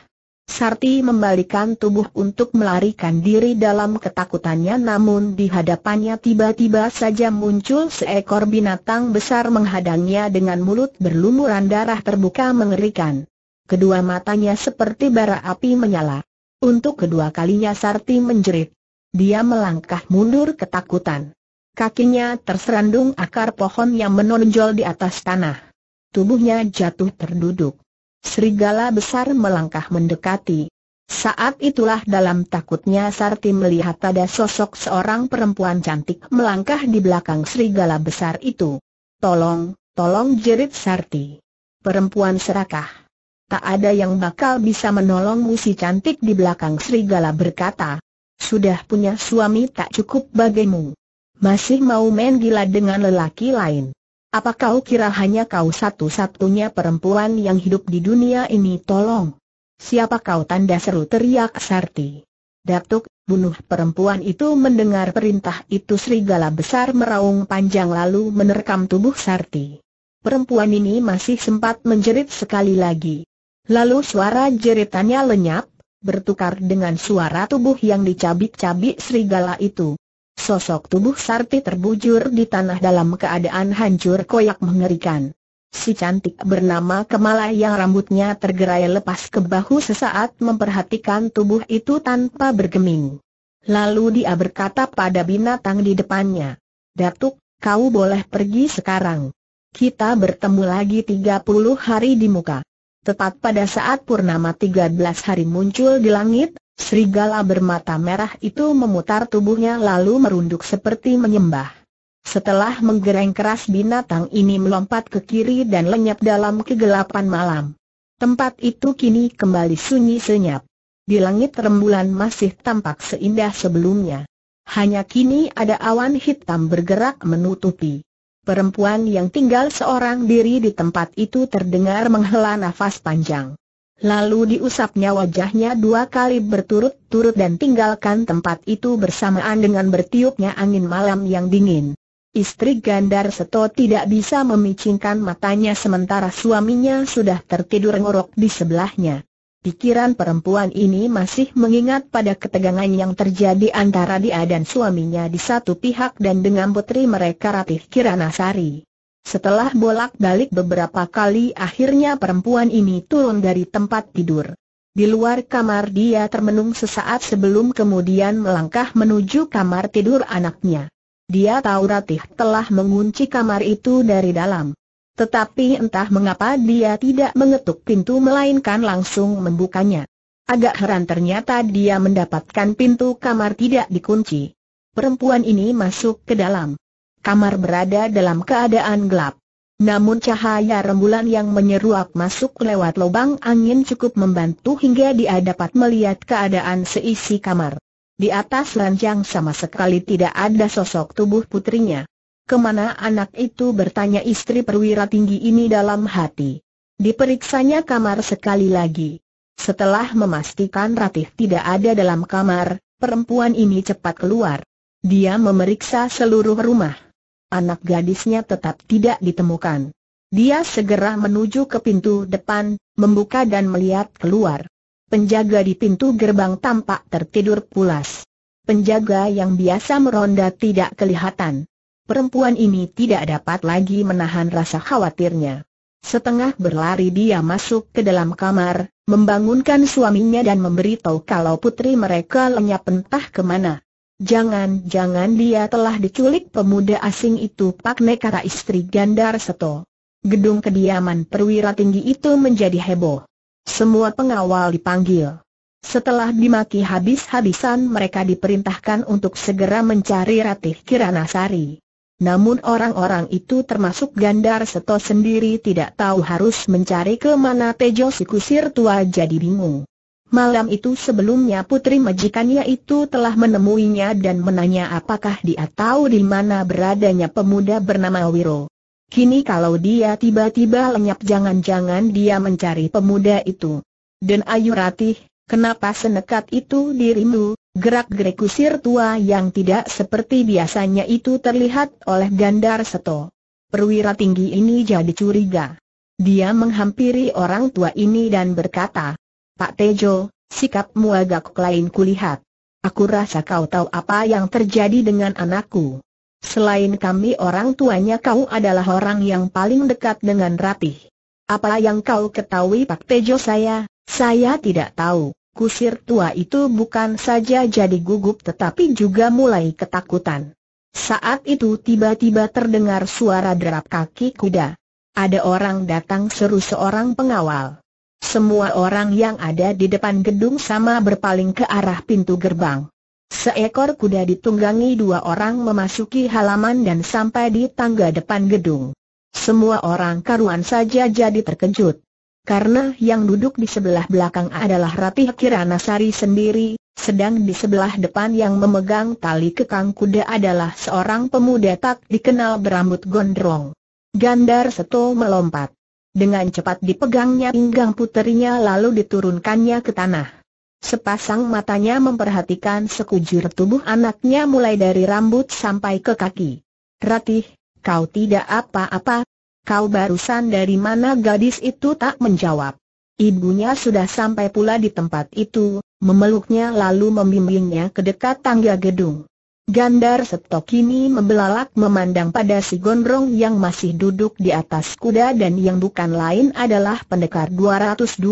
Sarti membalikan tubuh untuk melarikan diri dalam ketakutannya namun di hadapannya tiba-tiba saja muncul seekor binatang besar menghadangnya dengan mulut berlumuran darah terbuka mengerikan. Kedua matanya seperti bara api menyala. Untuk kedua kalinya Sarti menjerit. Dia melangkah mundur ketakutan. Kakinya terserandung akar pohon yang menonjol di atas tanah. Tubuhnya jatuh terduduk. Serigala besar melangkah mendekati. Saat itulah dalam takutnya Sarti melihat ada sosok seorang perempuan cantik melangkah di belakang serigala besar itu. Tolong, tolong jerit Sarti. Perempuan serakah. Tak ada yang bakal bisa menolong si cantik di belakang serigala berkata. Sudah punya suami tak cukup bagimu. Masih mau main gila dengan lelaki lain. Apa kau kira hanya kau satu-satunya perempuan yang hidup di dunia ini tolong? Siapa kau tanda seru teriak Sarti. Datuk, bunuh perempuan itu mendengar perintah itu serigala besar meraung panjang lalu menerkam tubuh Sarti. Perempuan ini masih sempat menjerit sekali lagi. Lalu suara jeritannya lenyap, bertukar dengan suara tubuh yang dicabik-cabik serigala itu. Sosok tubuh Sarti terbujur di tanah dalam keadaan hancur koyak mengerikan. Si cantik bernama Kemala yang rambutnya tergerai lepas ke bahu sesaat memperhatikan tubuh itu tanpa bergeming. Lalu dia berkata pada binatang di depannya, Datuk, kau boleh pergi sekarang. Kita bertemu lagi 30 hari di muka. Tepat pada saat purnama 13 hari muncul di langit, serigala bermata merah itu memutar tubuhnya lalu merunduk seperti menyembah. Setelah menggereng keras binatang ini melompat ke kiri dan lenyap dalam kegelapan malam. Tempat itu kini kembali sunyi senyap. Di langit rembulan masih tampak seindah sebelumnya. Hanya kini ada awan hitam bergerak menutupi. Perempuan yang tinggal seorang diri di tempat itu terdengar menghela nafas panjang. Lalu diusapnya wajahnya dua kali berturut-turut dan tinggalkan tempat itu bersamaan dengan bertiupnya angin malam yang dingin. Istri Gandar Seto tidak bisa memicingkan matanya sementara suaminya sudah tertidur ngorok di sebelahnya. Pikiran perempuan ini masih mengingat pada ketegangan yang terjadi antara dia dan suaminya di satu pihak dan dengan putri mereka Ratih Kiranasari. Setelah bolak-balik beberapa kali akhirnya perempuan ini turun dari tempat tidur. Di luar kamar dia termenung sesaat sebelum kemudian melangkah menuju kamar tidur anaknya. Dia tahu Ratih telah mengunci kamar itu dari dalam. Tetapi entah mengapa dia tidak mengetuk pintu melainkan langsung membukanya. Agak heran ternyata dia mendapatkan pintu kamar tidak dikunci. Perempuan ini masuk ke dalam. Kamar berada dalam keadaan gelap. Namun cahaya rembulan yang menyeruak masuk lewat lubang angin cukup membantu hingga dia dapat melihat keadaan seisi kamar. Di atas ranjang sama sekali tidak ada sosok tubuh putrinya. Kemana anak itu bertanya istri perwira tinggi ini dalam hati. Diperiksanya kamar sekali lagi. Setelah memastikan Ratih tidak ada dalam kamar, perempuan ini cepat keluar. Dia memeriksa seluruh rumah. Anak gadisnya tetap tidak ditemukan. Dia segera menuju ke pintu depan, membuka dan melihat keluar. Penjaga di pintu gerbang tampak tertidur pulas. Penjaga yang biasa meronda tidak kelihatan perempuan ini tidak dapat lagi menahan rasa khawatirnya. Setengah berlari dia masuk ke dalam kamar, membangunkan suaminya dan memberitahu kalau putri mereka lenyap entah kemana. Jangan-jangan dia telah diculik pemuda asing itu Pak Nekara istri Gandar Seto. Gedung kediaman perwira tinggi itu menjadi heboh. Semua pengawal dipanggil. Setelah dimaki habis-habisan mereka diperintahkan untuk segera mencari Ratih Kiranasari. Namun orang-orang itu termasuk Gandar Seto sendiri tidak tahu harus mencari ke mana Tejo si kusir tua jadi bingung. Malam itu sebelumnya putri majikannya itu telah menemuinya dan menanya apakah dia tahu di mana beradanya pemuda bernama Wiro. Kini kalau dia tiba-tiba lenyap jangan-jangan dia mencari pemuda itu. Dan Ayu Ratih, kenapa senekat itu dirimu? Gerak-gerik kusir tua yang tidak seperti biasanya itu terlihat oleh Gandar Seto. Perwira tinggi ini jadi curiga. Dia menghampiri orang tua ini dan berkata, Pak Tejo, sikapmu agak lain kulihat. Aku rasa kau tahu apa yang terjadi dengan anakku. Selain kami orang tuanya kau adalah orang yang paling dekat dengan Ratih. Apa yang kau ketahui Pak Tejo saya, saya tidak tahu. Kusir tua itu bukan saja jadi gugup tetapi juga mulai ketakutan. Saat itu tiba-tiba terdengar suara derap kaki kuda. Ada orang datang seru seorang pengawal. Semua orang yang ada di depan gedung sama berpaling ke arah pintu gerbang. Seekor kuda ditunggangi dua orang memasuki halaman dan sampai di tangga depan gedung. Semua orang karuan saja jadi terkejut karena yang duduk di sebelah belakang adalah Ratih Kiranasari sendiri, sedang di sebelah depan yang memegang tali kekang kuda adalah seorang pemuda tak dikenal berambut gondrong. Gandar Seto melompat. Dengan cepat dipegangnya pinggang puterinya lalu diturunkannya ke tanah. Sepasang matanya memperhatikan sekujur tubuh anaknya mulai dari rambut sampai ke kaki. Ratih, kau tidak apa-apa, Kau barusan dari mana gadis itu tak menjawab. Ibunya sudah sampai pula di tempat itu, memeluknya lalu membimbingnya ke dekat tangga gedung. Gandar setok ini membelalak memandang pada si gondrong yang masih duduk di atas kuda dan yang bukan lain adalah pendekar 212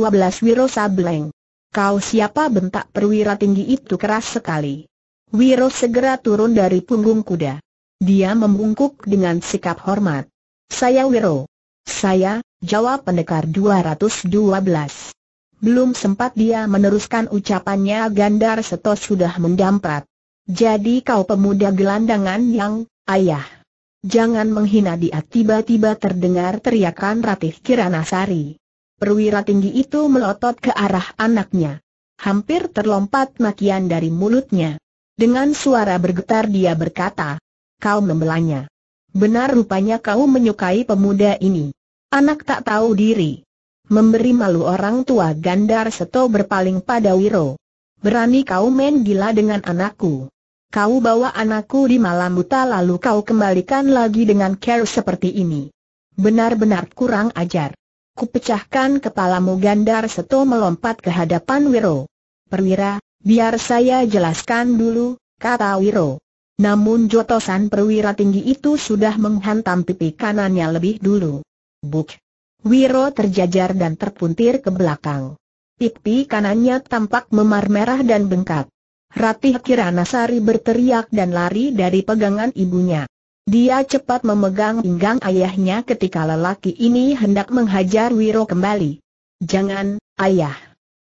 Wiro Sableng. Kau siapa bentak perwira tinggi itu keras sekali. Wiro segera turun dari punggung kuda. Dia membungkuk dengan sikap hormat. Saya Wiro. Saya, jawab pendekar 212. Belum sempat dia meneruskan ucapannya Gandar Seto sudah mendamprat. Jadi kau pemuda gelandangan yang, ayah. Jangan menghina dia tiba-tiba terdengar teriakan Ratih Kiranasari. Perwira tinggi itu melotot ke arah anaknya. Hampir terlompat makian dari mulutnya. Dengan suara bergetar dia berkata, kau membelanya. Benar rupanya kau menyukai pemuda ini. Anak tak tahu diri. Memberi malu orang tua Gandar Seto berpaling pada Wiro. Berani kau main gila dengan anakku. Kau bawa anakku di malam buta lalu kau kembalikan lagi dengan care seperti ini. Benar-benar kurang ajar. Kupecahkan kepalamu Gandar Seto melompat ke hadapan Wiro. Perwira, biar saya jelaskan dulu, kata Wiro. Namun jotosan perwira tinggi itu sudah menghantam pipi kanannya lebih dulu. Buk! Wiro terjajar dan terpuntir ke belakang. Pipi kanannya tampak memar merah dan bengkak. Ratih Kiranasari berteriak dan lari dari pegangan ibunya. Dia cepat memegang pinggang ayahnya ketika lelaki ini hendak menghajar Wiro kembali. Jangan, ayah.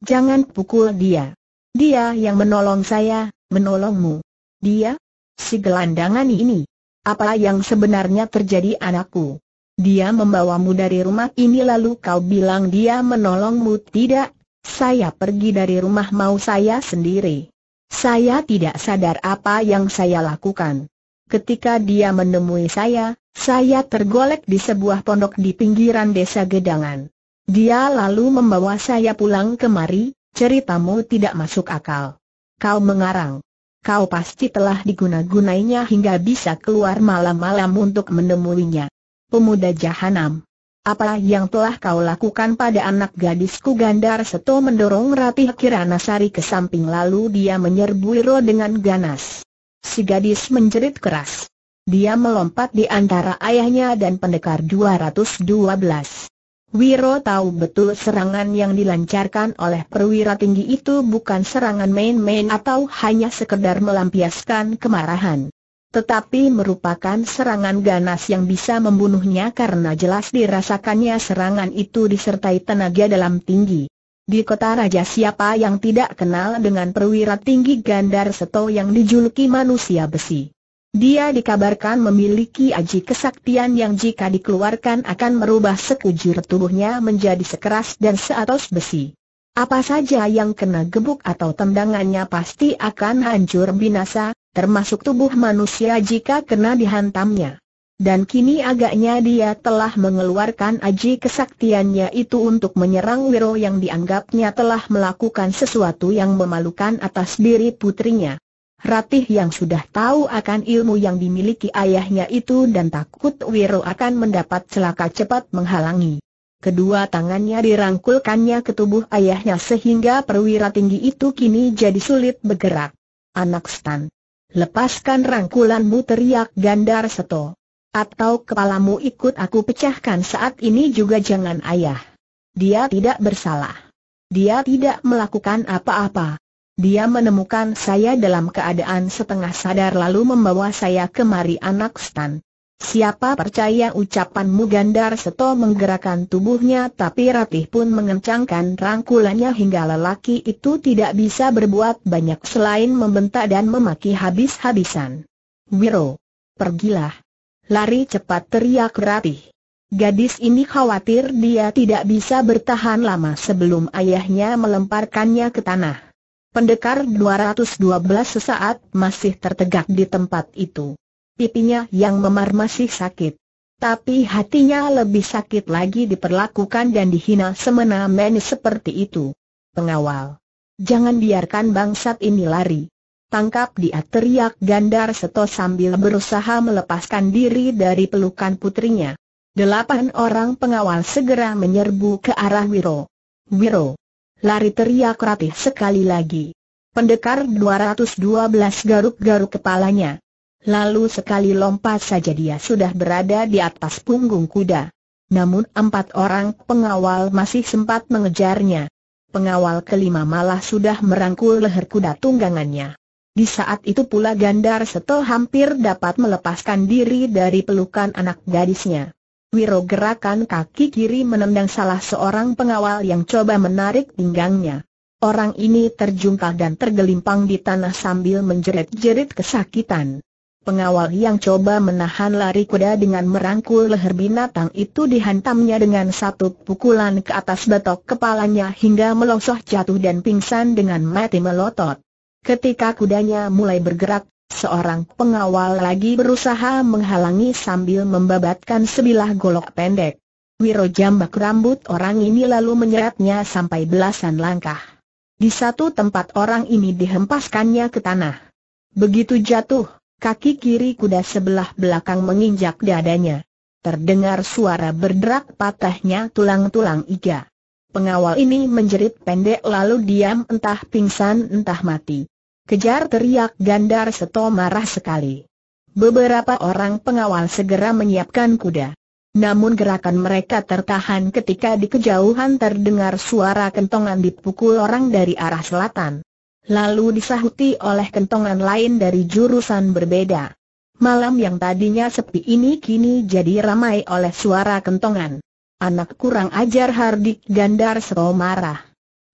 Jangan pukul dia. Dia yang menolong saya, menolongmu. Dia, si gelandangan ini. Apa yang sebenarnya terjadi anakku? Dia membawamu dari rumah ini lalu kau bilang dia menolongmu tidak? Saya pergi dari rumah mau saya sendiri. Saya tidak sadar apa yang saya lakukan. Ketika dia menemui saya, saya tergolek di sebuah pondok di pinggiran desa Gedangan. Dia lalu membawa saya pulang kemari, ceritamu tidak masuk akal. Kau mengarang kau pasti telah diguna-gunainya hingga bisa keluar malam-malam untuk menemuinya. Pemuda Jahanam. Apa yang telah kau lakukan pada anak gadisku Gandar Seto mendorong Ratih Kiranasari ke samping lalu dia menyerbu Iro dengan ganas. Si gadis menjerit keras. Dia melompat di antara ayahnya dan pendekar 212. Wiro tahu betul serangan yang dilancarkan oleh perwira tinggi itu bukan serangan main-main atau hanya sekedar melampiaskan kemarahan. Tetapi merupakan serangan ganas yang bisa membunuhnya karena jelas dirasakannya serangan itu disertai tenaga dalam tinggi. Di kota raja siapa yang tidak kenal dengan perwira tinggi Gandar Seto yang dijuluki manusia besi. Dia dikabarkan memiliki aji kesaktian yang jika dikeluarkan akan merubah sekujur tubuhnya menjadi sekeras dan seatos besi. Apa saja yang kena gebuk atau tendangannya pasti akan hancur binasa, termasuk tubuh manusia jika kena dihantamnya. Dan kini agaknya dia telah mengeluarkan aji kesaktiannya itu untuk menyerang Wiro yang dianggapnya telah melakukan sesuatu yang memalukan atas diri putrinya. Ratih yang sudah tahu akan ilmu yang dimiliki ayahnya itu dan takut Wiro akan mendapat celaka cepat menghalangi. Kedua tangannya dirangkulkannya ke tubuh ayahnya sehingga perwira tinggi itu kini jadi sulit bergerak. Anak Stan. Lepaskan rangkulanmu teriak Gandar Seto. Atau kepalamu ikut aku pecahkan saat ini juga jangan ayah. Dia tidak bersalah. Dia tidak melakukan apa-apa. Dia menemukan saya dalam keadaan setengah sadar lalu membawa saya kemari anak stan. Siapa percaya ucapanmu Gandar Seto menggerakkan tubuhnya tapi Ratih pun mengencangkan rangkulannya hingga lelaki itu tidak bisa berbuat banyak selain membentak dan memaki habis-habisan. Wiro, pergilah. Lari cepat teriak Ratih. Gadis ini khawatir dia tidak bisa bertahan lama sebelum ayahnya melemparkannya ke tanah. Pendekar 212 sesaat masih tertegak di tempat itu. Pipinya yang memar masih sakit. Tapi hatinya lebih sakit lagi diperlakukan dan dihina semena-mena seperti itu. Pengawal. Jangan biarkan bangsat ini lari. Tangkap dia teriak Gandar Seto sambil berusaha melepaskan diri dari pelukan putrinya. Delapan orang pengawal segera menyerbu ke arah Wiro. Wiro, Lari teriak ratih sekali lagi. Pendekar 212 garuk-garuk kepalanya. Lalu sekali lompat saja dia sudah berada di atas punggung kuda. Namun empat orang pengawal masih sempat mengejarnya. Pengawal kelima malah sudah merangkul leher kuda tunggangannya. Di saat itu pula Gandar Seto hampir dapat melepaskan diri dari pelukan anak gadisnya. Wiro gerakan kaki kiri menendang salah seorang pengawal yang coba menarik pinggangnya. Orang ini terjungkal dan tergelimpang di tanah sambil menjerit-jerit kesakitan. Pengawal yang coba menahan lari kuda dengan merangkul leher binatang itu dihantamnya dengan satu pukulan ke atas batok kepalanya hingga melosoh jatuh dan pingsan dengan mati melotot. Ketika kudanya mulai bergerak, Seorang pengawal lagi berusaha menghalangi sambil membabatkan sebilah golok pendek. Wiro jambak rambut orang ini lalu menyeretnya sampai belasan langkah. Di satu tempat orang ini dihempaskannya ke tanah. Begitu jatuh, kaki kiri kuda sebelah belakang menginjak dadanya. Terdengar suara berderak patahnya tulang-tulang iga. Pengawal ini menjerit pendek lalu diam entah pingsan entah mati. Kejar teriak Gandar Seto marah sekali. Beberapa orang pengawal segera menyiapkan kuda. Namun gerakan mereka tertahan ketika di kejauhan terdengar suara kentongan dipukul orang dari arah selatan. Lalu disahuti oleh kentongan lain dari jurusan berbeda. Malam yang tadinya sepi ini kini jadi ramai oleh suara kentongan. Anak kurang ajar Hardik Gandar seto marah.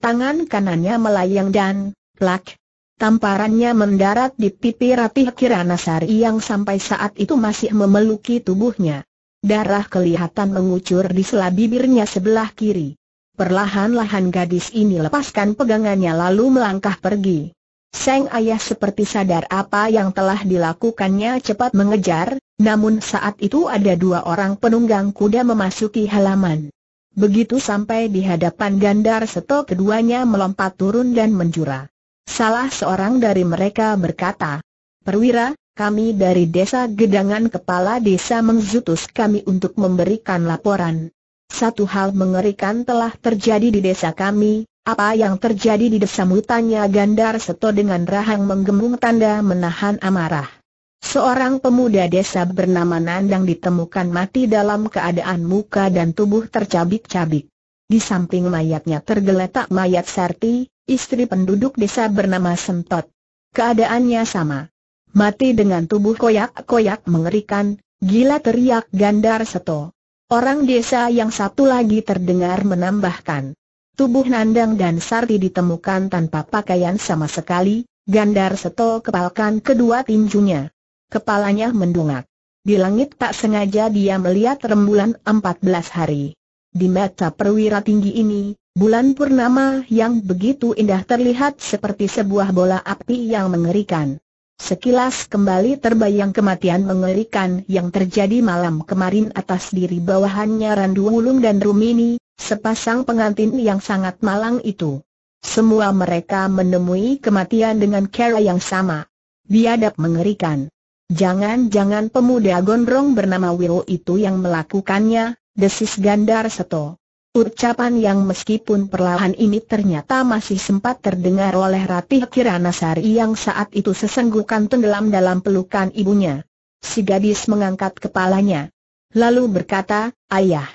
Tangan kanannya melayang dan, plak, Tamparannya mendarat di pipi Ratih Kiranasari yang sampai saat itu masih memeluki tubuhnya. Darah kelihatan mengucur di sela bibirnya sebelah kiri. Perlahan-lahan gadis ini lepaskan pegangannya lalu melangkah pergi. Seng ayah seperti sadar apa yang telah dilakukannya cepat mengejar, namun saat itu ada dua orang penunggang kuda memasuki halaman. Begitu sampai di hadapan Gandar Seto keduanya melompat turun dan menjurah. Salah seorang dari mereka berkata, Perwira, kami dari desa Gedangan Kepala Desa mengzutus kami untuk memberikan laporan. Satu hal mengerikan telah terjadi di desa kami, apa yang terjadi di desamu tanya Gandar Seto dengan rahang menggembung tanda menahan amarah. Seorang pemuda desa bernama Nandang ditemukan mati dalam keadaan muka dan tubuh tercabik-cabik. Di samping mayatnya tergeletak mayat Sarti, istri penduduk desa bernama Sentot. Keadaannya sama. Mati dengan tubuh koyak-koyak mengerikan, gila teriak Gandar Seto. Orang desa yang satu lagi terdengar menambahkan. Tubuh Nandang dan Sarti ditemukan tanpa pakaian sama sekali, Gandar Seto kepalkan kedua tinjunya. Kepalanya mendungak. Di langit tak sengaja dia melihat rembulan 14 hari. Di mata perwira tinggi ini, Bulan purnama yang begitu indah terlihat seperti sebuah bola api yang mengerikan. Sekilas kembali terbayang kematian mengerikan yang terjadi malam kemarin atas diri bawahannya Randu Wulung dan Rumini, sepasang pengantin yang sangat malang itu. Semua mereka menemui kematian dengan cara yang sama. Biadab mengerikan. Jangan-jangan pemuda gondrong bernama Wiro itu yang melakukannya, desis Gandar Seto. Ucapan yang meskipun perlahan ini ternyata masih sempat terdengar oleh Ratih Kiranasari yang saat itu sesenggukan tenggelam dalam pelukan ibunya. Si gadis mengangkat kepalanya. Lalu berkata, Ayah,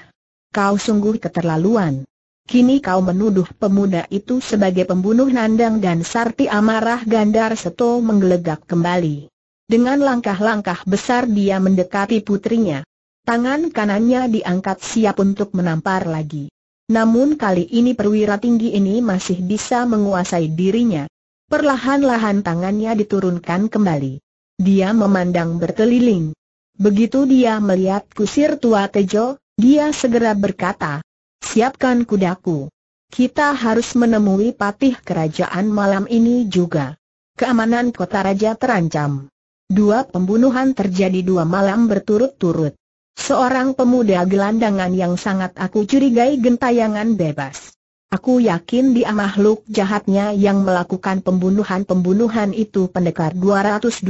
kau sungguh keterlaluan. Kini kau menuduh pemuda itu sebagai pembunuh Nandang dan Sarti Amarah Gandar Seto menggelegak kembali. Dengan langkah-langkah besar dia mendekati putrinya. Tangan kanannya diangkat siap untuk menampar lagi. Namun kali ini perwira tinggi ini masih bisa menguasai dirinya. Perlahan-lahan tangannya diturunkan kembali. Dia memandang berkeliling. Begitu dia melihat kusir tua Tejo, dia segera berkata, Siapkan kudaku. Kita harus menemui patih kerajaan malam ini juga. Keamanan kota raja terancam. Dua pembunuhan terjadi dua malam berturut-turut. Seorang pemuda gelandangan yang sangat aku curigai gentayangan bebas. Aku yakin dia makhluk jahatnya yang melakukan pembunuhan-pembunuhan itu pendekar 212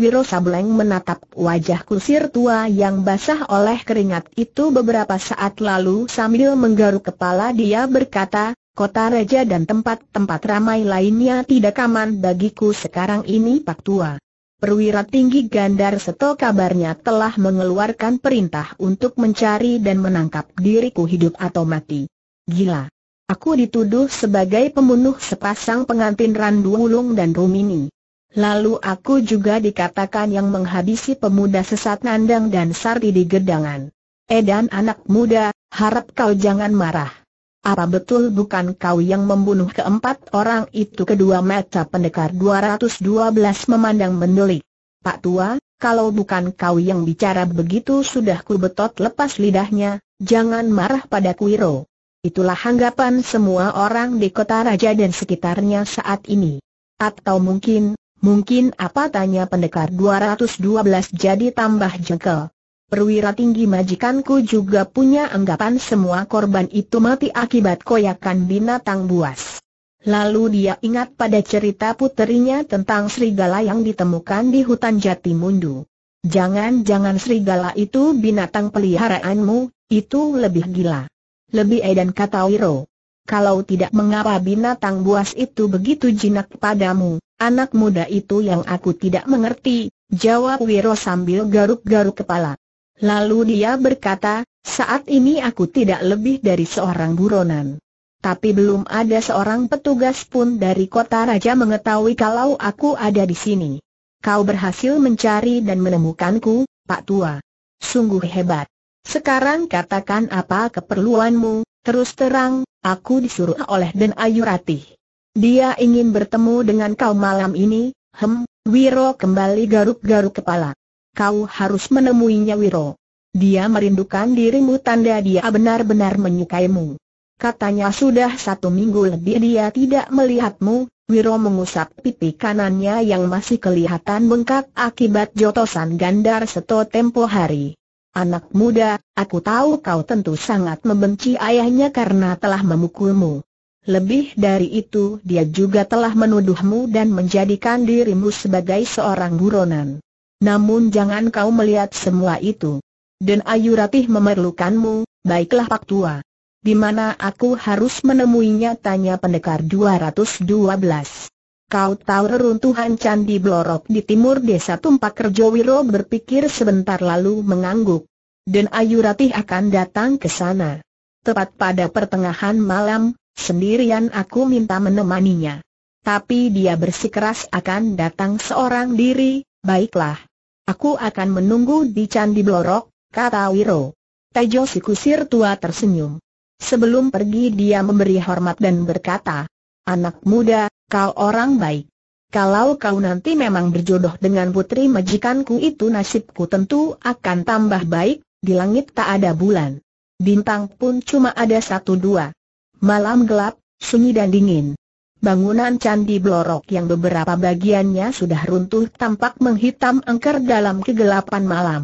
Wiro Sableng menatap wajah kusir tua yang basah oleh keringat itu beberapa saat lalu sambil menggaruk kepala dia berkata, kota raja dan tempat-tempat ramai lainnya tidak aman bagiku sekarang ini Pak Tua perwira tinggi Gandar Seto kabarnya telah mengeluarkan perintah untuk mencari dan menangkap diriku hidup atau mati. Gila. Aku dituduh sebagai pembunuh sepasang pengantin Randu Wulung dan Rumini. Lalu aku juga dikatakan yang menghabisi pemuda sesat Nandang dan Sardi di Gedangan. Edan eh anak muda, harap kau jangan marah. Apa betul bukan kau yang membunuh keempat orang itu? Kedua mata pendekar 212 memandang mendelik. Pak Tua, kalau bukan kau yang bicara begitu sudah ku betot lepas lidahnya, jangan marah pada Kuiro. Itulah anggapan semua orang di kota raja dan sekitarnya saat ini. Atau mungkin, mungkin apa tanya pendekar 212 jadi tambah jengkel perwira tinggi majikanku juga punya anggapan semua korban itu mati akibat koyakan binatang buas. Lalu dia ingat pada cerita puterinya tentang serigala yang ditemukan di hutan jati mundu. Jangan-jangan serigala itu binatang peliharaanmu, itu lebih gila. Lebih edan kata Wiro. Kalau tidak mengapa binatang buas itu begitu jinak padamu, anak muda itu yang aku tidak mengerti, jawab Wiro sambil garuk-garuk kepala. Lalu dia berkata, saat ini aku tidak lebih dari seorang buronan. Tapi belum ada seorang petugas pun dari kota raja mengetahui kalau aku ada di sini. Kau berhasil mencari dan menemukanku, Pak Tua. Sungguh hebat. Sekarang katakan apa keperluanmu, terus terang, aku disuruh oleh Den Ayu Ratih. Dia ingin bertemu dengan kau malam ini, hem, Wiro kembali garuk-garuk kepala kau harus menemuinya Wiro. Dia merindukan dirimu tanda dia benar-benar menyukaimu. Katanya sudah satu minggu lebih dia tidak melihatmu, Wiro mengusap pipi kanannya yang masih kelihatan bengkak akibat jotosan gandar seto tempo hari. Anak muda, aku tahu kau tentu sangat membenci ayahnya karena telah memukulmu. Lebih dari itu dia juga telah menuduhmu dan menjadikan dirimu sebagai seorang buronan. Namun jangan kau melihat semua itu. Dan Ayu Ratih memerlukanmu, baiklah Pak Tua. Di mana aku harus menemuinya tanya pendekar 212. Kau tahu reruntuhan Candi Blorok di timur desa Tumpak Kerjowiro berpikir sebentar lalu mengangguk. Dan Ayu Ratih akan datang ke sana. Tepat pada pertengahan malam, sendirian aku minta menemaninya. Tapi dia bersikeras akan datang seorang diri, baiklah. Aku akan menunggu di Candi Blorok, kata Wiro. Tejo si kusir tua tersenyum. Sebelum pergi dia memberi hormat dan berkata, Anak muda, kau orang baik. Kalau kau nanti memang berjodoh dengan putri majikanku itu nasibku tentu akan tambah baik, di langit tak ada bulan. Bintang pun cuma ada satu dua. Malam gelap, sunyi dan dingin. Bangunan Candi Blorok yang beberapa bagiannya sudah runtuh tampak menghitam angker dalam kegelapan malam.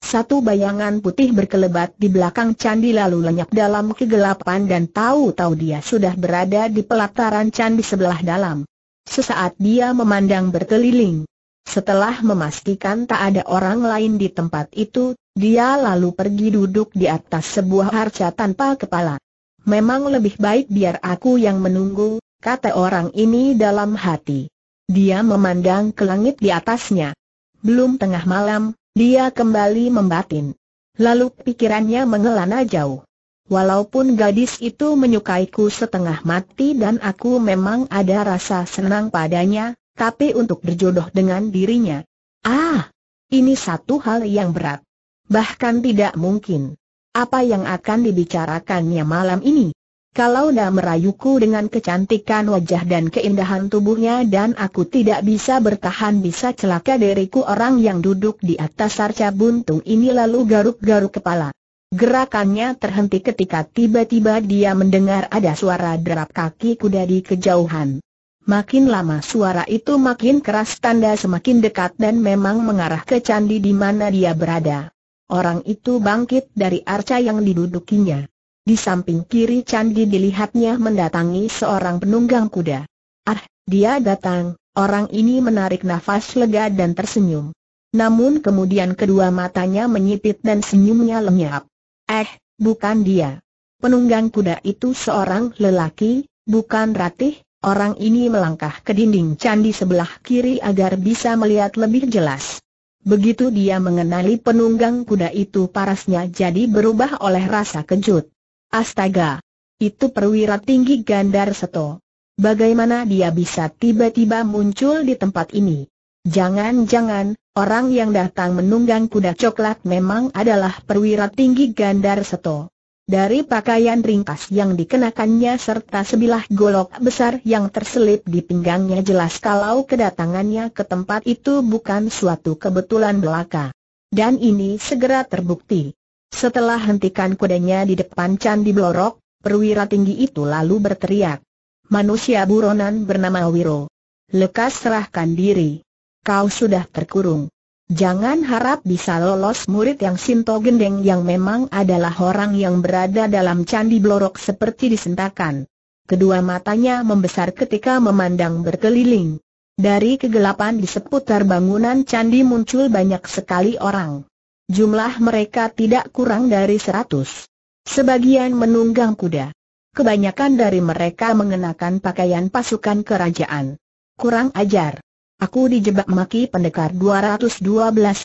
Satu bayangan putih berkelebat di belakang candi lalu lenyap dalam kegelapan dan tahu-tahu dia sudah berada di pelataran candi sebelah dalam. Sesaat dia memandang berkeliling. Setelah memastikan tak ada orang lain di tempat itu, dia lalu pergi duduk di atas sebuah harta tanpa kepala. Memang lebih baik biar aku yang menunggu, kata orang ini dalam hati. Dia memandang ke langit di atasnya. Belum tengah malam, dia kembali membatin. Lalu pikirannya mengelana jauh. Walaupun gadis itu menyukaiku setengah mati dan aku memang ada rasa senang padanya, tapi untuk berjodoh dengan dirinya. Ah, ini satu hal yang berat. Bahkan tidak mungkin. Apa yang akan dibicarakannya malam ini? Kalau dia merayuku dengan kecantikan wajah dan keindahan tubuhnya dan aku tidak bisa bertahan bisa celaka diriku orang yang duduk di atas arca buntung ini lalu garuk-garuk kepala. Gerakannya terhenti ketika tiba-tiba dia mendengar ada suara derap kaki kuda di kejauhan. Makin lama suara itu makin keras tanda semakin dekat dan memang mengarah ke candi di mana dia berada. Orang itu bangkit dari arca yang didudukinya. Di samping kiri Candi dilihatnya mendatangi seorang penunggang kuda. Ah, dia datang, orang ini menarik nafas lega dan tersenyum. Namun kemudian kedua matanya menyipit dan senyumnya lenyap. Eh, bukan dia. Penunggang kuda itu seorang lelaki, bukan ratih, orang ini melangkah ke dinding candi sebelah kiri agar bisa melihat lebih jelas. Begitu dia mengenali penunggang kuda itu parasnya jadi berubah oleh rasa kejut. Astaga! Itu perwira tinggi Gandar Seto. Bagaimana dia bisa tiba-tiba muncul di tempat ini? Jangan-jangan, orang yang datang menunggang kuda coklat memang adalah perwira tinggi Gandar Seto. Dari pakaian ringkas yang dikenakannya serta sebilah golok besar yang terselip di pinggangnya jelas kalau kedatangannya ke tempat itu bukan suatu kebetulan belaka. Dan ini segera terbukti. Setelah hentikan kudanya di depan Candi Blorok, perwira tinggi itu lalu berteriak. Manusia buronan bernama Wiro. Lekas serahkan diri. Kau sudah terkurung. Jangan harap bisa lolos murid yang Sinto Gendeng yang memang adalah orang yang berada dalam candi blorok seperti disentakan. Kedua matanya membesar ketika memandang berkeliling. Dari kegelapan di seputar bangunan candi muncul banyak sekali orang. Jumlah mereka tidak kurang dari seratus. Sebagian menunggang kuda. Kebanyakan dari mereka mengenakan pakaian pasukan kerajaan. Kurang ajar. Aku dijebak maki pendekar 212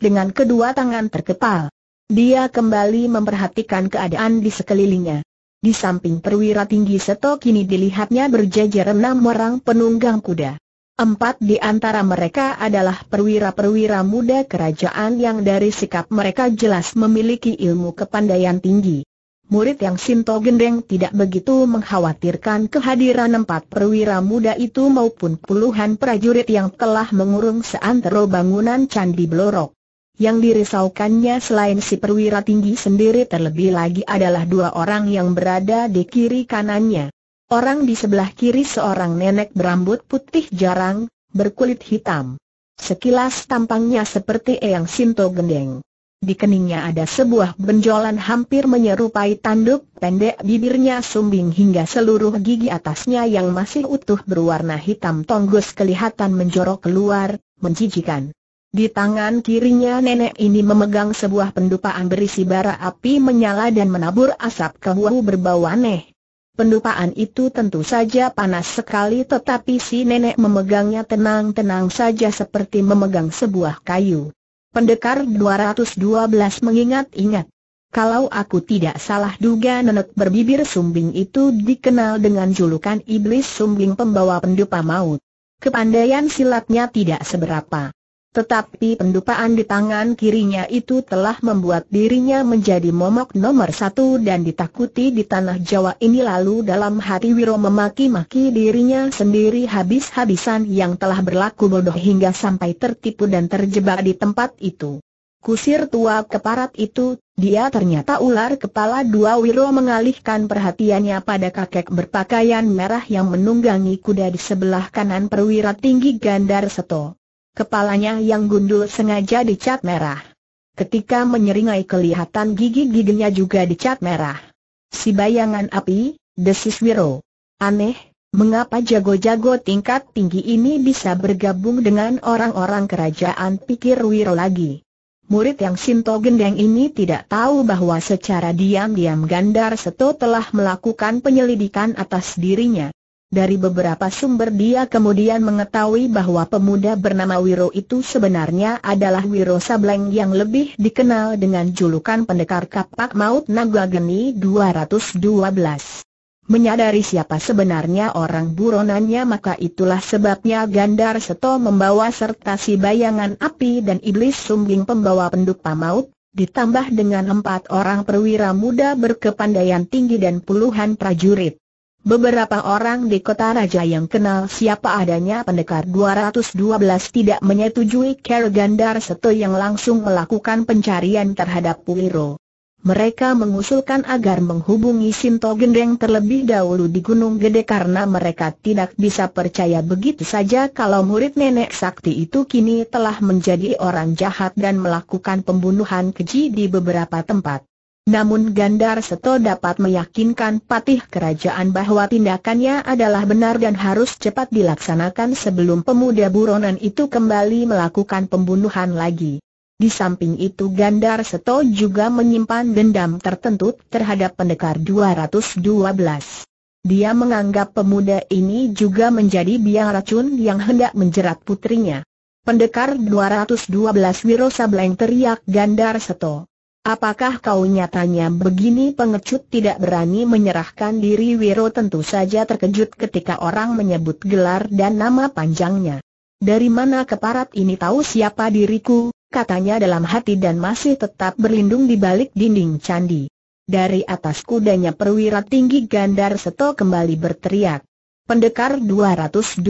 dengan kedua tangan terkepal. Dia kembali memperhatikan keadaan di sekelilingnya. Di samping perwira tinggi Seto kini dilihatnya berjejer enam orang penunggang kuda. Empat di antara mereka adalah perwira-perwira muda kerajaan yang dari sikap mereka jelas memiliki ilmu kepandaian tinggi. Murid yang Sinto Gendeng tidak begitu mengkhawatirkan kehadiran empat perwira muda itu maupun puluhan prajurit yang telah mengurung seantero bangunan Candi Blorok. Yang dirisaukannya selain si perwira tinggi sendiri terlebih lagi adalah dua orang yang berada di kiri kanannya. Orang di sebelah kiri seorang nenek berambut putih jarang, berkulit hitam. Sekilas tampangnya seperti Eyang Sinto Gendeng. Di keningnya ada sebuah benjolan hampir menyerupai tanduk pendek bibirnya sumbing hingga seluruh gigi atasnya yang masih utuh berwarna hitam tonggos kelihatan menjorok keluar, menjijikan. Di tangan kirinya nenek ini memegang sebuah pendupaan berisi bara api menyala dan menabur asap kehuhu berbau aneh. Pendupaan itu tentu saja panas sekali tetapi si nenek memegangnya tenang-tenang saja seperti memegang sebuah kayu. Pendekar 212 mengingat-ingat. Kalau aku tidak salah duga nenek berbibir sumbing itu dikenal dengan julukan iblis sumbing pembawa pendupa maut. Kepandaian silatnya tidak seberapa. Tetapi pendupaan di tangan kirinya itu telah membuat dirinya menjadi momok nomor satu dan ditakuti di tanah Jawa ini lalu dalam hati Wiro memaki-maki dirinya sendiri habis-habisan yang telah berlaku bodoh hingga sampai tertipu dan terjebak di tempat itu. Kusir tua keparat itu, dia ternyata ular kepala dua Wiro mengalihkan perhatiannya pada kakek berpakaian merah yang menunggangi kuda di sebelah kanan perwira tinggi Gandar Seto. Kepalanya yang gundul sengaja dicat merah. Ketika menyeringai kelihatan gigi-giginya juga dicat merah. Si bayangan api, desis Wiro. Aneh, mengapa jago-jago tingkat tinggi ini bisa bergabung dengan orang-orang kerajaan pikir Wiro lagi. Murid yang Sinto Gendeng ini tidak tahu bahwa secara diam-diam Gandar Seto telah melakukan penyelidikan atas dirinya. Dari beberapa sumber dia kemudian mengetahui bahwa pemuda bernama Wiro itu sebenarnya adalah Wiro Sableng yang lebih dikenal dengan julukan pendekar kapak maut Naga 212. Menyadari siapa sebenarnya orang buronannya maka itulah sebabnya Gandar Seto membawa serta si bayangan api dan iblis sumbing pembawa pendupa maut, ditambah dengan empat orang perwira muda berkepandaian tinggi dan puluhan prajurit. Beberapa orang di kota raja yang kenal siapa adanya pendekar 212 tidak menyetujui Gandar Seto yang langsung melakukan pencarian terhadap Puiro. Mereka mengusulkan agar menghubungi Sinto Gendeng terlebih dahulu di Gunung Gede karena mereka tidak bisa percaya begitu saja kalau murid nenek sakti itu kini telah menjadi orang jahat dan melakukan pembunuhan keji di beberapa tempat. Namun Gandar Seto dapat meyakinkan patih kerajaan bahwa tindakannya adalah benar dan harus cepat dilaksanakan sebelum pemuda buronan itu kembali melakukan pembunuhan lagi. Di samping itu Gandar Seto juga menyimpan dendam tertentu terhadap pendekar 212. Dia menganggap pemuda ini juga menjadi biang racun yang hendak menjerat putrinya. Pendekar 212 Wiro Sableng teriak Gandar Seto. Apakah kau nyatanya begini pengecut tidak berani menyerahkan diri Wiro tentu saja terkejut ketika orang menyebut gelar dan nama panjangnya. Dari mana keparat ini tahu siapa diriku, katanya dalam hati dan masih tetap berlindung di balik dinding candi. Dari atas kudanya perwira tinggi Gandar Seto kembali berteriak. Pendekar 212.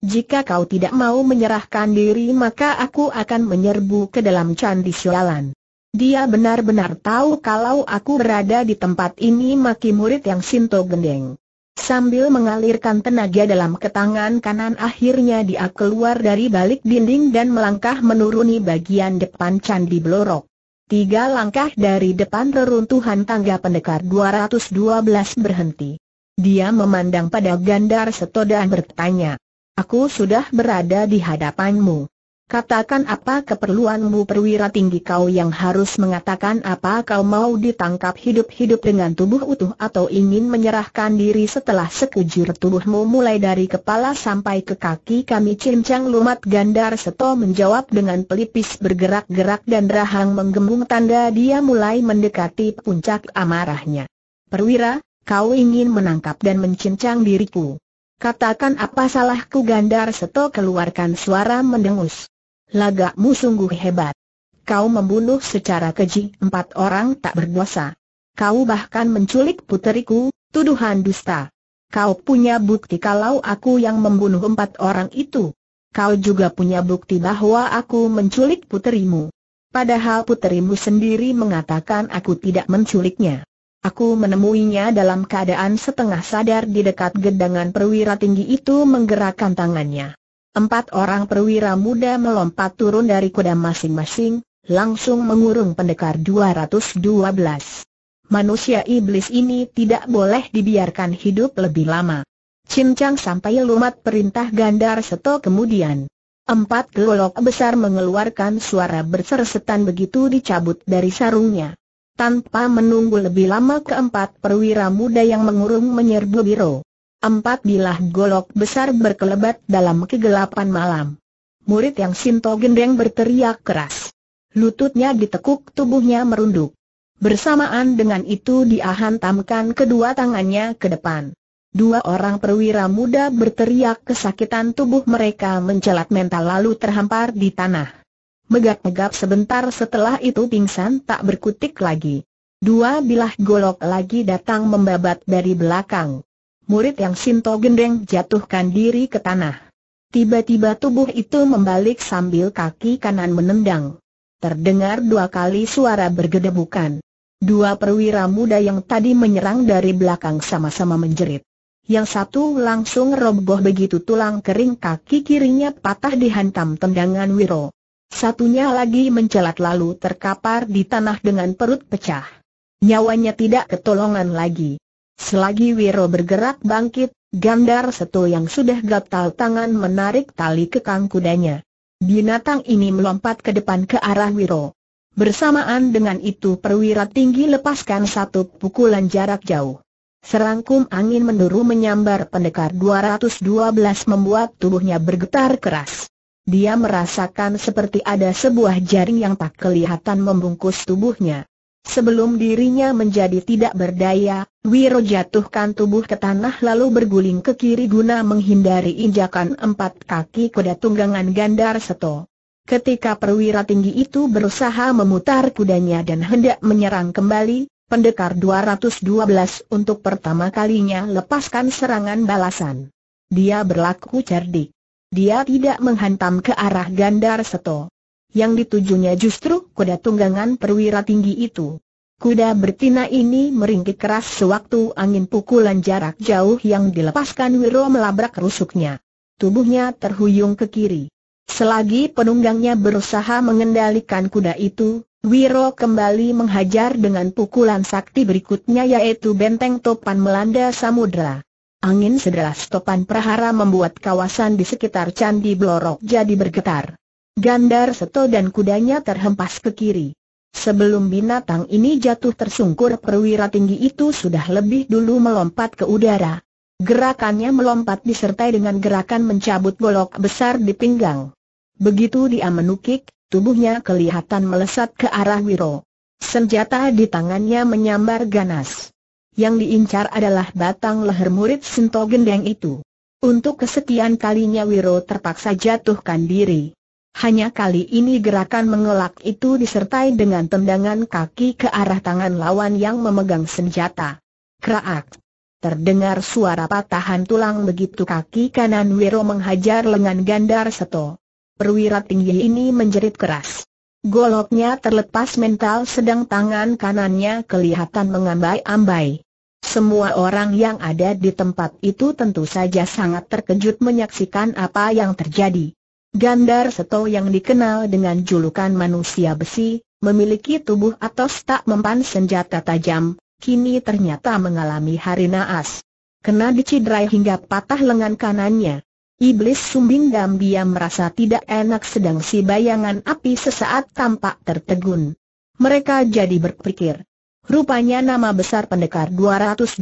Jika kau tidak mau menyerahkan diri maka aku akan menyerbu ke dalam candi syualan. Dia benar-benar tahu kalau aku berada di tempat ini maki murid yang Sinto gendeng. Sambil mengalirkan tenaga dalam ketangan kanan akhirnya dia keluar dari balik dinding dan melangkah menuruni bagian depan Candi Blorok. Tiga langkah dari depan reruntuhan tangga pendekar 212 berhenti. Dia memandang pada Gandar Setodan bertanya, Aku sudah berada di hadapanmu. Katakan apa keperluanmu perwira tinggi kau yang harus mengatakan apa kau mau ditangkap hidup-hidup dengan tubuh utuh atau ingin menyerahkan diri setelah sekujur tubuhmu mulai dari kepala sampai ke kaki kami cincang lumat gandar seto menjawab dengan pelipis bergerak-gerak dan rahang menggembung tanda dia mulai mendekati puncak amarahnya. Perwira, kau ingin menangkap dan mencincang diriku. Katakan apa salahku Gandar Seto keluarkan suara mendengus. Lagakmu sungguh hebat. Kau membunuh secara keji empat orang tak berdosa. Kau bahkan menculik puteriku, tuduhan dusta. Kau punya bukti kalau aku yang membunuh empat orang itu. Kau juga punya bukti bahwa aku menculik puterimu. Padahal puterimu sendiri mengatakan aku tidak menculiknya. Aku menemuinya dalam keadaan setengah sadar di dekat gedangan perwira tinggi itu menggerakkan tangannya. Empat orang perwira muda melompat turun dari kuda masing-masing, langsung mengurung pendekar 212. Manusia iblis ini tidak boleh dibiarkan hidup lebih lama. Cincang sampai lumat perintah Gandar Seto kemudian. Empat gelolok besar mengeluarkan suara berseresetan begitu dicabut dari sarungnya. Tanpa menunggu lebih lama keempat perwira muda yang mengurung menyerbu biro. Empat bilah golok besar berkelebat dalam kegelapan malam. Murid yang Sinto Gendeng berteriak keras. Lututnya ditekuk, tubuhnya merunduk. Bersamaan dengan itu dia hantamkan kedua tangannya ke depan. Dua orang perwira muda berteriak kesakitan tubuh mereka mencelat mental lalu terhampar di tanah. Megap-megap sebentar setelah itu pingsan tak berkutik lagi. Dua bilah golok lagi datang membabat dari belakang murid yang Sinto Gendeng jatuhkan diri ke tanah. Tiba-tiba tubuh itu membalik sambil kaki kanan menendang. Terdengar dua kali suara bergedebukan. Dua perwira muda yang tadi menyerang dari belakang sama-sama menjerit. Yang satu langsung roboh begitu tulang kering kaki kirinya patah dihantam tendangan Wiro. Satunya lagi mencelat lalu terkapar di tanah dengan perut pecah. Nyawanya tidak ketolongan lagi. Selagi Wiro bergerak bangkit, Gandar Seto yang sudah gatal tangan menarik tali kekang kudanya. Binatang ini melompat ke depan ke arah Wiro. Bersamaan dengan itu perwira tinggi lepaskan satu pukulan jarak jauh. Serangkum angin menduru menyambar pendekar 212 membuat tubuhnya bergetar keras. Dia merasakan seperti ada sebuah jaring yang tak kelihatan membungkus tubuhnya. Sebelum dirinya menjadi tidak berdaya, Wiro jatuhkan tubuh ke tanah lalu berguling ke kiri guna menghindari injakan empat kaki kuda tunggangan Gandar Seto. Ketika perwira tinggi itu berusaha memutar kudanya dan hendak menyerang kembali, pendekar 212 untuk pertama kalinya lepaskan serangan balasan. Dia berlaku cerdik. Dia tidak menghantam ke arah Gandar Seto yang ditujunya justru kuda tunggangan perwira tinggi itu. Kuda bertina ini meringkik keras sewaktu angin pukulan jarak jauh yang dilepaskan Wiro melabrak rusuknya. Tubuhnya terhuyung ke kiri. Selagi penunggangnya berusaha mengendalikan kuda itu, Wiro kembali menghajar dengan pukulan sakti berikutnya yaitu benteng topan melanda samudera. Angin sederas topan prahara membuat kawasan di sekitar Candi Blorok jadi bergetar. Gandar Seto dan kudanya terhempas ke kiri. Sebelum binatang ini jatuh tersungkur perwira tinggi itu sudah lebih dulu melompat ke udara. Gerakannya melompat disertai dengan gerakan mencabut golok besar di pinggang. Begitu dia menukik, tubuhnya kelihatan melesat ke arah Wiro. Senjata di tangannya menyambar ganas. Yang diincar adalah batang leher murid Sinto Gendeng itu. Untuk kesekian kalinya Wiro terpaksa jatuhkan diri. Hanya kali ini gerakan mengelak itu disertai dengan tendangan kaki ke arah tangan lawan yang memegang senjata. Kraak. Terdengar suara patahan tulang begitu kaki kanan Wiro menghajar lengan Gandar Seto. Perwira tinggi ini menjerit keras. Goloknya terlepas mental sedang tangan kanannya kelihatan mengambai-ambai. Semua orang yang ada di tempat itu tentu saja sangat terkejut menyaksikan apa yang terjadi. Gandar Seto yang dikenal dengan julukan manusia besi, memiliki tubuh atau tak mempan senjata tajam, kini ternyata mengalami hari naas. Kena dicidrai hingga patah lengan kanannya. Iblis sumbing dia merasa tidak enak sedang si bayangan api sesaat tampak tertegun. Mereka jadi berpikir. Rupanya nama besar pendekar 212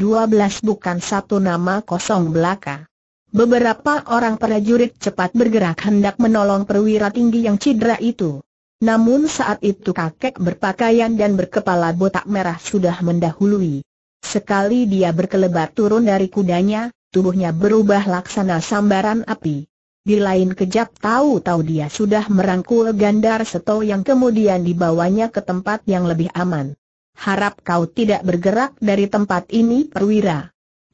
bukan satu nama kosong belaka. Beberapa orang prajurit cepat bergerak hendak menolong perwira tinggi yang cedera itu. Namun saat itu kakek berpakaian dan berkepala botak merah sudah mendahului. Sekali dia berkelebat turun dari kudanya, tubuhnya berubah laksana sambaran api. Di lain kejap tahu-tahu dia sudah merangkul Gandar Seto yang kemudian dibawanya ke tempat yang lebih aman. Harap kau tidak bergerak dari tempat ini perwira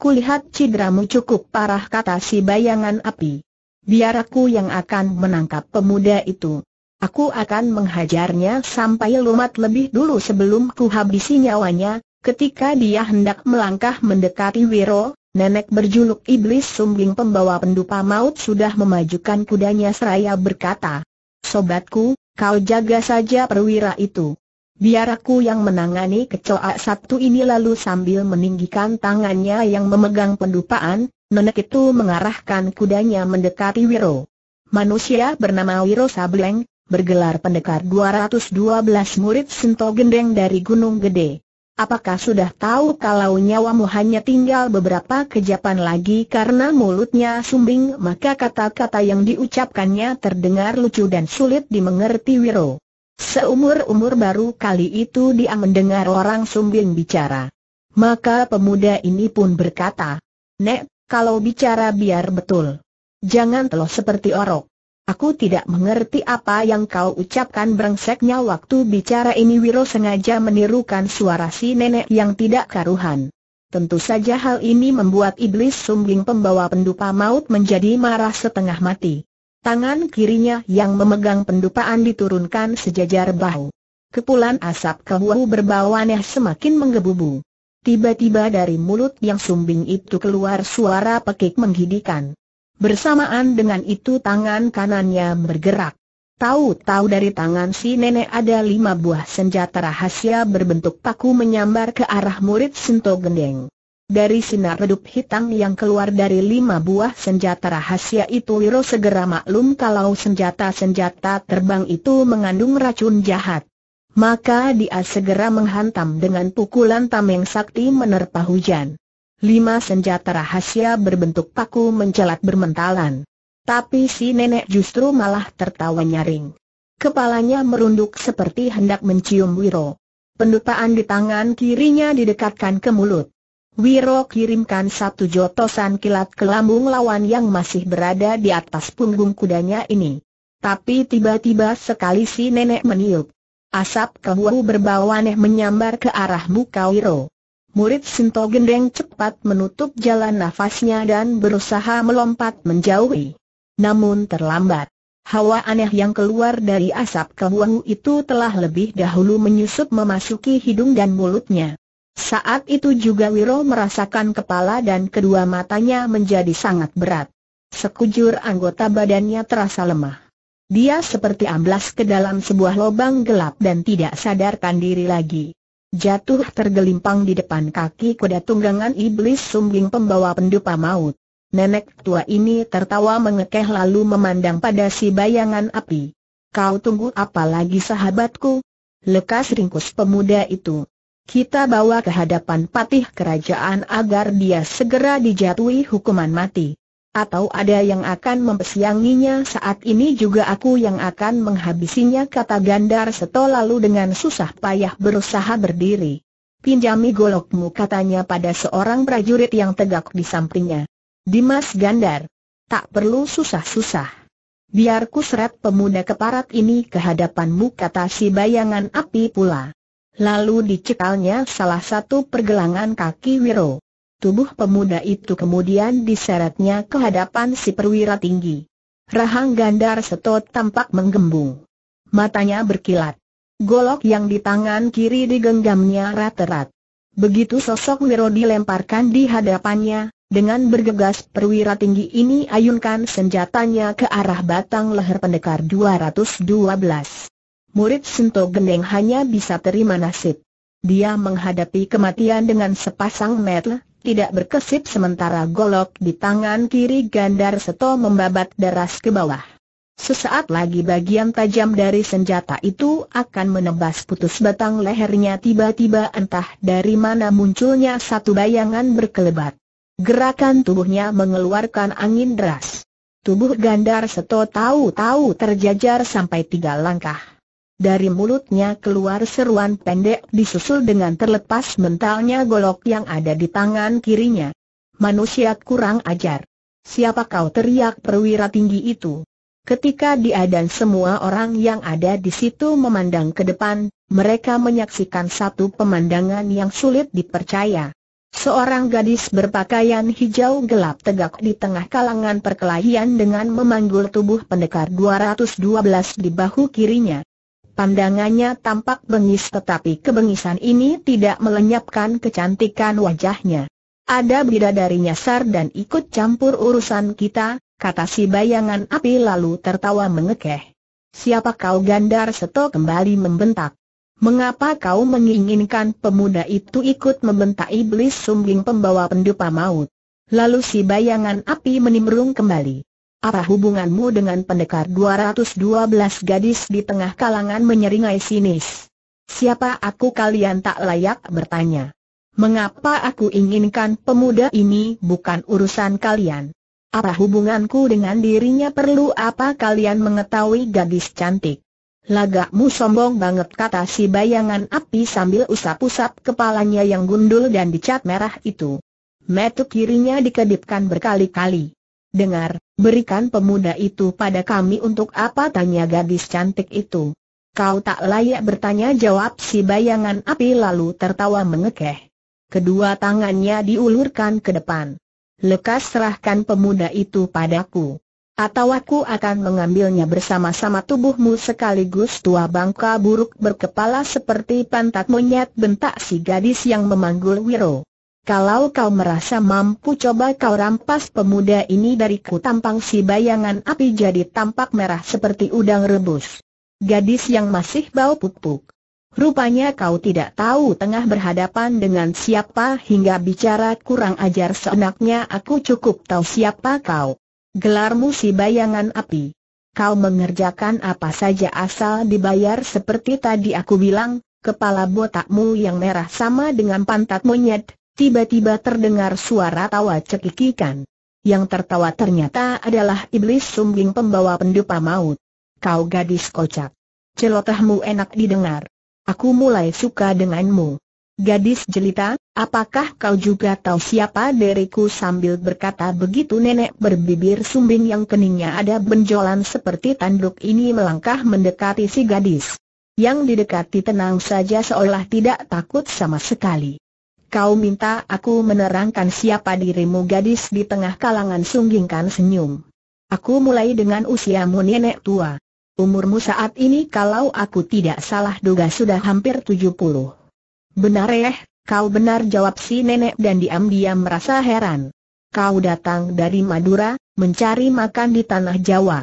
kulihat cidramu cukup parah kata si bayangan api. Biar aku yang akan menangkap pemuda itu. Aku akan menghajarnya sampai lumat lebih dulu sebelum ku habisi nyawanya. Ketika dia hendak melangkah mendekati Wiro, nenek berjuluk Iblis Sumbing pembawa pendupa maut sudah memajukan kudanya seraya berkata, Sobatku, kau jaga saja perwira itu. Biar aku yang menangani kecoa satu ini lalu sambil meninggikan tangannya yang memegang pendupaan, nenek itu mengarahkan kudanya mendekati Wiro. Manusia bernama Wiro Sableng, bergelar pendekar 212 murid Sento Gendeng dari Gunung Gede. Apakah sudah tahu kalau nyawamu hanya tinggal beberapa kejapan lagi karena mulutnya sumbing maka kata-kata yang diucapkannya terdengar lucu dan sulit dimengerti Wiro. Seumur-umur baru kali itu dia mendengar orang sumbing bicara. Maka pemuda ini pun berkata, Nek, kalau bicara biar betul. Jangan telo seperti orok. Aku tidak mengerti apa yang kau ucapkan brengseknya waktu bicara ini Wiro sengaja menirukan suara si nenek yang tidak karuhan. Tentu saja hal ini membuat iblis sumbing pembawa pendupa maut menjadi marah setengah mati. Tangan kirinya yang memegang pendupaan diturunkan sejajar bahu. Kepulan asap kehuau berbau aneh semakin menggebubu. Tiba-tiba dari mulut yang sumbing itu keluar suara pekik menghidikan. Bersamaan dengan itu tangan kanannya bergerak. Tahu-tahu dari tangan si nenek ada lima buah senjata rahasia berbentuk paku menyambar ke arah murid Sento Gendeng. Dari sinar redup hitam yang keluar dari lima buah senjata rahasia itu Wiro segera maklum kalau senjata-senjata terbang itu mengandung racun jahat. Maka dia segera menghantam dengan pukulan tameng sakti menerpa hujan. Lima senjata rahasia berbentuk paku mencelat bermentalan. Tapi si nenek justru malah tertawa nyaring. Kepalanya merunduk seperti hendak mencium Wiro. Pendupaan di tangan kirinya didekatkan ke mulut. Wiro kirimkan satu jotosan kilat ke lambung lawan yang masih berada di atas punggung kudanya ini. Tapi tiba-tiba sekali si nenek meniup. Asap berbau aneh menyambar ke arah muka Wiro. Murid Sinto Gendeng cepat menutup jalan nafasnya dan berusaha melompat menjauhi. Namun terlambat. Hawa aneh yang keluar dari asap kehuahu itu telah lebih dahulu menyusup memasuki hidung dan mulutnya. Saat itu juga Wiro merasakan kepala dan kedua matanya menjadi sangat berat. Sekujur anggota badannya terasa lemah. Dia seperti amblas ke dalam sebuah lubang gelap dan tidak sadarkan diri lagi. Jatuh tergelimpang di depan kaki kuda tunggangan iblis sumbing pembawa pendupa maut. Nenek tua ini tertawa mengekeh lalu memandang pada si bayangan api. Kau tunggu apa lagi sahabatku? Lekas ringkus pemuda itu. Kita bawa ke hadapan patih kerajaan agar dia segera dijatuhi hukuman mati. Atau ada yang akan mempesianginya saat ini juga aku yang akan menghabisinya kata Gandar Seto lalu dengan susah payah berusaha berdiri. Pinjami golokmu katanya pada seorang prajurit yang tegak di sampingnya. Dimas Gandar. Tak perlu susah-susah. Biarku seret pemuda keparat ini ke hadapanmu kata si bayangan api pula. Lalu dicekalnya salah satu pergelangan kaki Wiro. Tubuh pemuda itu kemudian diseretnya ke hadapan si perwira tinggi. Rahang Gandar Setot tampak menggembung. Matanya berkilat. Golok yang di tangan kiri digenggamnya rat-rat. Begitu sosok Wiro dilemparkan di hadapannya, dengan bergegas perwira tinggi ini ayunkan senjatanya ke arah batang leher pendekar 212 murid Sento Gendeng hanya bisa terima nasib. Dia menghadapi kematian dengan sepasang metel, tidak berkesip sementara golok di tangan kiri Gandar Seto membabat deras ke bawah. Sesaat lagi bagian tajam dari senjata itu akan menebas putus batang lehernya tiba-tiba entah dari mana munculnya satu bayangan berkelebat. Gerakan tubuhnya mengeluarkan angin deras. Tubuh Gandar Seto tahu-tahu terjajar sampai tiga langkah. Dari mulutnya keluar seruan pendek disusul dengan terlepas mentalnya golok yang ada di tangan kirinya. Manusia kurang ajar. Siapa kau teriak perwira tinggi itu? Ketika dia dan semua orang yang ada di situ memandang ke depan, mereka menyaksikan satu pemandangan yang sulit dipercaya. Seorang gadis berpakaian hijau gelap tegak di tengah kalangan perkelahian dengan memanggul tubuh pendekar 212 di bahu kirinya. Pandangannya tampak bengis tetapi kebengisan ini tidak melenyapkan kecantikan wajahnya. Ada bidadari nyasar dan ikut campur urusan kita, kata si bayangan api lalu tertawa mengekeh. Siapa kau gandar seto kembali membentak. Mengapa kau menginginkan pemuda itu ikut membentak iblis sumbing pembawa pendupa maut? Lalu si bayangan api menimbrung kembali. Apa hubunganmu dengan pendekar 212 gadis di tengah kalangan menyeringai sinis? Siapa aku kalian tak layak bertanya. Mengapa aku inginkan pemuda ini bukan urusan kalian? Apa hubunganku dengan dirinya perlu apa kalian mengetahui gadis cantik? Lagakmu sombong banget kata si bayangan api sambil usap-usap kepalanya yang gundul dan dicat merah itu. Metu kirinya dikedipkan berkali-kali. Dengar, Berikan pemuda itu pada kami untuk apa tanya gadis cantik itu. Kau tak layak bertanya jawab si bayangan api lalu tertawa mengekeh. Kedua tangannya diulurkan ke depan. Lekas serahkan pemuda itu padaku. Atau aku akan mengambilnya bersama-sama tubuhmu sekaligus tua bangka buruk berkepala seperti pantat monyet bentak si gadis yang memanggul Wiro. Kalau kau merasa mampu coba kau rampas pemuda ini dariku tampang si bayangan api jadi tampak merah seperti udang rebus. Gadis yang masih bau pupuk. Rupanya kau tidak tahu tengah berhadapan dengan siapa hingga bicara kurang ajar seenaknya aku cukup tahu siapa kau. Gelarmu si bayangan api. Kau mengerjakan apa saja asal dibayar seperti tadi aku bilang, kepala botakmu yang merah sama dengan pantat monyet, tiba-tiba terdengar suara tawa cekikikan. Yang tertawa ternyata adalah iblis sumbing pembawa pendupa maut. Kau gadis kocak. Celotahmu enak didengar. Aku mulai suka denganmu. Gadis jelita, apakah kau juga tahu siapa diriku sambil berkata begitu nenek berbibir sumbing yang keningnya ada benjolan seperti tanduk ini melangkah mendekati si gadis. Yang didekati tenang saja seolah tidak takut sama sekali. Kau minta aku menerangkan siapa dirimu gadis di tengah kalangan sunggingkan senyum. Aku mulai dengan usiamu nenek tua. Umurmu saat ini kalau aku tidak salah duga sudah hampir tujuh puluh. Benar eh, kau benar jawab si nenek dan diam-diam merasa heran. Kau datang dari Madura, mencari makan di tanah Jawa.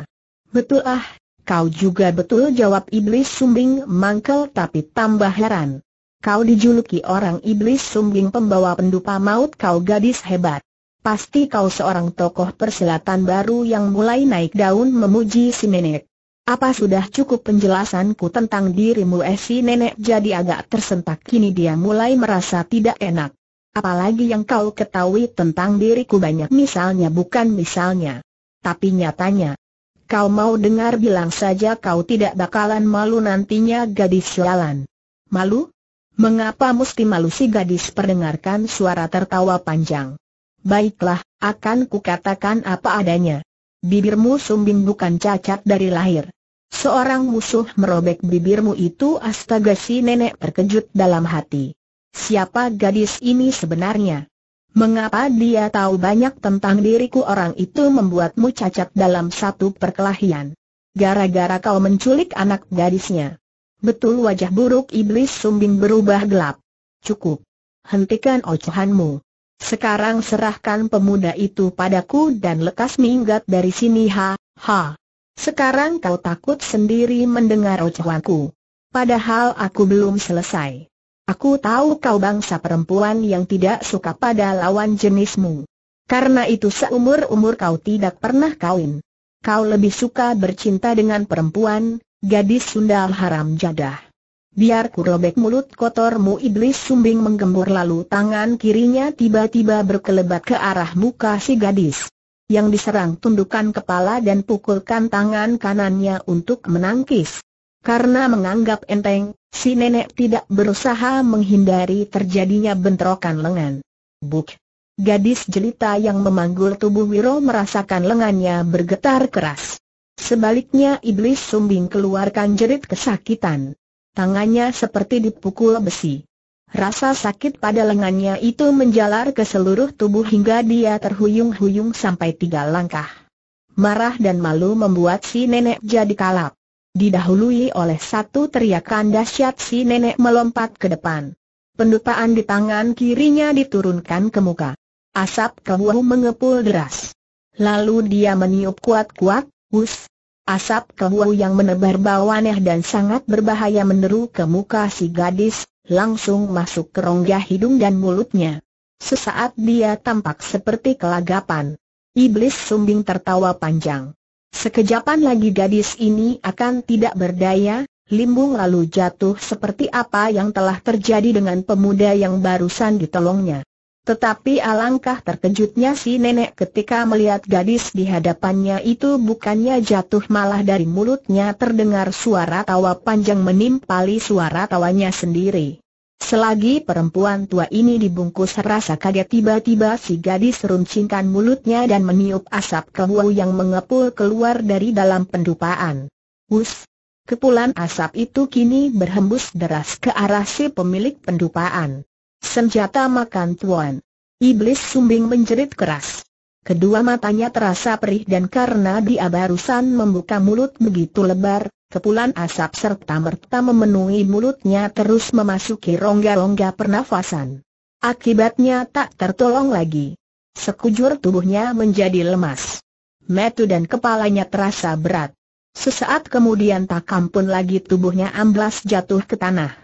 Betul ah, kau juga betul jawab iblis sumbing mangkel tapi tambah heran. Kau dijuluki orang iblis sumbing pembawa pendupa maut kau gadis hebat. Pasti kau seorang tokoh persilatan baru yang mulai naik daun memuji si nenek. Apa sudah cukup penjelasanku tentang dirimu eh si nenek jadi agak tersentak kini dia mulai merasa tidak enak. Apalagi yang kau ketahui tentang diriku banyak misalnya bukan misalnya. Tapi nyatanya. Kau mau dengar bilang saja kau tidak bakalan malu nantinya gadis sialan. Malu? Mengapa mesti malu si gadis perdengarkan suara tertawa panjang? Baiklah, akan kukatakan apa adanya. Bibirmu sumbing bukan cacat dari lahir. Seorang musuh merobek bibirmu itu astaga si nenek terkejut dalam hati. Siapa gadis ini sebenarnya? Mengapa dia tahu banyak tentang diriku orang itu membuatmu cacat dalam satu perkelahian? Gara-gara kau menculik anak gadisnya. Betul wajah buruk iblis sumbing berubah gelap. Cukup. Hentikan ocehanmu. Sekarang serahkan pemuda itu padaku dan lekas minggat dari sini ha, ha. Sekarang kau takut sendiri mendengar ocehanku. Padahal aku belum selesai. Aku tahu kau bangsa perempuan yang tidak suka pada lawan jenismu. Karena itu seumur-umur kau tidak pernah kawin. Kau lebih suka bercinta dengan perempuan, Gadis sundal haram jadah. Biar robek mulut kotormu iblis sumbing menggembur lalu tangan kirinya tiba-tiba berkelebat ke arah muka si gadis. Yang diserang tundukan kepala dan pukulkan tangan kanannya untuk menangkis. Karena menganggap enteng, si nenek tidak berusaha menghindari terjadinya bentrokan lengan. Buk! Gadis jelita yang memanggul tubuh Wiro merasakan lengannya bergetar keras. Sebaliknya iblis sumbing keluarkan jerit kesakitan. Tangannya seperti dipukul besi. Rasa sakit pada lengannya itu menjalar ke seluruh tubuh hingga dia terhuyung-huyung sampai tiga langkah. Marah dan malu membuat si nenek jadi kalap. Didahului oleh satu teriakan dahsyat si nenek melompat ke depan. Pendupaan di tangan kirinya diturunkan ke muka. Asap kebuahu mengepul deras. Lalu dia meniup kuat-kuat, Wus, Asap keluar yang menebar bau aneh dan sangat berbahaya meneru ke muka si gadis, langsung masuk ke rongga hidung dan mulutnya. Sesaat dia tampak seperti kelagapan. Iblis sumbing tertawa panjang. Sekejapan lagi gadis ini akan tidak berdaya, limbung lalu jatuh seperti apa yang telah terjadi dengan pemuda yang barusan ditolongnya. Tetapi alangkah terkejutnya si nenek ketika melihat gadis di hadapannya itu bukannya jatuh malah dari mulutnya terdengar suara tawa panjang menimpali suara tawanya sendiri. Selagi perempuan tua ini dibungkus rasa kaget tiba-tiba si gadis runcingkan mulutnya dan meniup asap kehuau yang mengepul keluar dari dalam pendupaan. Hus! Kepulan asap itu kini berhembus deras ke arah si pemilik pendupaan. Senjata makan tuan. Iblis sumbing menjerit keras. Kedua matanya terasa perih dan karena dia barusan membuka mulut begitu lebar, kepulan asap serta merta memenuhi mulutnya terus memasuki rongga-rongga pernafasan. Akibatnya tak tertolong lagi. Sekujur tubuhnya menjadi lemas. Metu dan kepalanya terasa berat. Sesaat kemudian tak kampun lagi tubuhnya amblas jatuh ke tanah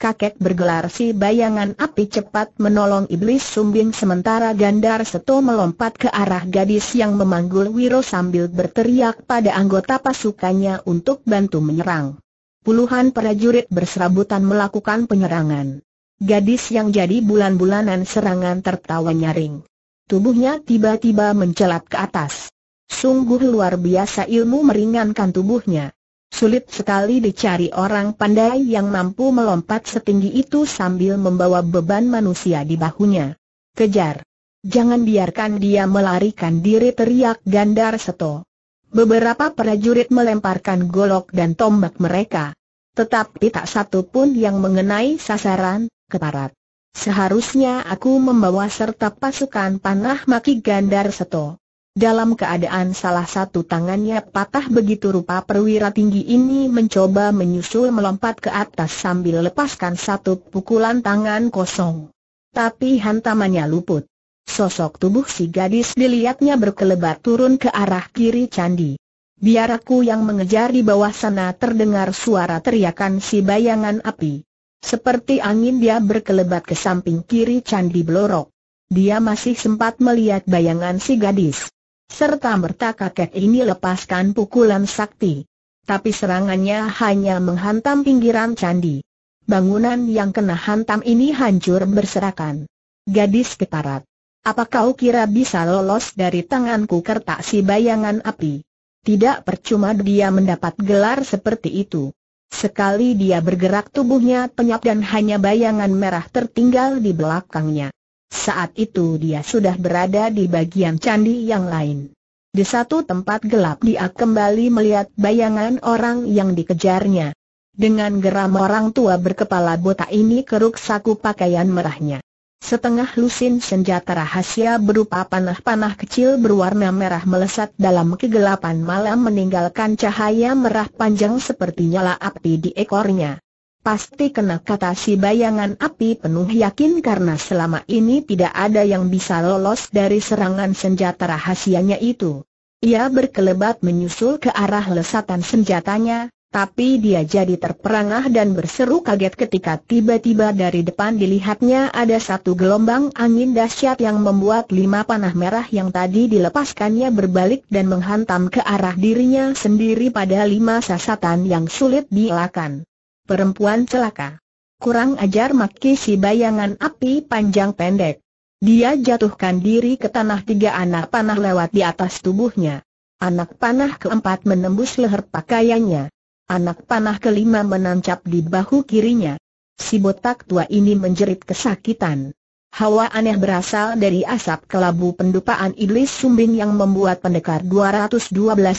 kakek bergelar si bayangan api cepat menolong iblis sumbing sementara Gandar Seto melompat ke arah gadis yang memanggul Wiro sambil berteriak pada anggota pasukannya untuk bantu menyerang. Puluhan prajurit berserabutan melakukan penyerangan. Gadis yang jadi bulan-bulanan serangan tertawa nyaring. Tubuhnya tiba-tiba mencelat ke atas. Sungguh luar biasa ilmu meringankan tubuhnya. Sulit sekali dicari orang pandai yang mampu melompat setinggi itu sambil membawa beban manusia di bahunya. Kejar! Jangan biarkan dia melarikan diri teriak Gandar Seto. Beberapa prajurit melemparkan golok dan tombak mereka. Tetapi tak satu pun yang mengenai sasaran, keparat. Seharusnya aku membawa serta pasukan panah maki Gandar Seto. Dalam keadaan salah satu tangannya patah begitu rupa perwira tinggi ini mencoba menyusul melompat ke atas sambil lepaskan satu pukulan tangan kosong. Tapi hantamannya luput. Sosok tubuh si gadis dilihatnya berkelebat turun ke arah kiri candi. Biar aku yang mengejar di bawah sana terdengar suara teriakan si bayangan api. Seperti angin dia berkelebat ke samping kiri candi belorok. Dia masih sempat melihat bayangan si gadis serta merta kakek ini lepaskan pukulan sakti. Tapi serangannya hanya menghantam pinggiran candi. Bangunan yang kena hantam ini hancur berserakan. Gadis ketarat, Apa kau kira bisa lolos dari tanganku kertak si bayangan api? Tidak percuma dia mendapat gelar seperti itu. Sekali dia bergerak tubuhnya penyap dan hanya bayangan merah tertinggal di belakangnya. Saat itu dia sudah berada di bagian candi yang lain. Di satu tempat gelap dia kembali melihat bayangan orang yang dikejarnya. Dengan geram orang tua berkepala botak ini keruk saku pakaian merahnya. Setengah lusin senjata rahasia berupa panah-panah kecil berwarna merah melesat dalam kegelapan malam meninggalkan cahaya merah panjang seperti nyala api di ekornya. Pasti kena kata si bayangan api penuh yakin karena selama ini tidak ada yang bisa lolos dari serangan senjata rahasianya itu. Ia berkelebat menyusul ke arah lesatan senjatanya, tapi dia jadi terperangah dan berseru kaget ketika tiba-tiba dari depan dilihatnya ada satu gelombang angin dahsyat yang membuat lima panah merah yang tadi dilepaskannya berbalik dan menghantam ke arah dirinya sendiri pada lima sasatan yang sulit dielakkan perempuan celaka. Kurang ajar maki si bayangan api panjang pendek. Dia jatuhkan diri ke tanah tiga anak panah lewat di atas tubuhnya. Anak panah keempat menembus leher pakaiannya. Anak panah kelima menancap di bahu kirinya. Si botak tua ini menjerit kesakitan. Hawa aneh berasal dari asap kelabu pendupaan iblis sumbing yang membuat pendekar 212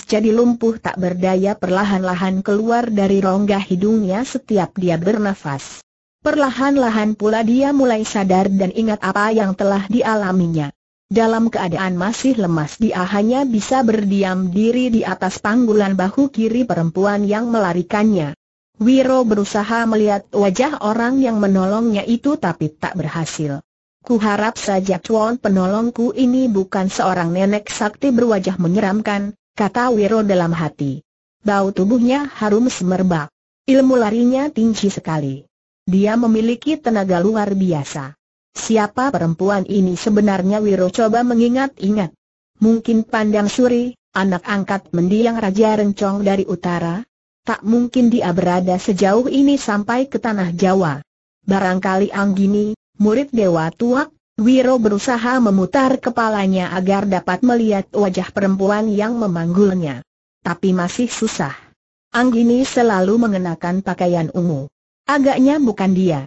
jadi lumpuh tak berdaya perlahan-lahan keluar dari rongga hidungnya setiap dia bernafas. Perlahan-lahan pula dia mulai sadar dan ingat apa yang telah dialaminya. Dalam keadaan masih lemas dia hanya bisa berdiam diri di atas panggulan bahu kiri perempuan yang melarikannya. Wiro berusaha melihat wajah orang yang menolongnya itu tapi tak berhasil. Ku harap saja cuan penolongku ini bukan seorang nenek sakti berwajah menyeramkan, kata Wiro dalam hati. Bau tubuhnya harum semerbak. Ilmu larinya tinggi sekali. Dia memiliki tenaga luar biasa. Siapa perempuan ini sebenarnya Wiro coba mengingat-ingat. Mungkin Pandang Suri, anak angkat mendiang Raja Rencong dari utara? Tak mungkin dia berada sejauh ini sampai ke tanah Jawa. Barangkali Anggini, murid Dewa Tuak, Wiro berusaha memutar kepalanya agar dapat melihat wajah perempuan yang memanggulnya. Tapi masih susah. Anggini selalu mengenakan pakaian ungu. Agaknya bukan dia.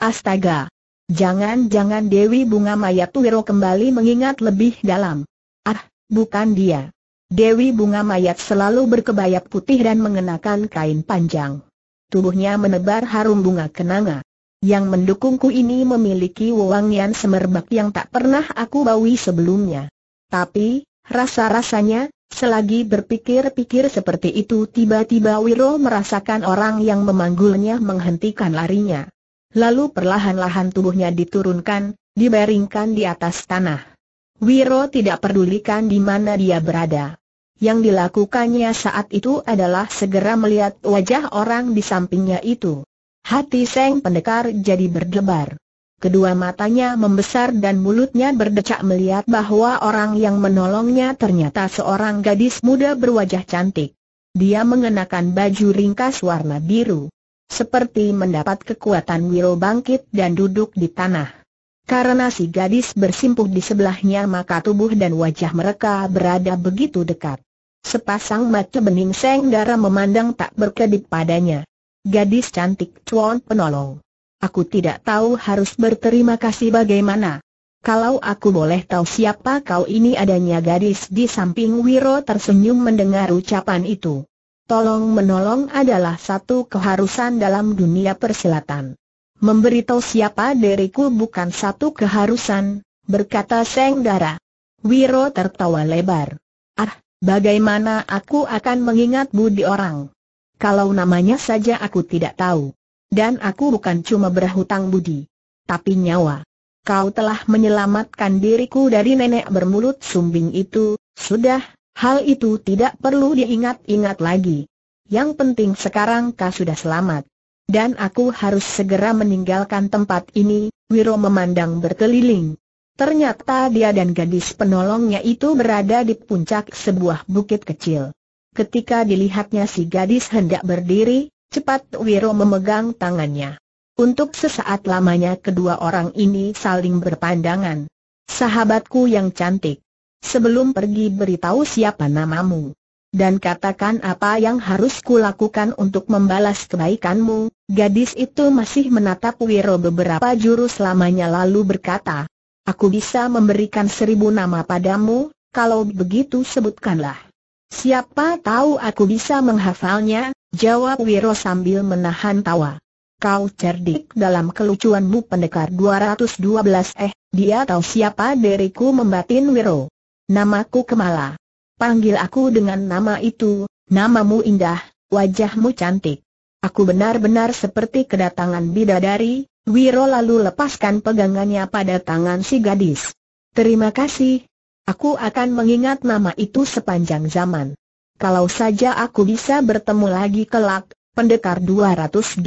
Astaga! Jangan-jangan Dewi Bunga Mayat Wiro kembali mengingat lebih dalam. Ah, bukan dia. Dewi Bunga Mayat selalu berkebaya putih dan mengenakan kain panjang. Tubuhnya menebar harum bunga kenanga yang mendukungku ini memiliki wewangian semerbak yang tak pernah aku bawi sebelumnya. Tapi, rasa-rasanya, selagi berpikir-pikir seperti itu tiba-tiba Wiro merasakan orang yang memanggulnya menghentikan larinya. Lalu perlahan-lahan tubuhnya diturunkan, dibaringkan di atas tanah. Wiro tidak pedulikan di mana dia berada. Yang dilakukannya saat itu adalah segera melihat wajah orang di sampingnya itu. Hati Seng Pendekar jadi berdebar. Kedua matanya membesar dan mulutnya berdecak melihat bahwa orang yang menolongnya ternyata seorang gadis muda berwajah cantik. Dia mengenakan baju ringkas warna biru. Seperti mendapat kekuatan wiro bangkit dan duduk di tanah. Karena si gadis bersimpuh di sebelahnya maka tubuh dan wajah mereka berada begitu dekat. Sepasang mata bening seng dara memandang tak berkedip padanya. Gadis cantik cuan penolong. Aku tidak tahu harus berterima kasih bagaimana. Kalau aku boleh tahu siapa kau ini adanya gadis di samping Wiro tersenyum mendengar ucapan itu. Tolong menolong adalah satu keharusan dalam dunia persilatan. Memberitahu siapa diriku bukan satu keharusan, berkata Seng Dara. Wiro tertawa lebar. Ah, bagaimana aku akan mengingat budi orang? Kalau namanya saja aku tidak tahu. Dan aku bukan cuma berhutang budi. Tapi nyawa. Kau telah menyelamatkan diriku dari nenek bermulut sumbing itu, sudah, hal itu tidak perlu diingat-ingat lagi. Yang penting sekarang kau sudah selamat. Dan aku harus segera meninggalkan tempat ini, Wiro memandang berkeliling. Ternyata dia dan gadis penolongnya itu berada di puncak sebuah bukit kecil. Ketika dilihatnya si gadis hendak berdiri, cepat Wiro memegang tangannya. Untuk sesaat lamanya kedua orang ini saling berpandangan. Sahabatku yang cantik. Sebelum pergi beritahu siapa namamu. Dan katakan apa yang harus kulakukan untuk membalas kebaikanmu. Gadis itu masih menatap Wiro beberapa jurus lamanya lalu berkata, Aku bisa memberikan seribu nama padamu, kalau begitu sebutkanlah. Siapa tahu aku bisa menghafalnya, jawab Wiro sambil menahan tawa. Kau cerdik dalam kelucuanmu pendekar 212 eh, dia tahu siapa diriku membatin Wiro. Namaku Kemala. Panggil aku dengan nama itu, namamu indah, wajahmu cantik. Aku benar-benar seperti kedatangan bidadari, Wiro lalu lepaskan pegangannya pada tangan si gadis. Terima kasih, Aku akan mengingat nama itu sepanjang zaman. Kalau saja aku bisa bertemu lagi kelak, pendekar 212.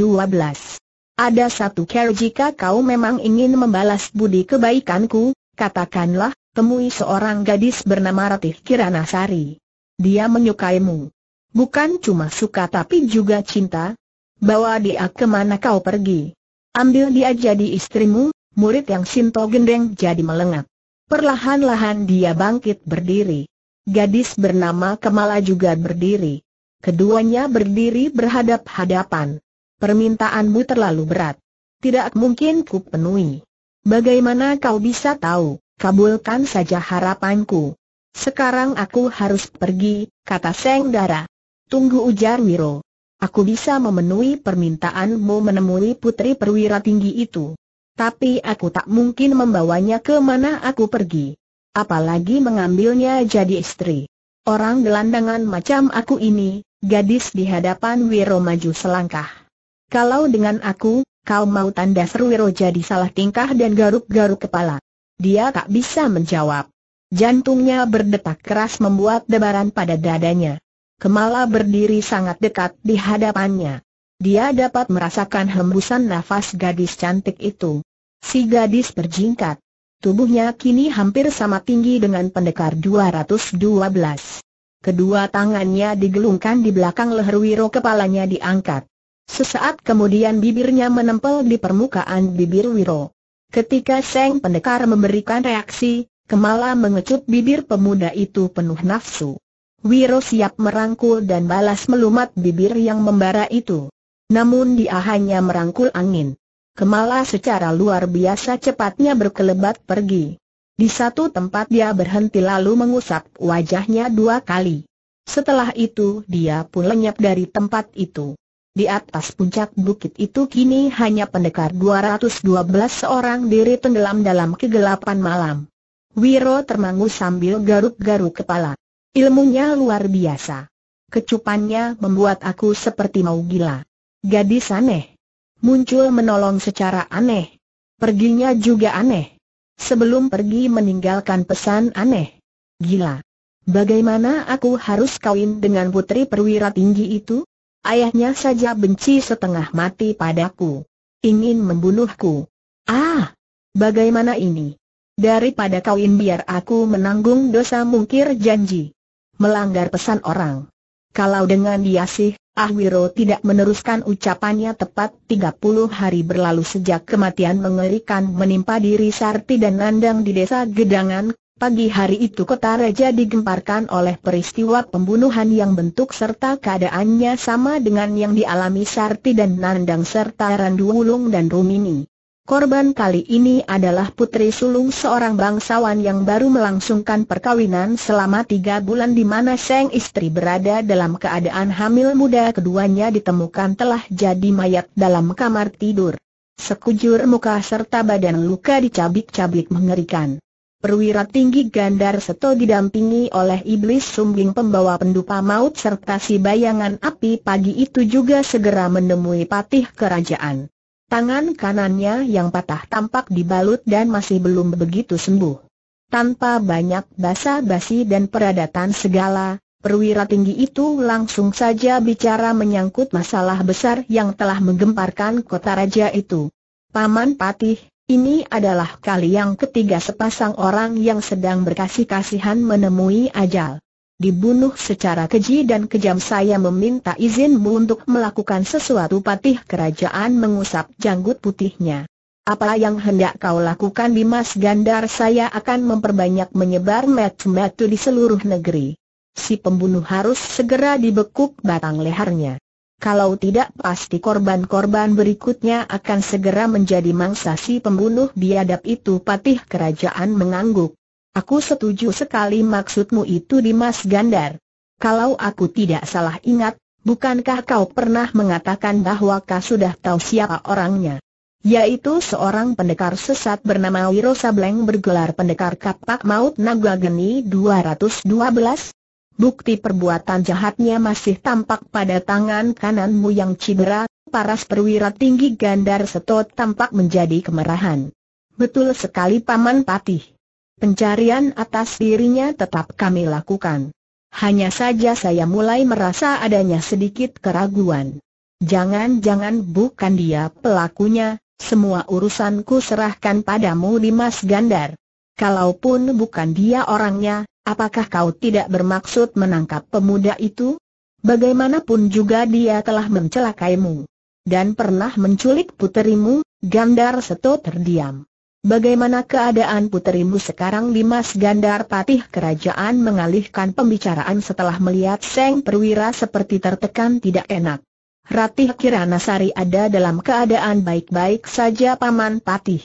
Ada satu care jika kau memang ingin membalas budi kebaikanku, katakanlah, temui seorang gadis bernama Ratih Kiranasari. Dia menyukaimu. Bukan cuma suka tapi juga cinta. Bawa dia kemana kau pergi. Ambil dia jadi istrimu, murid yang Sinto Gendeng jadi melengak. Perlahan-lahan dia bangkit berdiri. Gadis bernama Kemala juga berdiri. Keduanya berdiri berhadap-hadapan. Permintaanmu terlalu berat. Tidak mungkin ku penuhi. Bagaimana kau bisa tahu? Kabulkan saja harapanku. Sekarang aku harus pergi, kata Seng Dara. Tunggu ujar Wiro. Aku bisa memenuhi permintaanmu menemui putri perwira tinggi itu. Tapi aku tak mungkin membawanya ke mana aku pergi. Apalagi mengambilnya jadi istri. Orang gelandangan macam aku ini, gadis di hadapan Wiro maju selangkah. Kalau dengan aku, kau mau tanda seru Wiro jadi salah tingkah dan garuk-garuk kepala. Dia tak bisa menjawab. Jantungnya berdetak keras membuat debaran pada dadanya. Kemala berdiri sangat dekat di hadapannya. Dia dapat merasakan hembusan nafas gadis cantik itu. Si gadis berjingkat. Tubuhnya kini hampir sama tinggi dengan pendekar 212. Kedua tangannya digelungkan di belakang leher Wiro kepalanya diangkat. Sesaat kemudian bibirnya menempel di permukaan bibir Wiro. Ketika Seng Pendekar memberikan reaksi, Kemala mengecup bibir pemuda itu penuh nafsu. Wiro siap merangkul dan balas melumat bibir yang membara itu. Namun dia hanya merangkul angin. Kemala secara luar biasa cepatnya berkelebat pergi. Di satu tempat dia berhenti lalu mengusap wajahnya dua kali. Setelah itu dia pun lenyap dari tempat itu. Di atas puncak bukit itu kini hanya pendekar 212 seorang diri tenggelam dalam kegelapan malam. Wiro termangu sambil garuk-garuk kepala. Ilmunya luar biasa. Kecupannya membuat aku seperti mau gila. Gadis aneh muncul menolong secara aneh. Perginya juga aneh. Sebelum pergi meninggalkan pesan aneh. Gila. Bagaimana aku harus kawin dengan putri perwira tinggi itu? Ayahnya saja benci setengah mati padaku. Ingin membunuhku. Ah! Bagaimana ini? Daripada kawin biar aku menanggung dosa mungkir janji. Melanggar pesan orang. Kalau dengan dia sih, Ahwiro tidak meneruskan ucapannya tepat 30 hari berlalu sejak kematian mengerikan menimpa diri Sarti dan Nandang di desa Gedangan, Pagi hari itu kota raja digemparkan oleh peristiwa pembunuhan yang bentuk serta keadaannya sama dengan yang dialami Sarti dan Nandang serta Randu Wulung dan Rumini. Korban kali ini adalah putri sulung seorang bangsawan yang baru melangsungkan perkawinan selama tiga bulan di mana sang istri berada dalam keadaan hamil muda keduanya ditemukan telah jadi mayat dalam kamar tidur. Sekujur muka serta badan luka dicabik-cabik mengerikan. Perwira tinggi Gandar Seto didampingi oleh iblis sumbing pembawa pendupa maut serta si bayangan api pagi itu juga segera menemui patih kerajaan. Tangan kanannya yang patah tampak dibalut dan masih belum begitu sembuh. Tanpa banyak basa-basi dan peradatan segala, perwira tinggi itu langsung saja bicara menyangkut masalah besar yang telah menggemparkan kota raja itu. Paman Patih, ini adalah kali yang ketiga sepasang orang yang sedang berkasih-kasihan menemui ajal dibunuh secara keji dan kejam saya meminta izinmu untuk melakukan sesuatu patih kerajaan mengusap janggut putihnya. Apa yang hendak kau lakukan Dimas Gandar saya akan memperbanyak menyebar metu-metu di seluruh negeri. Si pembunuh harus segera dibekuk batang lehernya. Kalau tidak pasti korban-korban berikutnya akan segera menjadi mangsa si pembunuh biadab itu patih kerajaan mengangguk. Aku setuju sekali maksudmu itu di Mas Gandar. Kalau aku tidak salah ingat, bukankah kau pernah mengatakan bahwa kau sudah tahu siapa orangnya? Yaitu seorang pendekar sesat bernama Wiro Sableng bergelar pendekar kapak maut Naga Geni 212? Bukti perbuatan jahatnya masih tampak pada tangan kananmu yang cedera, paras perwira tinggi Gandar Setot tampak menjadi kemerahan. Betul sekali Paman Patih. Pencarian atas dirinya tetap kami lakukan. Hanya saja saya mulai merasa adanya sedikit keraguan. Jangan-jangan bukan dia pelakunya, semua urusanku serahkan padamu Dimas Gandar. Kalaupun bukan dia orangnya, apakah kau tidak bermaksud menangkap pemuda itu? Bagaimanapun juga dia telah mencelakaimu dan pernah menculik puterimu, Gandar Seto terdiam. Bagaimana keadaan puterimu sekarang Dimas Gandar Patih Kerajaan mengalihkan pembicaraan setelah melihat Seng Perwira seperti tertekan tidak enak. Ratih Kiranasari ada dalam keadaan baik-baik saja Paman Patih.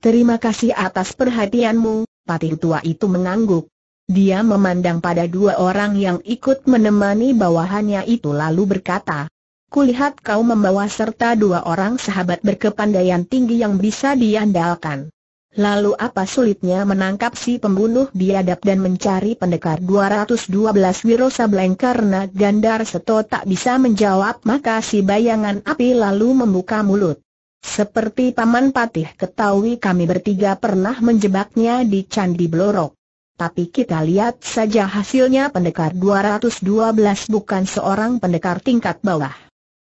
Terima kasih atas perhatianmu, Patih tua itu mengangguk. Dia memandang pada dua orang yang ikut menemani bawahannya itu lalu berkata, kulihat kau membawa serta dua orang sahabat berkepandaian tinggi yang bisa diandalkan. Lalu apa sulitnya menangkap si pembunuh biadab dan mencari pendekar 212 Wiro Sableng karena Gandar Seto tak bisa menjawab maka si bayangan api lalu membuka mulut. Seperti Paman Patih ketahui kami bertiga pernah menjebaknya di Candi Blorok. Tapi kita lihat saja hasilnya pendekar 212 bukan seorang pendekar tingkat bawah.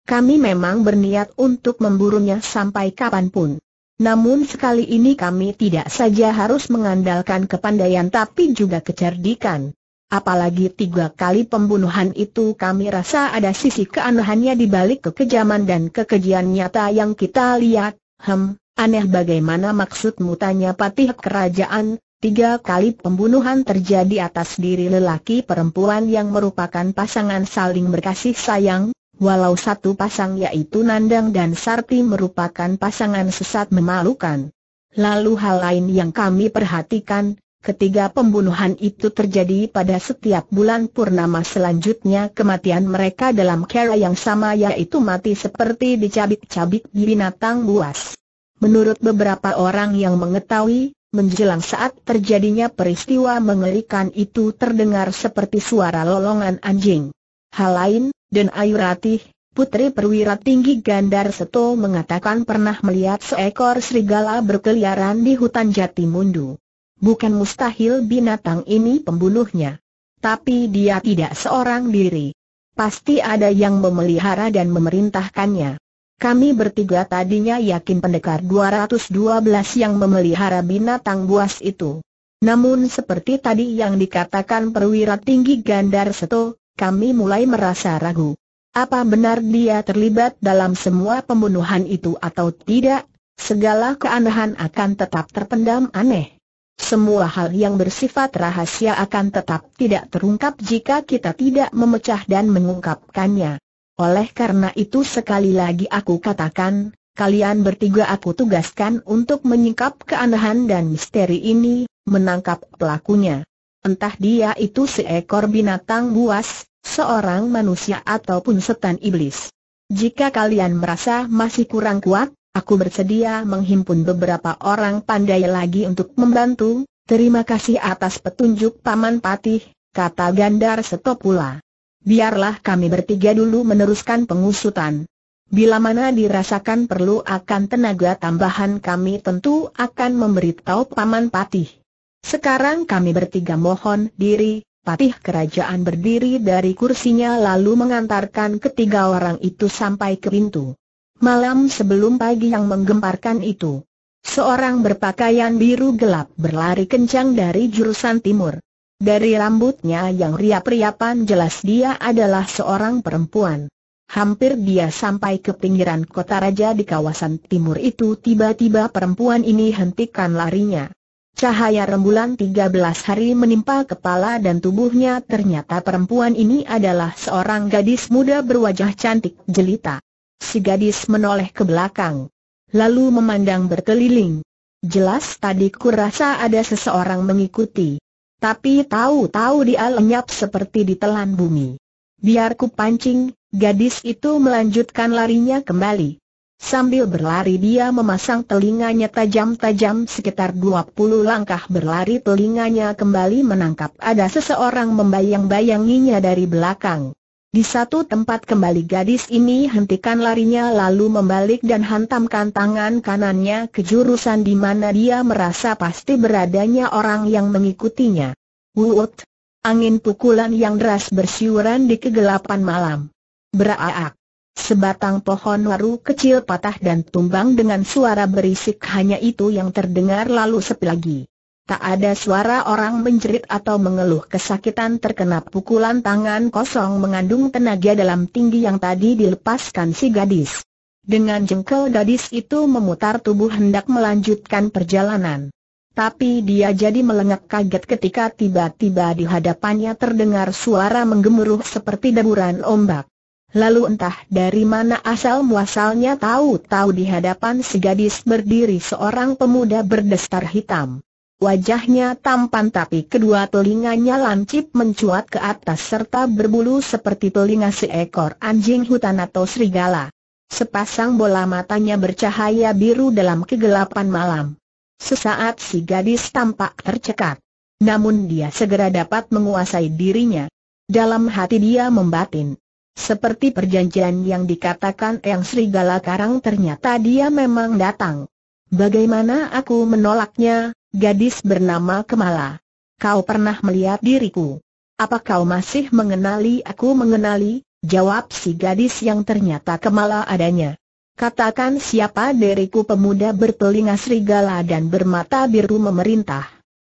Kami memang berniat untuk memburunya sampai kapanpun. Namun sekali ini kami tidak saja harus mengandalkan kepandaian tapi juga kecerdikan. Apalagi tiga kali pembunuhan itu kami rasa ada sisi keanehannya di balik kekejaman dan kekejian nyata yang kita lihat. Hem, aneh bagaimana maksudmu tanya patih kerajaan, tiga kali pembunuhan terjadi atas diri lelaki perempuan yang merupakan pasangan saling berkasih sayang, Walau satu pasang yaitu Nandang dan Sarti merupakan pasangan sesat memalukan. Lalu hal lain yang kami perhatikan, ketiga pembunuhan itu terjadi pada setiap bulan purnama selanjutnya kematian mereka dalam cara yang sama yaitu mati seperti dicabik-cabik binatang buas. Menurut beberapa orang yang mengetahui, menjelang saat terjadinya peristiwa mengerikan itu terdengar seperti suara lolongan anjing. Hal lain, dan Ayu Ratih, putri perwira tinggi Gandar Seto mengatakan pernah melihat seekor serigala berkeliaran di hutan Jatimundu. Bukan mustahil binatang ini pembunuhnya. Tapi dia tidak seorang diri. Pasti ada yang memelihara dan memerintahkannya. Kami bertiga tadinya yakin pendekar 212 yang memelihara binatang buas itu. Namun seperti tadi yang dikatakan perwira tinggi Gandar Seto, kami mulai merasa ragu. Apa benar dia terlibat dalam semua pembunuhan itu atau tidak? Segala keanehan akan tetap terpendam aneh. Semua hal yang bersifat rahasia akan tetap tidak terungkap jika kita tidak memecah dan mengungkapkannya. Oleh karena itu sekali lagi aku katakan, kalian bertiga aku tugaskan untuk menyingkap keanehan dan misteri ini, menangkap pelakunya entah dia itu seekor binatang buas, seorang manusia ataupun setan iblis. Jika kalian merasa masih kurang kuat, aku bersedia menghimpun beberapa orang pandai lagi untuk membantu, terima kasih atas petunjuk Paman Patih, kata Gandar Setopula. Biarlah kami bertiga dulu meneruskan pengusutan. Bila mana dirasakan perlu akan tenaga tambahan kami tentu akan memberitahu Paman Patih. Sekarang kami bertiga mohon diri, patih kerajaan berdiri dari kursinya lalu mengantarkan ketiga orang itu sampai ke pintu. Malam sebelum pagi yang menggemparkan itu, seorang berpakaian biru gelap berlari kencang dari jurusan timur. Dari rambutnya yang riap-riapan jelas dia adalah seorang perempuan. Hampir dia sampai ke pinggiran kota raja di kawasan timur itu tiba-tiba perempuan ini hentikan larinya. Cahaya rembulan 13 hari menimpa kepala dan tubuhnya ternyata perempuan ini adalah seorang gadis muda berwajah cantik jelita. Si gadis menoleh ke belakang. Lalu memandang berkeliling. Jelas tadi kurasa ada seseorang mengikuti. Tapi tahu-tahu dia lenyap seperti ditelan bumi. Biar ku pancing, gadis itu melanjutkan larinya kembali. Sambil berlari dia memasang telinganya tajam-tajam sekitar 20 langkah berlari telinganya kembali menangkap ada seseorang membayang-bayanginya dari belakang. Di satu tempat kembali gadis ini hentikan larinya lalu membalik dan hantamkan tangan kanannya ke jurusan di mana dia merasa pasti beradanya orang yang mengikutinya. Wut! Angin pukulan yang deras bersiuran di kegelapan malam. Beraak! Sebatang pohon waru kecil patah dan tumbang dengan suara berisik hanya itu yang terdengar lalu sepi lagi. Tak ada suara orang menjerit atau mengeluh kesakitan terkena pukulan tangan kosong mengandung tenaga dalam tinggi yang tadi dilepaskan si gadis. Dengan jengkel gadis itu memutar tubuh hendak melanjutkan perjalanan. Tapi dia jadi melengak kaget ketika tiba-tiba di hadapannya terdengar suara menggemuruh seperti deburan ombak. Lalu entah dari mana asal muasalnya tahu-tahu di hadapan si gadis berdiri seorang pemuda berdestar hitam. Wajahnya tampan tapi kedua telinganya lancip mencuat ke atas serta berbulu seperti telinga seekor anjing hutan atau serigala. Sepasang bola matanya bercahaya biru dalam kegelapan malam. Sesaat si gadis tampak tercekat. Namun dia segera dapat menguasai dirinya. Dalam hati dia membatin. Seperti perjanjian yang dikatakan Yang Serigala Karang ternyata dia memang datang. Bagaimana aku menolaknya, gadis bernama Kemala? Kau pernah melihat diriku? Apa kau masih mengenali aku mengenali? Jawab si gadis yang ternyata Kemala adanya. Katakan siapa diriku pemuda bertelinga serigala dan bermata biru memerintah.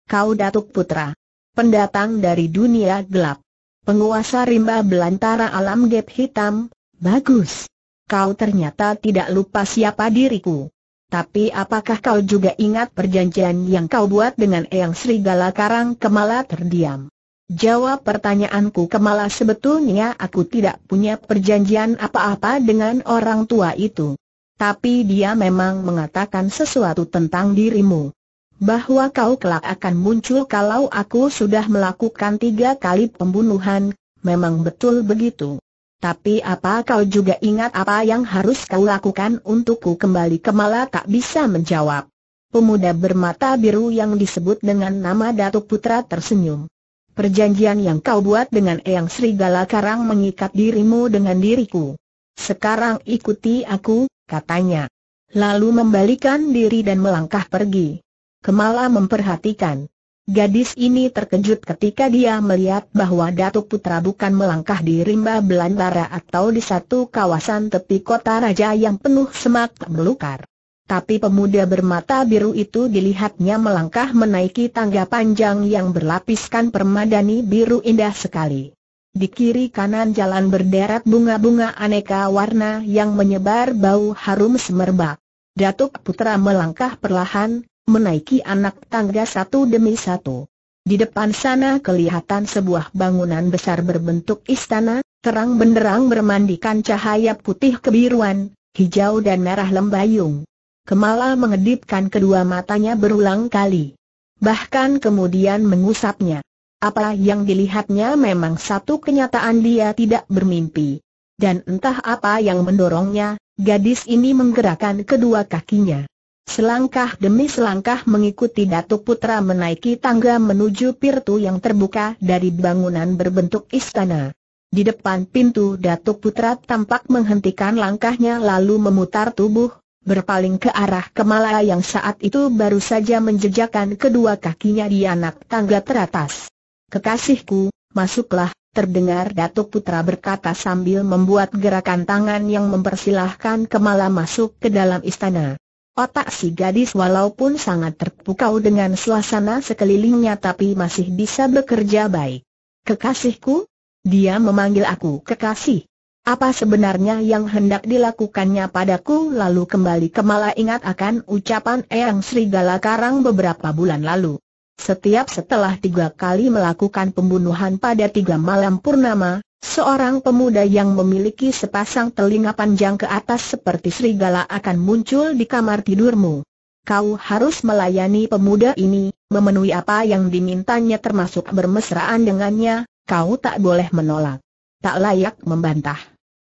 Kau Datuk Putra. Pendatang dari dunia gelap. Penguasa rimba belantara alam gap hitam, bagus. Kau ternyata tidak lupa siapa diriku. Tapi apakah kau juga ingat perjanjian yang kau buat dengan Eyang Serigala Karang Kemala terdiam? Jawab pertanyaanku Kemala sebetulnya aku tidak punya perjanjian apa-apa dengan orang tua itu. Tapi dia memang mengatakan sesuatu tentang dirimu bahwa kau kelak akan muncul kalau aku sudah melakukan tiga kali pembunuhan, memang betul begitu. Tapi apa kau juga ingat apa yang harus kau lakukan untukku kembali ke Kemala tak bisa menjawab. Pemuda bermata biru yang disebut dengan nama Datuk Putra tersenyum. Perjanjian yang kau buat dengan Eyang Serigala Karang mengikat dirimu dengan diriku. Sekarang ikuti aku, katanya. Lalu membalikan diri dan melangkah pergi. Kemala memperhatikan. Gadis ini terkejut ketika dia melihat bahwa Datuk Putra bukan melangkah di rimba belantara atau di satu kawasan tepi kota raja yang penuh semak belukar. Tapi pemuda bermata biru itu dilihatnya melangkah menaiki tangga panjang yang berlapiskan permadani biru indah sekali. Di kiri kanan jalan berderet bunga-bunga aneka warna yang menyebar bau harum semerbak. Datuk Putra melangkah perlahan, menaiki anak tangga satu demi satu. Di depan sana kelihatan sebuah bangunan besar berbentuk istana, terang benderang bermandikan cahaya putih kebiruan, hijau dan merah lembayung. Kemala mengedipkan kedua matanya berulang kali. Bahkan kemudian mengusapnya. Apa yang dilihatnya memang satu kenyataan dia tidak bermimpi. Dan entah apa yang mendorongnya, gadis ini menggerakkan kedua kakinya. Selangkah demi selangkah mengikuti Datuk Putra menaiki tangga menuju pintu yang terbuka dari bangunan berbentuk istana. Di depan pintu Datuk Putra tampak menghentikan langkahnya lalu memutar tubuh, berpaling ke arah Kemala yang saat itu baru saja menjejakkan kedua kakinya di anak tangga teratas. Kekasihku, masuklah, terdengar Datuk Putra berkata sambil membuat gerakan tangan yang mempersilahkan Kemala masuk ke dalam istana. Otak si gadis walaupun sangat terpukau dengan suasana sekelilingnya tapi masih bisa bekerja baik. Kekasihku? Dia memanggil aku kekasih. Apa sebenarnya yang hendak dilakukannya padaku lalu kembali kemala ingat akan ucapan Eyang Serigala Karang beberapa bulan lalu. Setiap setelah tiga kali melakukan pembunuhan pada tiga malam purnama, seorang pemuda yang memiliki sepasang telinga panjang ke atas seperti serigala akan muncul di kamar tidurmu. Kau harus melayani pemuda ini, memenuhi apa yang dimintanya termasuk bermesraan dengannya, kau tak boleh menolak. Tak layak membantah.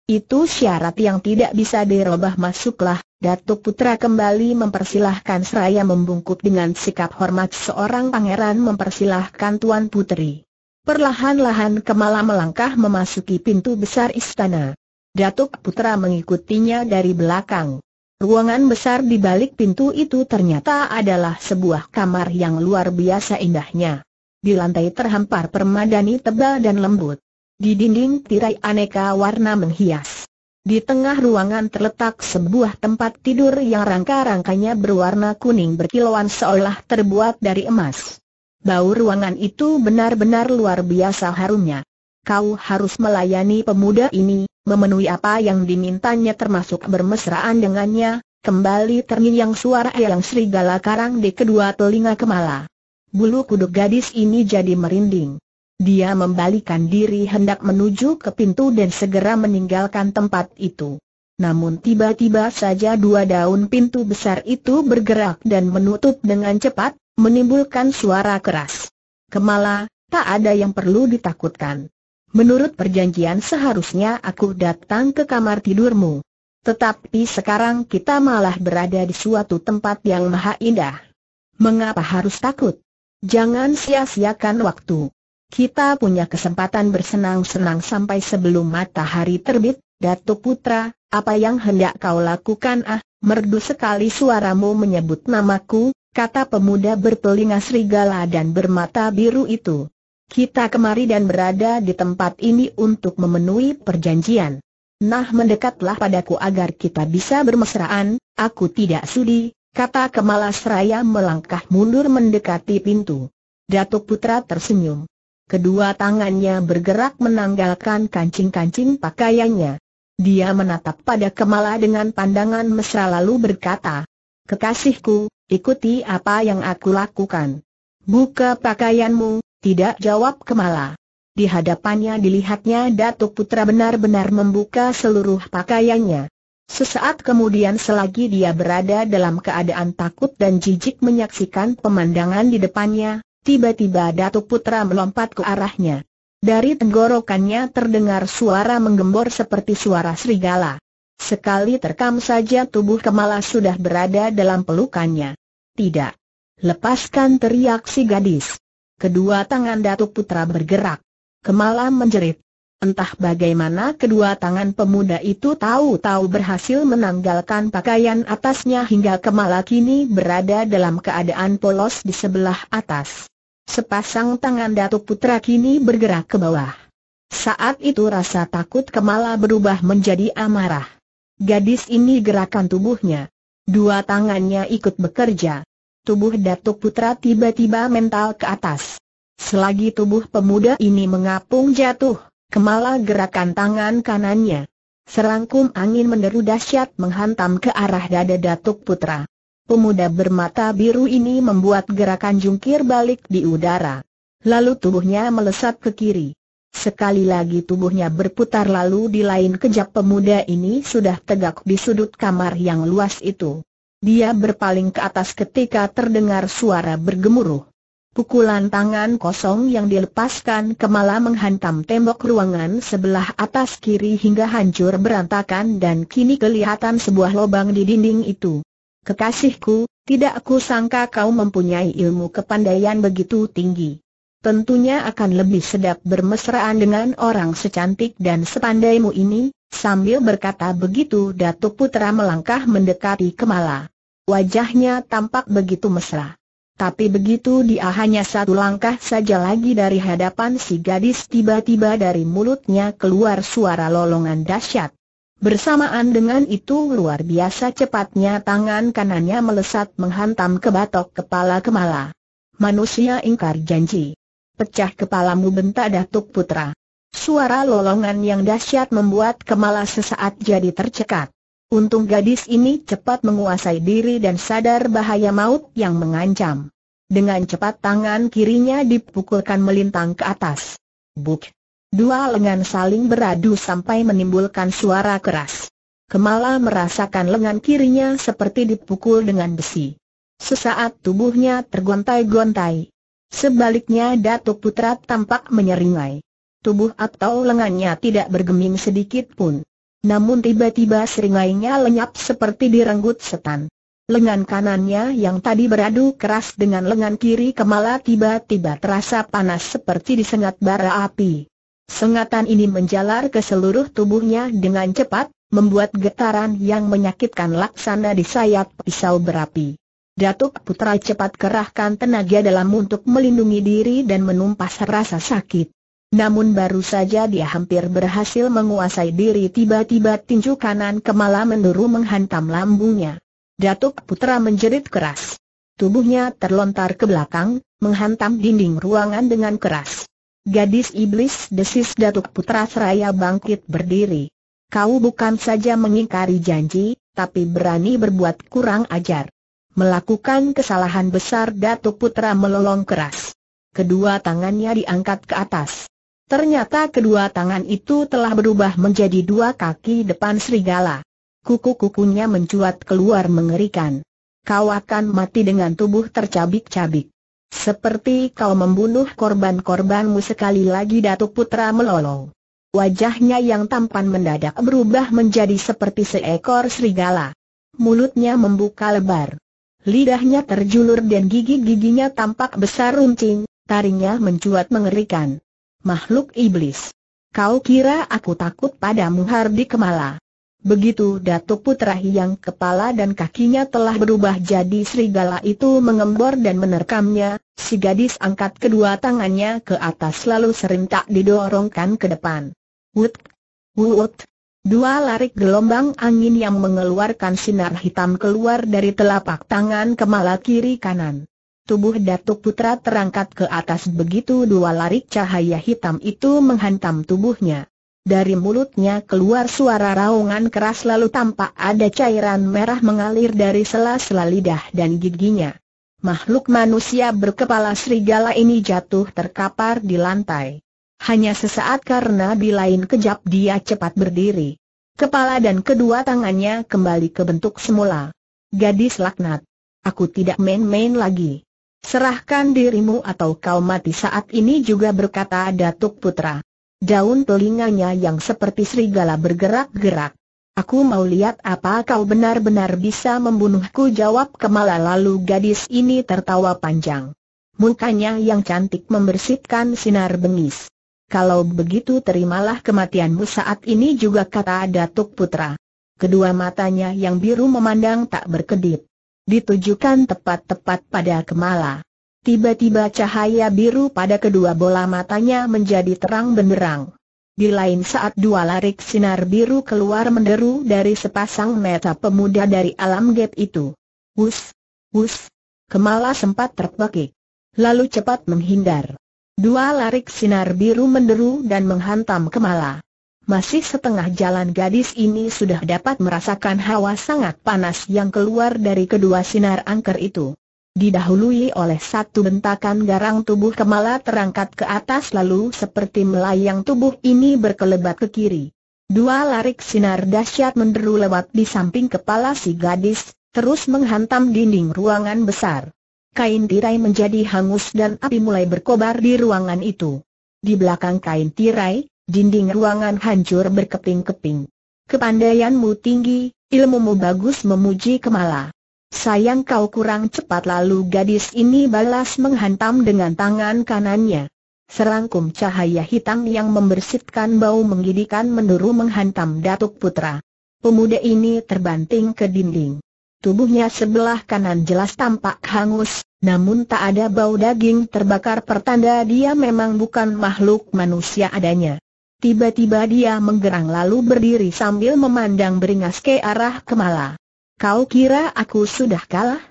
Itu syarat yang tidak bisa dirubah masuklah, Datuk Putra kembali mempersilahkan seraya membungkuk dengan sikap hormat seorang pangeran mempersilahkan Tuan Putri. Perlahan-lahan Kemala melangkah memasuki pintu besar istana. Datuk Putra mengikutinya dari belakang. Ruangan besar di balik pintu itu ternyata adalah sebuah kamar yang luar biasa indahnya. Di lantai terhampar permadani tebal dan lembut. Di dinding tirai aneka warna menghias. Di tengah ruangan terletak sebuah tempat tidur yang rangka-rangkanya berwarna kuning berkilauan seolah terbuat dari emas. Bau ruangan itu benar-benar luar biasa harumnya. Kau harus melayani pemuda ini, memenuhi apa yang dimintanya termasuk bermesraan dengannya, kembali terngiang suara yang serigala karang di kedua telinga Kemala. Bulu kuduk gadis ini jadi merinding. Dia membalikan diri hendak menuju ke pintu dan segera meninggalkan tempat itu. Namun tiba-tiba saja dua daun pintu besar itu bergerak dan menutup dengan cepat, menimbulkan suara keras. Kemala, tak ada yang perlu ditakutkan. Menurut perjanjian seharusnya aku datang ke kamar tidurmu. Tetapi sekarang kita malah berada di suatu tempat yang maha indah. Mengapa harus takut? Jangan sia-siakan waktu. Kita punya kesempatan bersenang-senang sampai sebelum matahari terbit, Datuk Putra, apa yang hendak kau lakukan ah? Merdu sekali suaramu menyebut namaku, kata pemuda bertelinga serigala dan bermata biru itu. Kita kemari dan berada di tempat ini untuk memenuhi perjanjian. Nah mendekatlah padaku agar kita bisa bermesraan, aku tidak sudi, kata Kemalasraya Seraya melangkah mundur mendekati pintu. Datuk Putra tersenyum. Kedua tangannya bergerak menanggalkan kancing-kancing pakaiannya. Dia menatap pada Kemala dengan pandangan mesra lalu berkata, Kekasihku, ikuti apa yang aku lakukan. Buka pakaianmu, tidak jawab Kemala. Di hadapannya dilihatnya Datuk Putra benar-benar membuka seluruh pakaiannya. Sesaat kemudian selagi dia berada dalam keadaan takut dan jijik menyaksikan pemandangan di depannya, Tiba-tiba Datuk Putra melompat ke arahnya. Dari tenggorokannya terdengar suara menggembor seperti suara serigala. Sekali terkam saja tubuh Kemala sudah berada dalam pelukannya. Tidak. Lepaskan teriak si gadis. Kedua tangan Datuk Putra bergerak. Kemala menjerit. Entah bagaimana kedua tangan pemuda itu tahu-tahu berhasil menanggalkan pakaian atasnya hingga Kemala kini berada dalam keadaan polos di sebelah atas. Sepasang tangan Datuk Putra kini bergerak ke bawah. Saat itu rasa takut Kemala berubah menjadi amarah. Gadis ini gerakan tubuhnya. Dua tangannya ikut bekerja. Tubuh Datuk Putra tiba-tiba mental ke atas. Selagi tubuh pemuda ini mengapung jatuh, Kemala gerakan tangan kanannya. Serangkum angin menderu dahsyat menghantam ke arah dada Datuk Putra. Pemuda bermata biru ini membuat gerakan jungkir balik di udara. Lalu tubuhnya melesat ke kiri. Sekali lagi tubuhnya berputar lalu di lain kejap pemuda ini sudah tegak di sudut kamar yang luas itu. Dia berpaling ke atas ketika terdengar suara bergemuruh. Pukulan tangan kosong yang dilepaskan kemala menghantam tembok ruangan sebelah atas kiri hingga hancur berantakan dan kini kelihatan sebuah lubang di dinding itu. Kekasihku, tidak aku sangka kau mempunyai ilmu kepandaian begitu tinggi. Tentunya akan lebih sedap bermesraan dengan orang secantik dan sepandaimu ini, sambil berkata begitu Datuk Putra melangkah mendekati Kemala. Wajahnya tampak begitu mesra. Tapi begitu dia hanya satu langkah saja lagi dari hadapan si gadis tiba-tiba dari mulutnya keluar suara lolongan dahsyat. Bersamaan dengan itu luar biasa cepatnya tangan kanannya melesat menghantam ke batok kepala Kemala. Manusia ingkar janji. Pecah kepalamu bentak Datuk Putra. Suara lolongan yang dahsyat membuat Kemala sesaat jadi tercekat. Untung gadis ini cepat menguasai diri dan sadar bahaya maut yang mengancam. Dengan cepat tangan kirinya dipukulkan melintang ke atas. Buk! Dua lengan saling beradu sampai menimbulkan suara keras. Kemala merasakan lengan kirinya seperti dipukul dengan besi. Sesaat tubuhnya tergontai-gontai. Sebaliknya Datuk Putra tampak menyeringai. Tubuh atau lengannya tidak bergeming sedikit pun. Namun tiba-tiba seringainya lenyap seperti direnggut setan. Lengan kanannya yang tadi beradu keras dengan lengan kiri Kemala tiba-tiba terasa panas seperti disengat bara api. Sengatan ini menjalar ke seluruh tubuhnya dengan cepat, membuat getaran yang menyakitkan laksana di sayap pisau berapi. Datuk Putra cepat kerahkan tenaga dalam untuk melindungi diri dan menumpas rasa sakit. Namun baru saja dia hampir berhasil menguasai diri tiba-tiba tinju kanan kemala menurun menghantam lambungnya. Datuk Putra menjerit keras. Tubuhnya terlontar ke belakang, menghantam dinding ruangan dengan keras. Gadis iblis desis Datuk Putra Seraya bangkit berdiri. Kau bukan saja mengingkari janji, tapi berani berbuat kurang ajar. Melakukan kesalahan besar Datuk Putra melolong keras. Kedua tangannya diangkat ke atas. Ternyata kedua tangan itu telah berubah menjadi dua kaki depan serigala. Kuku-kukunya mencuat keluar mengerikan. Kau akan mati dengan tubuh tercabik-cabik. Seperti kau membunuh korban-korbanmu sekali lagi Datuk Putra melolong. Wajahnya yang tampan mendadak berubah menjadi seperti seekor serigala. Mulutnya membuka lebar. Lidahnya terjulur dan gigi-giginya tampak besar runcing, taringnya mencuat mengerikan. Makhluk iblis. Kau kira aku takut padamu Hardi Kemala? Begitu Datuk Putra yang kepala dan kakinya telah berubah jadi serigala itu mengembor dan menerkamnya, si gadis angkat kedua tangannya ke atas lalu serentak didorongkan ke depan. Wut! Wut! Dua larik gelombang angin yang mengeluarkan sinar hitam keluar dari telapak tangan kemala kiri kanan. Tubuh Datuk Putra terangkat ke atas begitu dua larik cahaya hitam itu menghantam tubuhnya. Dari mulutnya keluar suara raungan keras lalu tampak ada cairan merah mengalir dari sela-sela lidah dan giginya. Makhluk manusia berkepala serigala ini jatuh terkapar di lantai. Hanya sesaat karena di lain kejap dia cepat berdiri. Kepala dan kedua tangannya kembali ke bentuk semula. Gadis laknat. Aku tidak main-main lagi. Serahkan dirimu atau kau mati saat ini juga berkata Datuk Putra. Daun telinganya yang seperti serigala bergerak-gerak. Aku mau lihat apa kau benar-benar bisa membunuhku jawab Kemala lalu gadis ini tertawa panjang. Mukanya yang cantik membersihkan sinar bengis. Kalau begitu terimalah kematianmu saat ini juga kata Datuk Putra. Kedua matanya yang biru memandang tak berkedip. Ditujukan tepat-tepat pada Kemala. Tiba-tiba cahaya biru pada kedua bola matanya menjadi terang benderang. Di lain saat dua larik sinar biru keluar menderu dari sepasang mata pemuda dari alam gap itu. Wus, wus, Kemala sempat terpekik. Lalu cepat menghindar. Dua larik sinar biru menderu dan menghantam Kemala. Masih setengah jalan gadis ini sudah dapat merasakan hawa sangat panas yang keluar dari kedua sinar angker itu didahului oleh satu bentakan garang tubuh Kemala terangkat ke atas lalu seperti melayang tubuh ini berkelebat ke kiri. Dua larik sinar dahsyat menderu lewat di samping kepala si gadis, terus menghantam dinding ruangan besar. Kain tirai menjadi hangus dan api mulai berkobar di ruangan itu. Di belakang kain tirai, dinding ruangan hancur berkeping-keping. Kepandaianmu tinggi, ilmumu bagus memuji Kemala. Sayang kau kurang cepat lalu gadis ini balas menghantam dengan tangan kanannya. Serangkum cahaya hitam yang membersitkan bau menggidikan menuru menghantam Datuk Putra. Pemuda ini terbanting ke dinding. Tubuhnya sebelah kanan jelas tampak hangus, namun tak ada bau daging terbakar pertanda dia memang bukan makhluk manusia adanya. Tiba-tiba dia menggerang lalu berdiri sambil memandang beringas ke arah Kemala. Kau kira aku sudah kalah?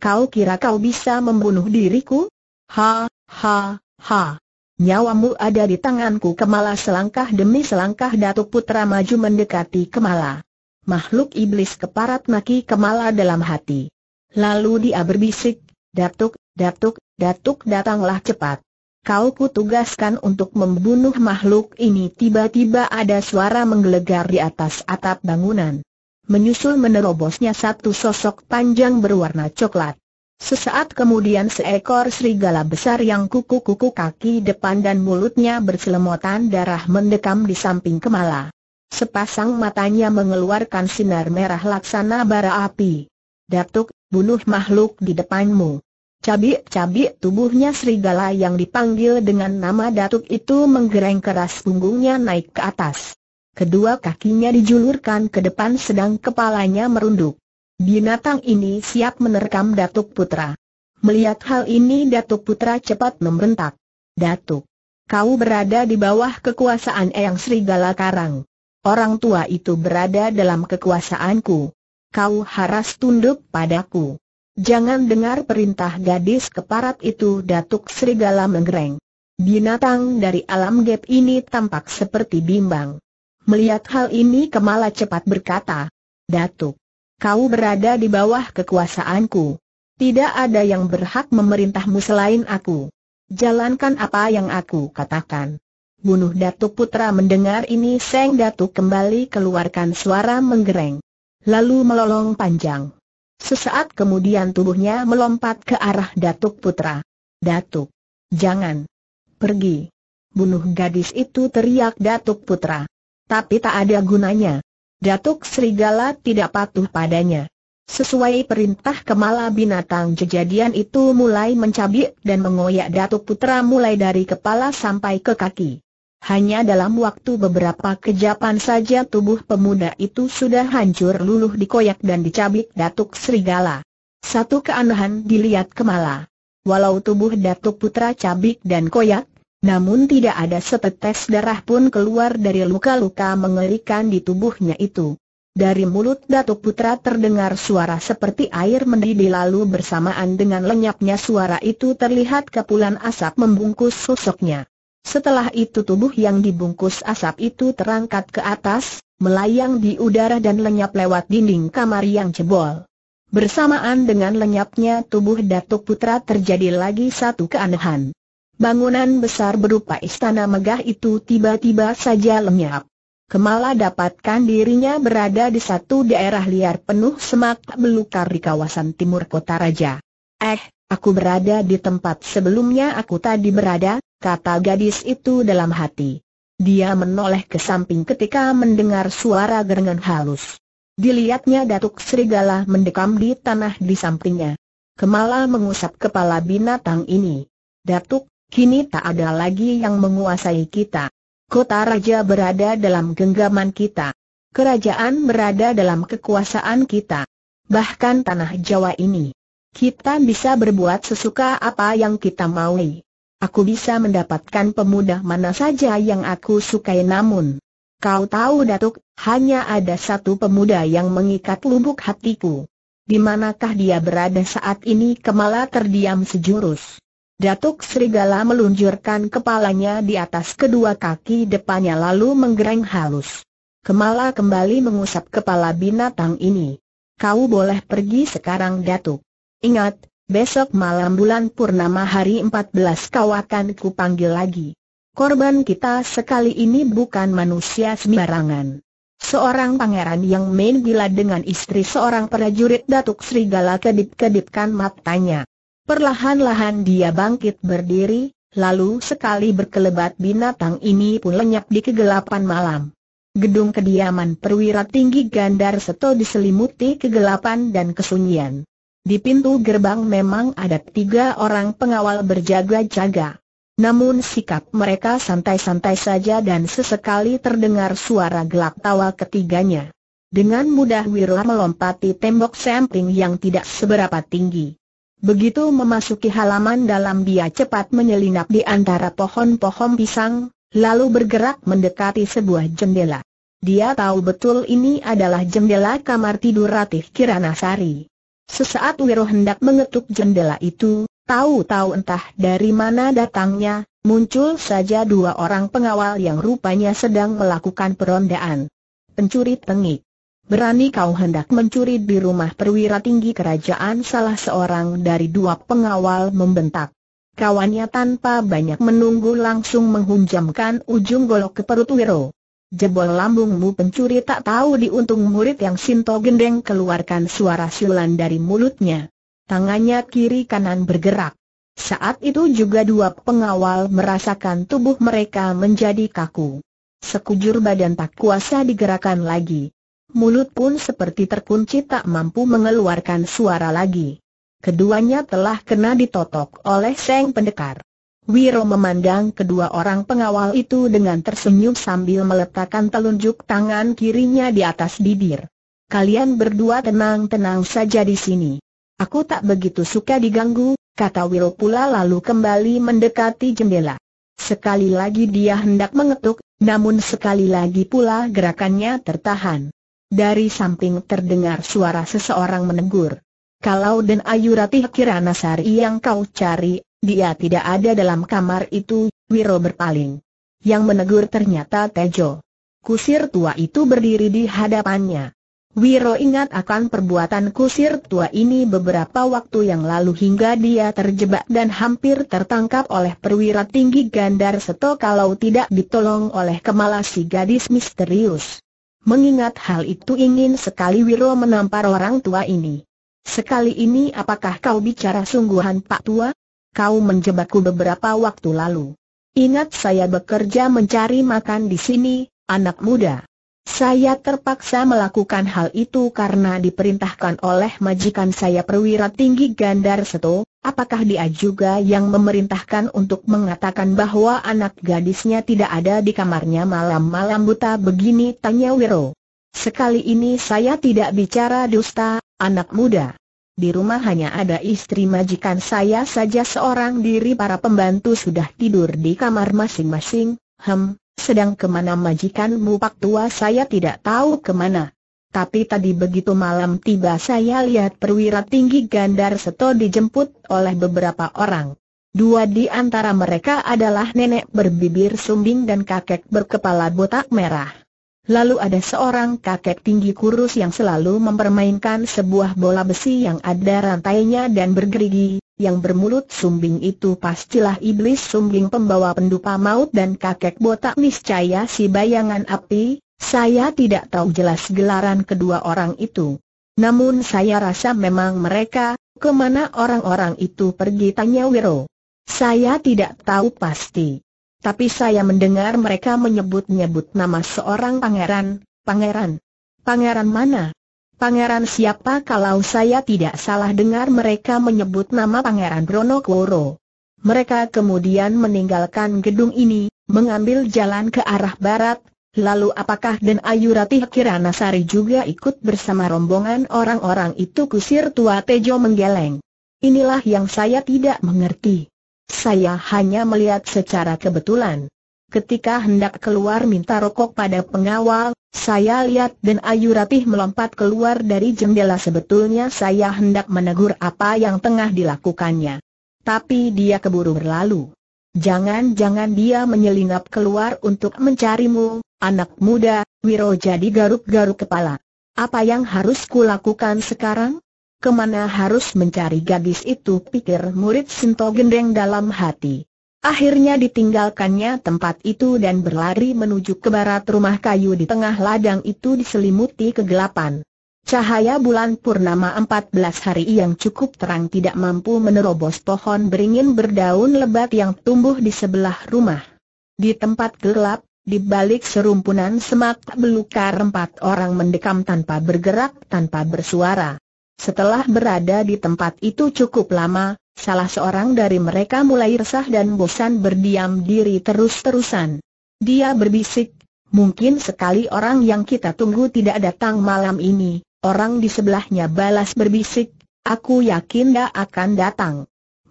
Kau kira kau bisa membunuh diriku? Ha, ha, ha. Nyawamu ada di tanganku Kemala selangkah demi selangkah Datuk Putra maju mendekati Kemala. Makhluk iblis keparat maki Kemala dalam hati. Lalu dia berbisik, Datuk, Datuk, Datuk datanglah cepat. Kau kutugaskan untuk membunuh makhluk ini tiba-tiba ada suara menggelegar di atas atap bangunan menyusul menerobosnya satu sosok panjang berwarna coklat. Sesaat kemudian seekor serigala besar yang kuku-kuku kaki depan dan mulutnya berselemotan darah mendekam di samping kemala. Sepasang matanya mengeluarkan sinar merah laksana bara api. Datuk, bunuh makhluk di depanmu. Cabik-cabik tubuhnya serigala yang dipanggil dengan nama Datuk itu menggereng keras punggungnya naik ke atas. Kedua kakinya dijulurkan ke depan sedang kepalanya merunduk. Binatang ini siap menerkam Datuk Putra. Melihat hal ini Datuk Putra cepat membentak. Datuk, kau berada di bawah kekuasaan Eyang Serigala Karang. Orang tua itu berada dalam kekuasaanku. Kau harus tunduk padaku. Jangan dengar perintah gadis keparat itu Datuk Serigala menggereng. Binatang dari alam gap ini tampak seperti bimbang. Melihat hal ini Kemala cepat berkata, Datuk, kau berada di bawah kekuasaanku. Tidak ada yang berhak memerintahmu selain aku. Jalankan apa yang aku katakan. Bunuh Datuk Putra mendengar ini Seng Datuk kembali keluarkan suara menggereng. Lalu melolong panjang. Sesaat kemudian tubuhnya melompat ke arah Datuk Putra. Datuk, jangan. Pergi. Bunuh gadis itu teriak Datuk Putra. Tapi tak ada gunanya. Datuk Serigala tidak patuh padanya. Sesuai perintah kemala binatang kejadian itu mulai mencabik dan mengoyak Datuk Putra mulai dari kepala sampai ke kaki. Hanya dalam waktu beberapa kejapan saja tubuh pemuda itu sudah hancur luluh dikoyak dan dicabik Datuk Serigala. Satu keanehan dilihat Kemala. Walau tubuh Datuk Putra cabik dan koyak, namun tidak ada setetes darah pun keluar dari luka-luka mengerikan di tubuhnya itu. Dari mulut Datuk Putra terdengar suara seperti air mendidih lalu bersamaan dengan lenyapnya suara itu terlihat kepulan asap membungkus sosoknya. Setelah itu tubuh yang dibungkus asap itu terangkat ke atas, melayang di udara dan lenyap lewat dinding kamar yang jebol. Bersamaan dengan lenyapnya tubuh Datuk Putra terjadi lagi satu keanehan. Bangunan besar berupa istana megah itu tiba-tiba saja lenyap. Kemala dapatkan dirinya berada di satu daerah liar penuh semak belukar di kawasan timur kota raja. Eh, aku berada di tempat sebelumnya aku tadi berada, kata gadis itu dalam hati. Dia menoleh ke samping ketika mendengar suara gerengan halus. Dilihatnya Datuk Serigala mendekam di tanah di sampingnya. Kemala mengusap kepala binatang ini. Datuk, Kini tak ada lagi yang menguasai kita. Kota raja berada dalam genggaman kita. Kerajaan berada dalam kekuasaan kita. Bahkan tanah Jawa ini. Kita bisa berbuat sesuka apa yang kita maui. Aku bisa mendapatkan pemuda mana saja yang aku sukai namun. Kau tahu Datuk, hanya ada satu pemuda yang mengikat lubuk hatiku. Di manakah dia berada saat ini Kemala terdiam sejurus. Datuk Serigala meluncurkan kepalanya di atas kedua kaki depannya lalu menggereng halus. Kemala kembali mengusap kepala binatang ini. Kau boleh pergi sekarang Datuk. Ingat, besok malam bulan purnama hari 14 kau akan kupanggil lagi. Korban kita sekali ini bukan manusia sembarangan. Seorang pangeran yang main gila dengan istri seorang prajurit Datuk Serigala kedip-kedipkan matanya. Perlahan-lahan dia bangkit berdiri, lalu sekali berkelebat binatang ini pun lenyap di kegelapan malam. Gedung kediaman perwira tinggi Gandar Seto diselimuti kegelapan dan kesunyian. Di pintu gerbang memang ada tiga orang pengawal berjaga-jaga. Namun sikap mereka santai-santai saja dan sesekali terdengar suara gelak tawa ketiganya. Dengan mudah Wira melompati tembok samping yang tidak seberapa tinggi. Begitu memasuki halaman dalam dia cepat menyelinap di antara pohon-pohon pisang, lalu bergerak mendekati sebuah jendela. Dia tahu betul ini adalah jendela kamar tidur Ratih Kiranasari. Sesaat Wiro hendak mengetuk jendela itu, tahu-tahu entah dari mana datangnya, muncul saja dua orang pengawal yang rupanya sedang melakukan perondaan. Pencuri tengik. Berani kau hendak mencuri di rumah perwira tinggi kerajaan salah seorang dari dua pengawal membentak. Kawannya tanpa banyak menunggu langsung menghunjamkan ujung golok ke perut Wiro. Jebol lambungmu pencuri tak tahu diuntung murid yang Sinto Gendeng keluarkan suara siulan dari mulutnya. Tangannya kiri kanan bergerak. Saat itu juga dua pengawal merasakan tubuh mereka menjadi kaku. Sekujur badan tak kuasa digerakkan lagi mulut pun seperti terkunci tak mampu mengeluarkan suara lagi. Keduanya telah kena ditotok oleh Seng Pendekar. Wiro memandang kedua orang pengawal itu dengan tersenyum sambil meletakkan telunjuk tangan kirinya di atas bibir. Kalian berdua tenang-tenang saja di sini. Aku tak begitu suka diganggu, kata Wiro pula lalu kembali mendekati jendela. Sekali lagi dia hendak mengetuk, namun sekali lagi pula gerakannya tertahan dari samping terdengar suara seseorang menegur. Kalau Den Ayu Ratih Kiranasari yang kau cari, dia tidak ada dalam kamar itu, Wiro berpaling. Yang menegur ternyata Tejo. Kusir tua itu berdiri di hadapannya. Wiro ingat akan perbuatan kusir tua ini beberapa waktu yang lalu hingga dia terjebak dan hampir tertangkap oleh perwira tinggi Gandar Seto kalau tidak ditolong oleh kemala si gadis misterius. Mengingat hal itu ingin sekali Wiro menampar orang tua ini. Sekali ini apakah kau bicara sungguhan Pak Tua? Kau menjebakku beberapa waktu lalu. Ingat saya bekerja mencari makan di sini, anak muda. Saya terpaksa melakukan hal itu karena diperintahkan oleh majikan saya perwira tinggi Gandar Seto, Apakah dia juga yang memerintahkan untuk mengatakan bahwa anak gadisnya tidak ada di kamarnya malam-malam buta begini? Tanya Wiro. Sekali ini saya tidak bicara dusta, anak muda. Di rumah hanya ada istri majikan saya saja seorang diri para pembantu sudah tidur di kamar masing-masing, hem, sedang kemana majikanmu pak tua saya tidak tahu kemana. Tapi tadi begitu malam tiba saya lihat perwira tinggi Gandar Seto dijemput oleh beberapa orang. Dua di antara mereka adalah nenek berbibir sumbing dan kakek berkepala botak merah. Lalu ada seorang kakek tinggi kurus yang selalu mempermainkan sebuah bola besi yang ada rantainya dan bergerigi, yang bermulut sumbing itu pastilah iblis sumbing pembawa pendupa maut dan kakek botak niscaya si bayangan api, saya tidak tahu jelas gelaran kedua orang itu. Namun saya rasa memang mereka, kemana orang-orang itu pergi tanya Wiro. Saya tidak tahu pasti. Tapi saya mendengar mereka menyebut-nyebut nama seorang pangeran, pangeran. Pangeran mana? Pangeran siapa kalau saya tidak salah dengar mereka menyebut nama Pangeran Koro. Mereka kemudian meninggalkan gedung ini, mengambil jalan ke arah barat, Lalu apakah Den Ayu Ratih Kiranasari juga ikut bersama rombongan orang-orang itu kusir tua Tejo menggeleng. Inilah yang saya tidak mengerti. Saya hanya melihat secara kebetulan. Ketika hendak keluar minta rokok pada pengawal, saya lihat Den Ayu Ratih melompat keluar dari jendela sebetulnya saya hendak menegur apa yang tengah dilakukannya. Tapi dia keburu berlalu. Jangan-jangan dia menyelinap keluar untuk mencarimu, Anak muda, Wiro jadi garuk-garuk kepala. Apa yang harus kulakukan sekarang? Kemana harus mencari gadis itu pikir murid Sinto gendeng dalam hati. Akhirnya ditinggalkannya tempat itu dan berlari menuju ke barat rumah kayu di tengah ladang itu diselimuti kegelapan. Cahaya bulan purnama 14 hari yang cukup terang tidak mampu menerobos pohon beringin berdaun lebat yang tumbuh di sebelah rumah. Di tempat gelap, di balik serumpunan semak belukar empat orang mendekam tanpa bergerak, tanpa bersuara. Setelah berada di tempat itu cukup lama, salah seorang dari mereka mulai resah dan bosan berdiam diri terus-terusan. Dia berbisik, mungkin sekali orang yang kita tunggu tidak datang malam ini, orang di sebelahnya balas berbisik, aku yakin dia akan datang.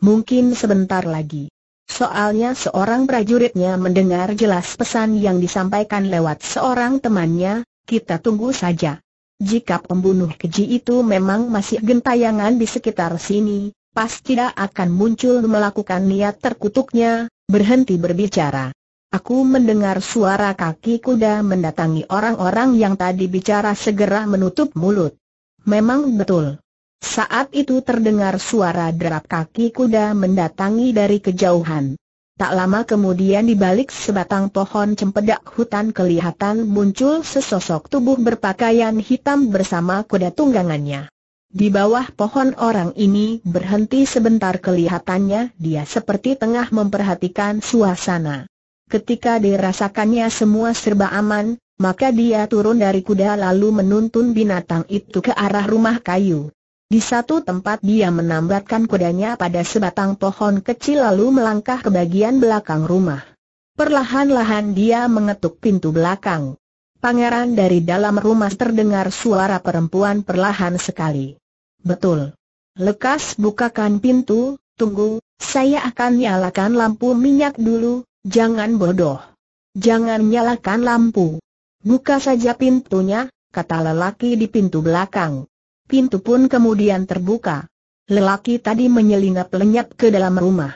Mungkin sebentar lagi. Soalnya seorang prajuritnya mendengar jelas pesan yang disampaikan lewat seorang temannya, kita tunggu saja. Jika pembunuh keji itu memang masih gentayangan di sekitar sini, pasti tidak akan muncul melakukan niat terkutuknya, berhenti berbicara. Aku mendengar suara kaki kuda mendatangi orang-orang yang tadi bicara segera menutup mulut. Memang betul. Saat itu terdengar suara derap kaki kuda mendatangi dari kejauhan. Tak lama kemudian di balik sebatang pohon cempedak hutan kelihatan muncul sesosok tubuh berpakaian hitam bersama kuda tunggangannya. Di bawah pohon orang ini berhenti sebentar kelihatannya dia seperti tengah memperhatikan suasana. Ketika dirasakannya semua serba aman, maka dia turun dari kuda lalu menuntun binatang itu ke arah rumah kayu. Di satu tempat dia menambatkan kudanya pada sebatang pohon kecil lalu melangkah ke bagian belakang rumah. Perlahan-lahan dia mengetuk pintu belakang. Pangeran dari dalam rumah terdengar suara perempuan perlahan sekali. Betul. Lekas bukakan pintu, tunggu, saya akan nyalakan lampu minyak dulu, jangan bodoh. Jangan nyalakan lampu. Buka saja pintunya, kata lelaki di pintu belakang. Pintu pun kemudian terbuka. Lelaki tadi menyelinap lenyap ke dalam rumah.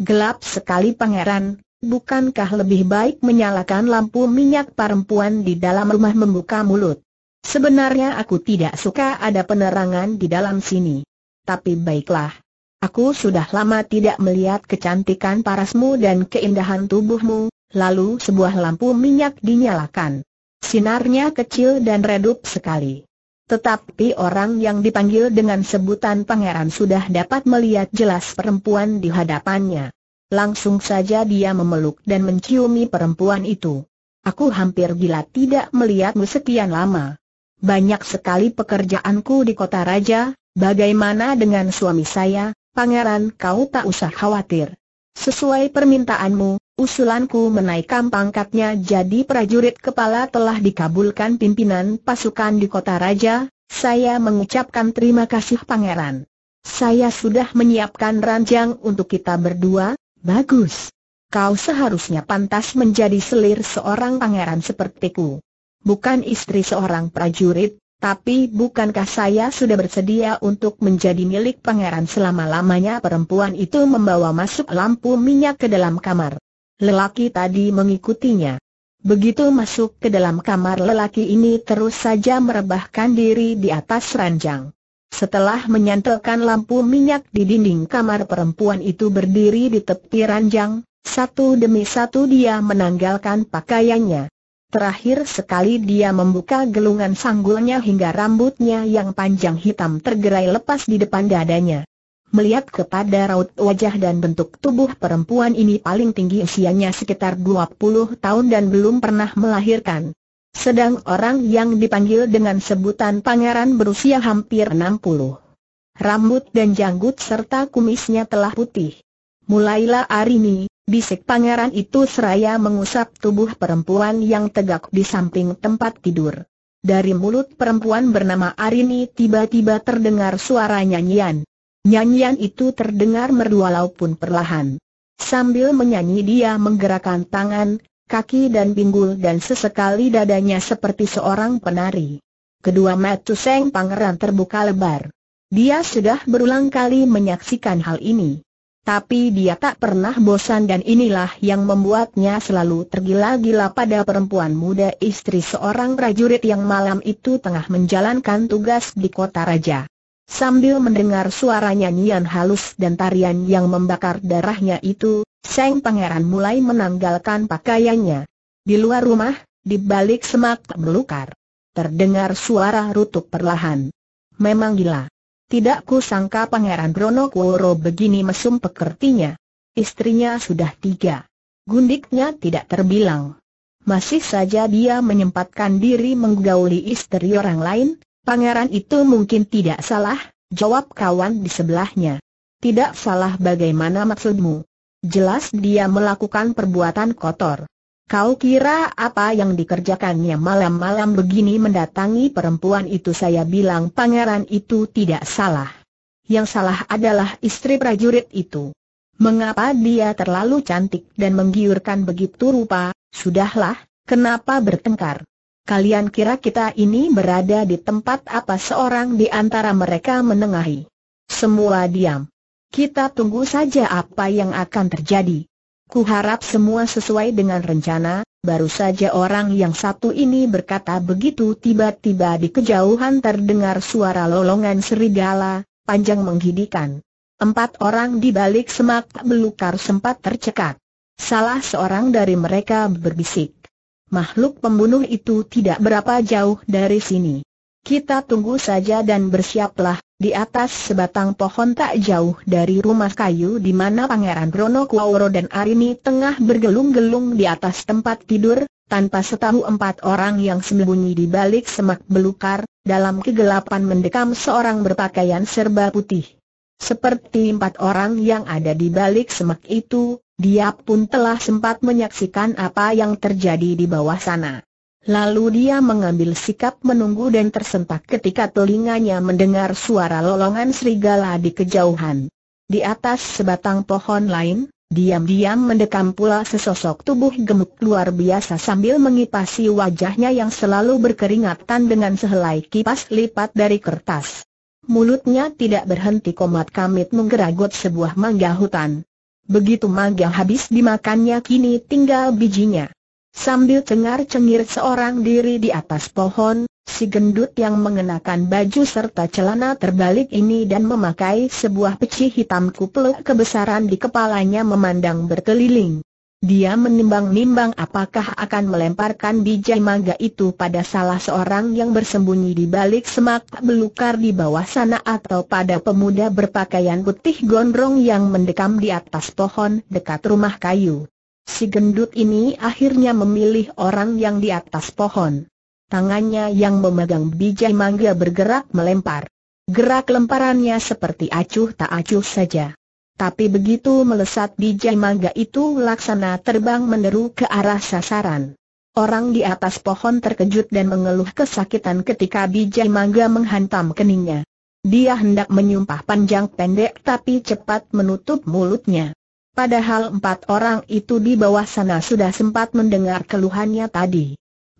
Gelap sekali pangeran, bukankah lebih baik menyalakan lampu minyak perempuan di dalam rumah membuka mulut? Sebenarnya aku tidak suka ada penerangan di dalam sini. Tapi baiklah. Aku sudah lama tidak melihat kecantikan parasmu dan keindahan tubuhmu, lalu sebuah lampu minyak dinyalakan. Sinarnya kecil dan redup sekali. Tetapi orang yang dipanggil dengan sebutan pangeran sudah dapat melihat jelas perempuan di hadapannya. Langsung saja dia memeluk dan menciumi perempuan itu. Aku hampir gila tidak melihatmu sekian lama. Banyak sekali pekerjaanku di kota raja, bagaimana dengan suami saya, pangeran kau tak usah khawatir. Sesuai permintaanmu, Usulanku menaikkan pangkatnya jadi prajurit kepala telah dikabulkan pimpinan pasukan di kota raja, saya mengucapkan terima kasih pangeran. Saya sudah menyiapkan ranjang untuk kita berdua, bagus. Kau seharusnya pantas menjadi selir seorang pangeran sepertiku. Bukan istri seorang prajurit, tapi bukankah saya sudah bersedia untuk menjadi milik pangeran selama-lamanya perempuan itu membawa masuk lampu minyak ke dalam kamar. Lelaki tadi mengikutinya. Begitu masuk ke dalam kamar lelaki ini terus saja merebahkan diri di atas ranjang. Setelah menyantelkan lampu minyak di dinding kamar perempuan itu berdiri di tepi ranjang, satu demi satu dia menanggalkan pakaiannya. Terakhir sekali dia membuka gelungan sanggulnya hingga rambutnya yang panjang hitam tergerai lepas di depan dadanya. Melihat kepada raut wajah dan bentuk tubuh perempuan ini paling tinggi usianya sekitar 20 tahun dan belum pernah melahirkan. Sedang orang yang dipanggil dengan sebutan pangeran berusia hampir 60. Rambut dan janggut serta kumisnya telah putih. Mulailah Arini, bisik pangeran itu seraya mengusap tubuh perempuan yang tegak di samping tempat tidur. Dari mulut perempuan bernama Arini tiba-tiba terdengar suara nyanyian. Nyanyian itu terdengar merdu walaupun perlahan. Sambil menyanyi dia menggerakkan tangan, kaki dan pinggul dan sesekali dadanya seperti seorang penari. Kedua mata Seng Pangeran terbuka lebar. Dia sudah berulang kali menyaksikan hal ini. Tapi dia tak pernah bosan dan inilah yang membuatnya selalu tergila-gila pada perempuan muda istri seorang prajurit yang malam itu tengah menjalankan tugas di kota raja. Sambil mendengar suara nyanyian halus dan tarian yang membakar darahnya itu, Seng Pangeran mulai menanggalkan pakaiannya. Di luar rumah, di balik semak belukar, terdengar suara rutuk perlahan. Memang gila. Tidak kusangka Pangeran Bronokworo begini mesum pekertinya. Istrinya sudah tiga. Gundiknya tidak terbilang. Masih saja dia menyempatkan diri menggauli istri orang lain, Pangeran itu mungkin tidak salah, jawab kawan di sebelahnya. Tidak salah bagaimana maksudmu? Jelas dia melakukan perbuatan kotor. Kau kira apa yang dikerjakannya malam-malam begini mendatangi perempuan itu saya bilang pangeran itu tidak salah. Yang salah adalah istri prajurit itu. Mengapa dia terlalu cantik dan menggiurkan begitu rupa, sudahlah, kenapa bertengkar? Kalian kira kita ini berada di tempat apa seorang di antara mereka menengahi? Semua diam. Kita tunggu saja apa yang akan terjadi. Kuharap semua sesuai dengan rencana, baru saja orang yang satu ini berkata begitu tiba-tiba di kejauhan terdengar suara lolongan serigala, panjang menghidikan. Empat orang di balik semak belukar sempat tercekat. Salah seorang dari mereka berbisik makhluk pembunuh itu tidak berapa jauh dari sini. Kita tunggu saja dan bersiaplah, di atas sebatang pohon tak jauh dari rumah kayu di mana Pangeran Rono Kuoro dan Arini tengah bergelung-gelung di atas tempat tidur, tanpa setahu empat orang yang sembunyi di balik semak belukar, dalam kegelapan mendekam seorang berpakaian serba putih. Seperti empat orang yang ada di balik semak itu, dia pun telah sempat menyaksikan apa yang terjadi di bawah sana. Lalu dia mengambil sikap menunggu dan tersentak ketika telinganya mendengar suara lolongan serigala di kejauhan. Di atas sebatang pohon lain, diam-diam mendekam pula sesosok tubuh gemuk luar biasa sambil mengipasi wajahnya yang selalu berkeringatan dengan sehelai kipas lipat dari kertas. Mulutnya tidak berhenti komat kamit menggeragot sebuah mangga hutan. Begitu mangga habis dimakannya kini tinggal bijinya. Sambil cengar-cengir seorang diri di atas pohon, si gendut yang mengenakan baju serta celana terbalik ini dan memakai sebuah peci hitam kupluk kebesaran di kepalanya memandang berkeliling. Dia menimbang-nimbang apakah akan melemparkan biji mangga itu pada salah seorang yang bersembunyi di balik semak belukar di bawah sana atau pada pemuda berpakaian putih gondrong yang mendekam di atas pohon dekat rumah kayu. Si gendut ini akhirnya memilih orang yang di atas pohon. Tangannya yang memegang biji mangga bergerak melempar. Gerak lemparannya seperti acuh tak acuh saja tapi begitu melesat biji mangga itu laksana terbang meneru ke arah sasaran. Orang di atas pohon terkejut dan mengeluh kesakitan ketika biji mangga menghantam keningnya. Dia hendak menyumpah panjang pendek tapi cepat menutup mulutnya. Padahal empat orang itu di bawah sana sudah sempat mendengar keluhannya tadi.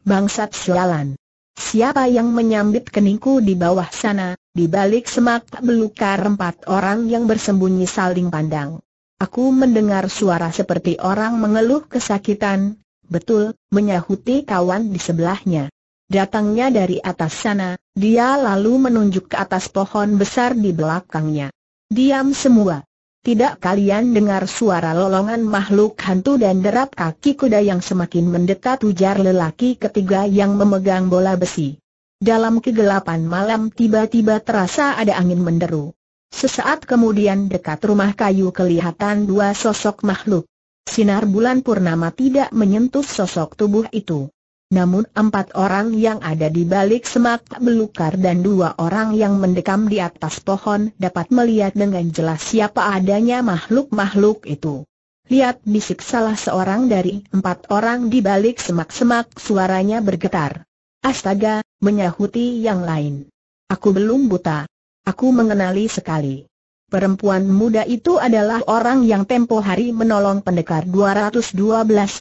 Bangsat sialan. Siapa yang menyambit keningku di bawah sana? Di balik semak belukar empat orang yang bersembunyi saling pandang. Aku mendengar suara seperti orang mengeluh kesakitan, betul, menyahuti kawan di sebelahnya. Datangnya dari atas sana, dia lalu menunjuk ke atas pohon besar di belakangnya. Diam semua. Tidak kalian dengar suara lolongan makhluk hantu dan derap kaki kuda yang semakin mendekat ujar lelaki ketiga yang memegang bola besi. Dalam kegelapan malam tiba-tiba terasa ada angin menderu. Sesaat kemudian dekat rumah kayu kelihatan dua sosok makhluk. Sinar bulan purnama tidak menyentuh sosok tubuh itu. Namun empat orang yang ada di balik semak belukar dan dua orang yang mendekam di atas pohon dapat melihat dengan jelas siapa adanya makhluk-makhluk itu. Lihat bisik salah seorang dari empat orang di balik semak-semak suaranya bergetar. Astaga, menyahuti yang lain. Aku belum buta. Aku mengenali sekali. Perempuan muda itu adalah orang yang tempo hari menolong pendekar 212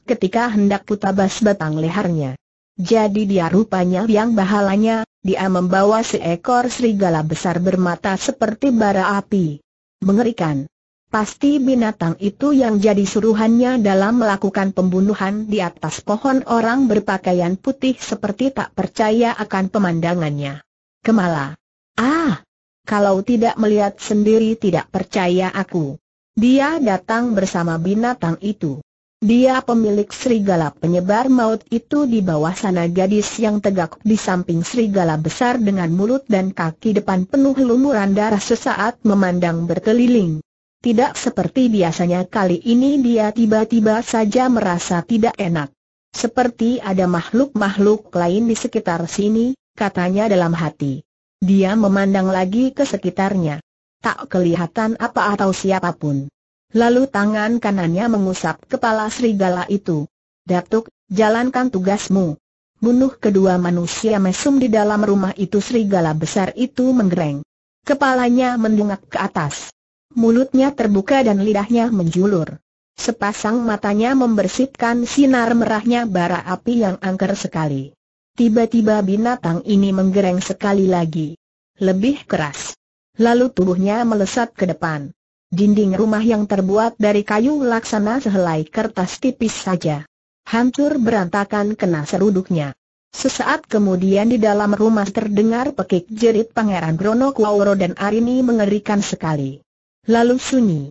ketika hendak putabas batang lehernya. Jadi dia rupanya yang bahalanya, dia membawa seekor serigala besar bermata seperti bara api. Mengerikan. Pasti binatang itu yang jadi suruhannya dalam melakukan pembunuhan di atas pohon orang berpakaian putih seperti tak percaya akan pemandangannya. Kemala. Ah! Kalau tidak melihat sendiri tidak percaya aku. Dia datang bersama binatang itu. Dia pemilik serigala penyebar maut itu di bawah sana gadis yang tegak di samping serigala besar dengan mulut dan kaki depan penuh lumuran darah sesaat memandang berkeliling. Tidak seperti biasanya kali ini dia tiba-tiba saja merasa tidak enak. Seperti ada makhluk-makhluk lain di sekitar sini, katanya dalam hati. Dia memandang lagi ke sekitarnya. Tak kelihatan apa atau siapapun. Lalu tangan kanannya mengusap kepala serigala itu. Datuk, jalankan tugasmu. Bunuh kedua manusia mesum di dalam rumah itu serigala besar itu menggereng. Kepalanya mendungak ke atas mulutnya terbuka dan lidahnya menjulur. Sepasang matanya membersihkan sinar merahnya bara api yang angker sekali. Tiba-tiba binatang ini menggereng sekali lagi. Lebih keras. Lalu tubuhnya melesat ke depan. Dinding rumah yang terbuat dari kayu laksana sehelai kertas tipis saja. Hancur berantakan kena seruduknya. Sesaat kemudian di dalam rumah terdengar pekik jerit Pangeran Brono Kuauro dan Arini mengerikan sekali lalu sunyi.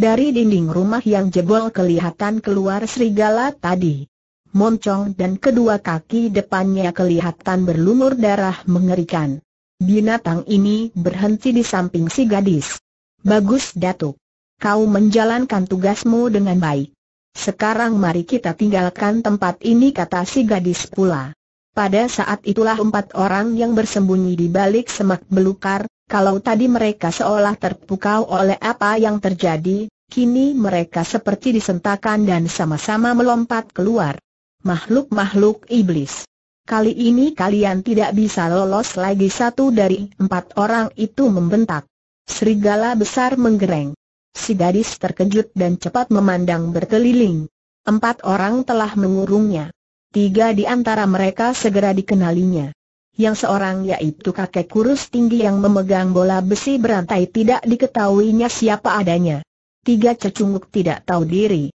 Dari dinding rumah yang jebol kelihatan keluar serigala tadi. Moncong dan kedua kaki depannya kelihatan berlumur darah mengerikan. Binatang ini berhenti di samping si gadis. Bagus Datuk. Kau menjalankan tugasmu dengan baik. Sekarang mari kita tinggalkan tempat ini kata si gadis pula. Pada saat itulah empat orang yang bersembunyi di balik semak belukar, kalau tadi mereka seolah terpukau oleh apa yang terjadi, kini mereka seperti disentakan dan sama-sama melompat keluar. Makhluk-makhluk iblis. Kali ini kalian tidak bisa lolos lagi satu dari empat orang itu membentak. Serigala besar menggereng. Si gadis terkejut dan cepat memandang berkeliling. Empat orang telah mengurungnya. Tiga di antara mereka segera dikenalinya yang seorang yaitu kakek kurus tinggi yang memegang bola besi berantai tidak diketahuinya siapa adanya. Tiga cecunguk tidak tahu diri.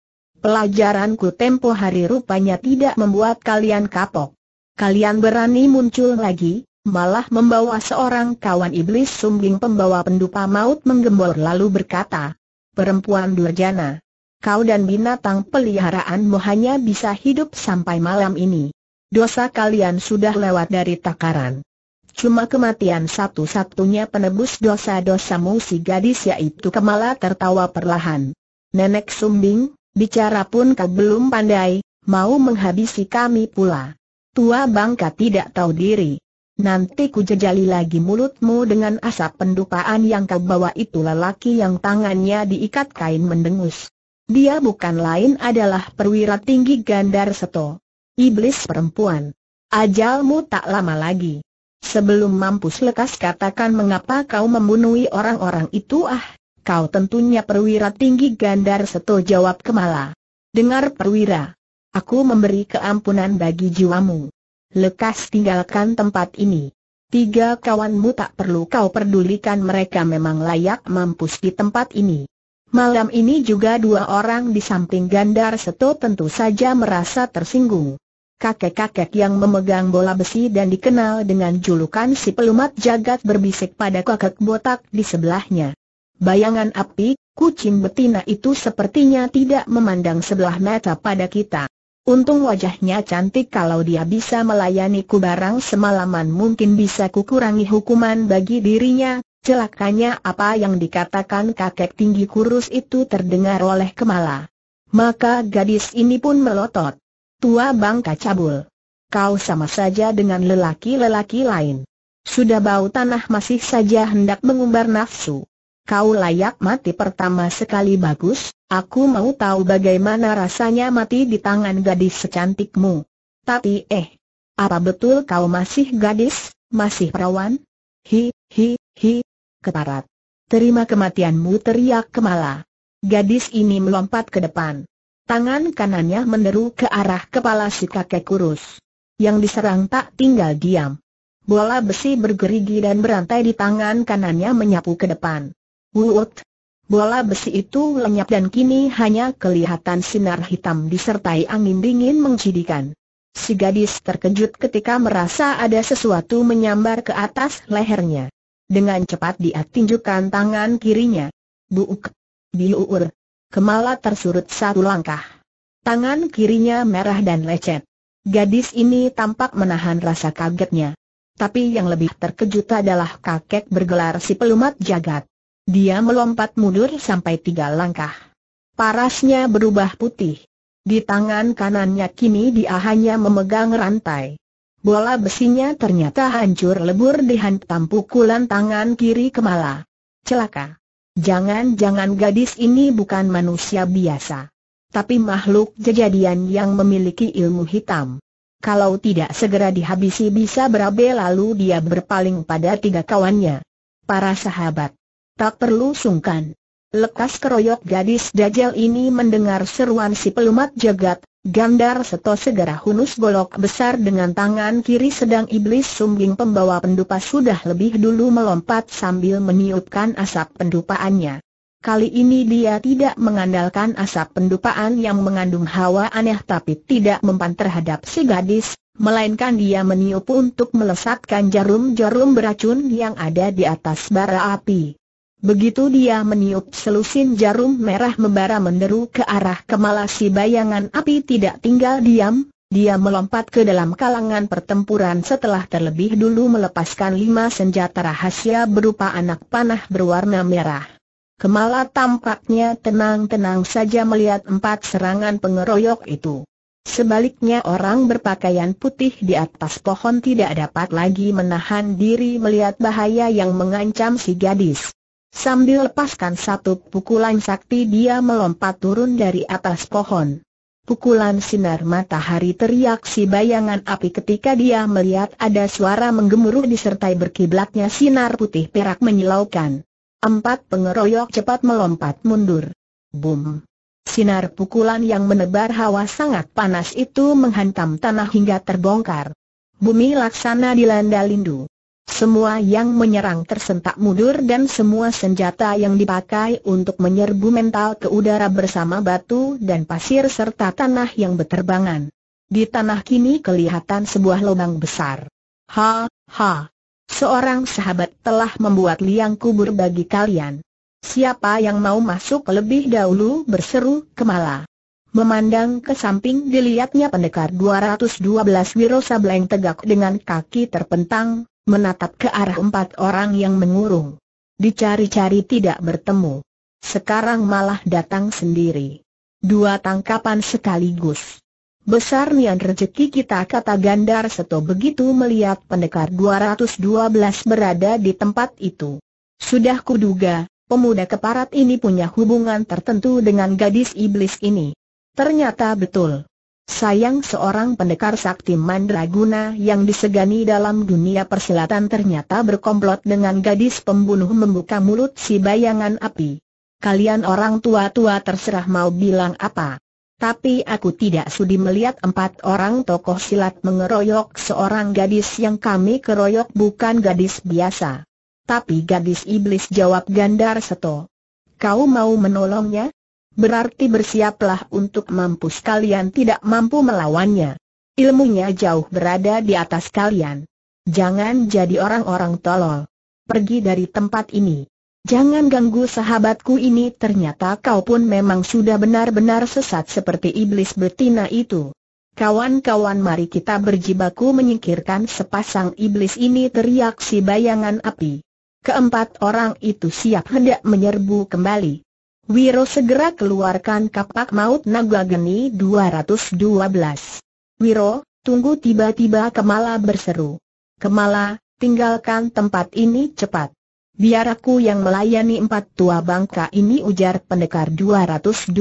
Pelajaranku tempo hari rupanya tidak membuat kalian kapok. Kalian berani muncul lagi, malah membawa seorang kawan iblis sumbing pembawa pendupa maut menggembor lalu berkata, Perempuan durjana, kau dan binatang peliharaanmu hanya bisa hidup sampai malam ini dosa kalian sudah lewat dari takaran. Cuma kematian satu-satunya penebus dosa-dosamu si gadis yaitu Kemala tertawa perlahan. Nenek Sumbing, bicara pun kau belum pandai, mau menghabisi kami pula. Tua bangka tidak tahu diri. Nanti ku jejali lagi mulutmu dengan asap pendupaan yang kau bawa itu lelaki yang tangannya diikat kain mendengus. Dia bukan lain adalah perwira tinggi Gandar Seto. Iblis perempuan. Ajalmu tak lama lagi. Sebelum mampus lekas katakan mengapa kau membunuh orang-orang itu ah, kau tentunya perwira tinggi gandar seto jawab Kemala. Dengar perwira, aku memberi keampunan bagi jiwamu. Lekas tinggalkan tempat ini. Tiga kawanmu tak perlu kau perdulikan mereka memang layak mampus di tempat ini. Malam ini juga dua orang di samping Gandar Seto tentu saja merasa tersinggung kakek-kakek yang memegang bola besi dan dikenal dengan julukan si pelumat jagat berbisik pada kakek botak di sebelahnya. Bayangan api, kucing betina itu sepertinya tidak memandang sebelah mata pada kita. Untung wajahnya cantik kalau dia bisa melayaniku barang semalaman mungkin bisa kukurangi hukuman bagi dirinya, celakanya apa yang dikatakan kakek tinggi kurus itu terdengar oleh Kemala. Maka gadis ini pun melotot tua bangka cabul. Kau sama saja dengan lelaki-lelaki lain. Sudah bau tanah masih saja hendak mengumbar nafsu. Kau layak mati pertama sekali bagus, aku mau tahu bagaimana rasanya mati di tangan gadis secantikmu. Tapi eh, apa betul kau masih gadis, masih perawan? Hi, hi, hi, keparat. Terima kematianmu teriak Kemala. Gadis ini melompat ke depan. Tangan kanannya meneru ke arah kepala si kakek kurus. Yang diserang tak tinggal diam. Bola besi bergerigi dan berantai di tangan kanannya menyapu ke depan. Wut! Bola besi itu lenyap dan kini hanya kelihatan sinar hitam disertai angin dingin mengcidikan. Si gadis terkejut ketika merasa ada sesuatu menyambar ke atas lehernya. Dengan cepat dia tunjukkan tangan kirinya. Buuk! Biuur! Kemala tersurut satu langkah. Tangan kirinya merah dan lecet. Gadis ini tampak menahan rasa kagetnya. Tapi yang lebih terkejut adalah kakek bergelar si pelumat jagat. Dia melompat mundur sampai tiga langkah. Parasnya berubah putih. Di tangan kanannya kini dia hanya memegang rantai. Bola besinya ternyata hancur lebur dihantam pukulan tangan kiri Kemala. Celaka. Jangan-jangan gadis ini bukan manusia biasa. Tapi makhluk jejadian yang memiliki ilmu hitam. Kalau tidak segera dihabisi bisa berabe lalu dia berpaling pada tiga kawannya. Para sahabat, tak perlu sungkan. Lekas keroyok gadis dajal ini mendengar seruan si pelumat jagat, Gandar Seto segera hunus golok besar dengan tangan kiri sedang iblis sumbing pembawa pendupa sudah lebih dulu melompat sambil meniupkan asap pendupaannya. Kali ini dia tidak mengandalkan asap pendupaan yang mengandung hawa aneh tapi tidak mempan terhadap si gadis, melainkan dia meniup untuk melesatkan jarum-jarum beracun yang ada di atas bara api. Begitu dia meniup selusin jarum merah membara menderu ke arah kemala si bayangan api tidak tinggal diam, dia melompat ke dalam kalangan pertempuran setelah terlebih dulu melepaskan lima senjata rahasia berupa anak panah berwarna merah. Kemala tampaknya tenang-tenang saja melihat empat serangan pengeroyok itu. Sebaliknya orang berpakaian putih di atas pohon tidak dapat lagi menahan diri melihat bahaya yang mengancam si gadis. Sambil lepaskan satu pukulan sakti dia melompat turun dari atas pohon. Pukulan sinar matahari teriak si bayangan api ketika dia melihat ada suara menggemuruh disertai berkiblatnya sinar putih perak menyilaukan. Empat pengeroyok cepat melompat mundur. Boom! Sinar pukulan yang menebar hawa sangat panas itu menghantam tanah hingga terbongkar. Bumi laksana dilanda lindu. Semua yang menyerang tersentak mundur dan semua senjata yang dipakai untuk menyerbu mental ke udara bersama batu dan pasir serta tanah yang berterbangan. Di tanah kini kelihatan sebuah lubang besar. Ha, ha. Seorang sahabat telah membuat liang kubur bagi kalian. Siapa yang mau masuk lebih dahulu berseru Kemala. Memandang ke samping dilihatnya pendekar 212 Wiro Sableng tegak dengan kaki terpentang, menatap ke arah empat orang yang mengurung. Dicari-cari tidak bertemu. Sekarang malah datang sendiri. Dua tangkapan sekaligus. Besar nian rezeki kita kata Gandar Seto begitu melihat pendekar 212 berada di tempat itu. Sudah kuduga, pemuda keparat ini punya hubungan tertentu dengan gadis iblis ini. Ternyata betul. Sayang seorang pendekar sakti mandraguna yang disegani dalam dunia persilatan ternyata berkomplot dengan gadis pembunuh membuka mulut si bayangan api. Kalian orang tua-tua terserah mau bilang apa. Tapi aku tidak sudi melihat empat orang tokoh silat mengeroyok seorang gadis yang kami keroyok bukan gadis biasa. Tapi gadis iblis jawab Gandar Seto. Kau mau menolongnya? berarti bersiaplah untuk mampus kalian tidak mampu melawannya. Ilmunya jauh berada di atas kalian. Jangan jadi orang-orang tolol. Pergi dari tempat ini. Jangan ganggu sahabatku ini ternyata kau pun memang sudah benar-benar sesat seperti iblis betina itu. Kawan-kawan mari kita berjibaku menyingkirkan sepasang iblis ini teriak si bayangan api. Keempat orang itu siap hendak menyerbu kembali. Wiro segera keluarkan kapak maut naga geni 212. Wiro, tunggu tiba-tiba Kemala berseru. Kemala, tinggalkan tempat ini cepat. Biar aku yang melayani empat tua bangka ini ujar pendekar 212.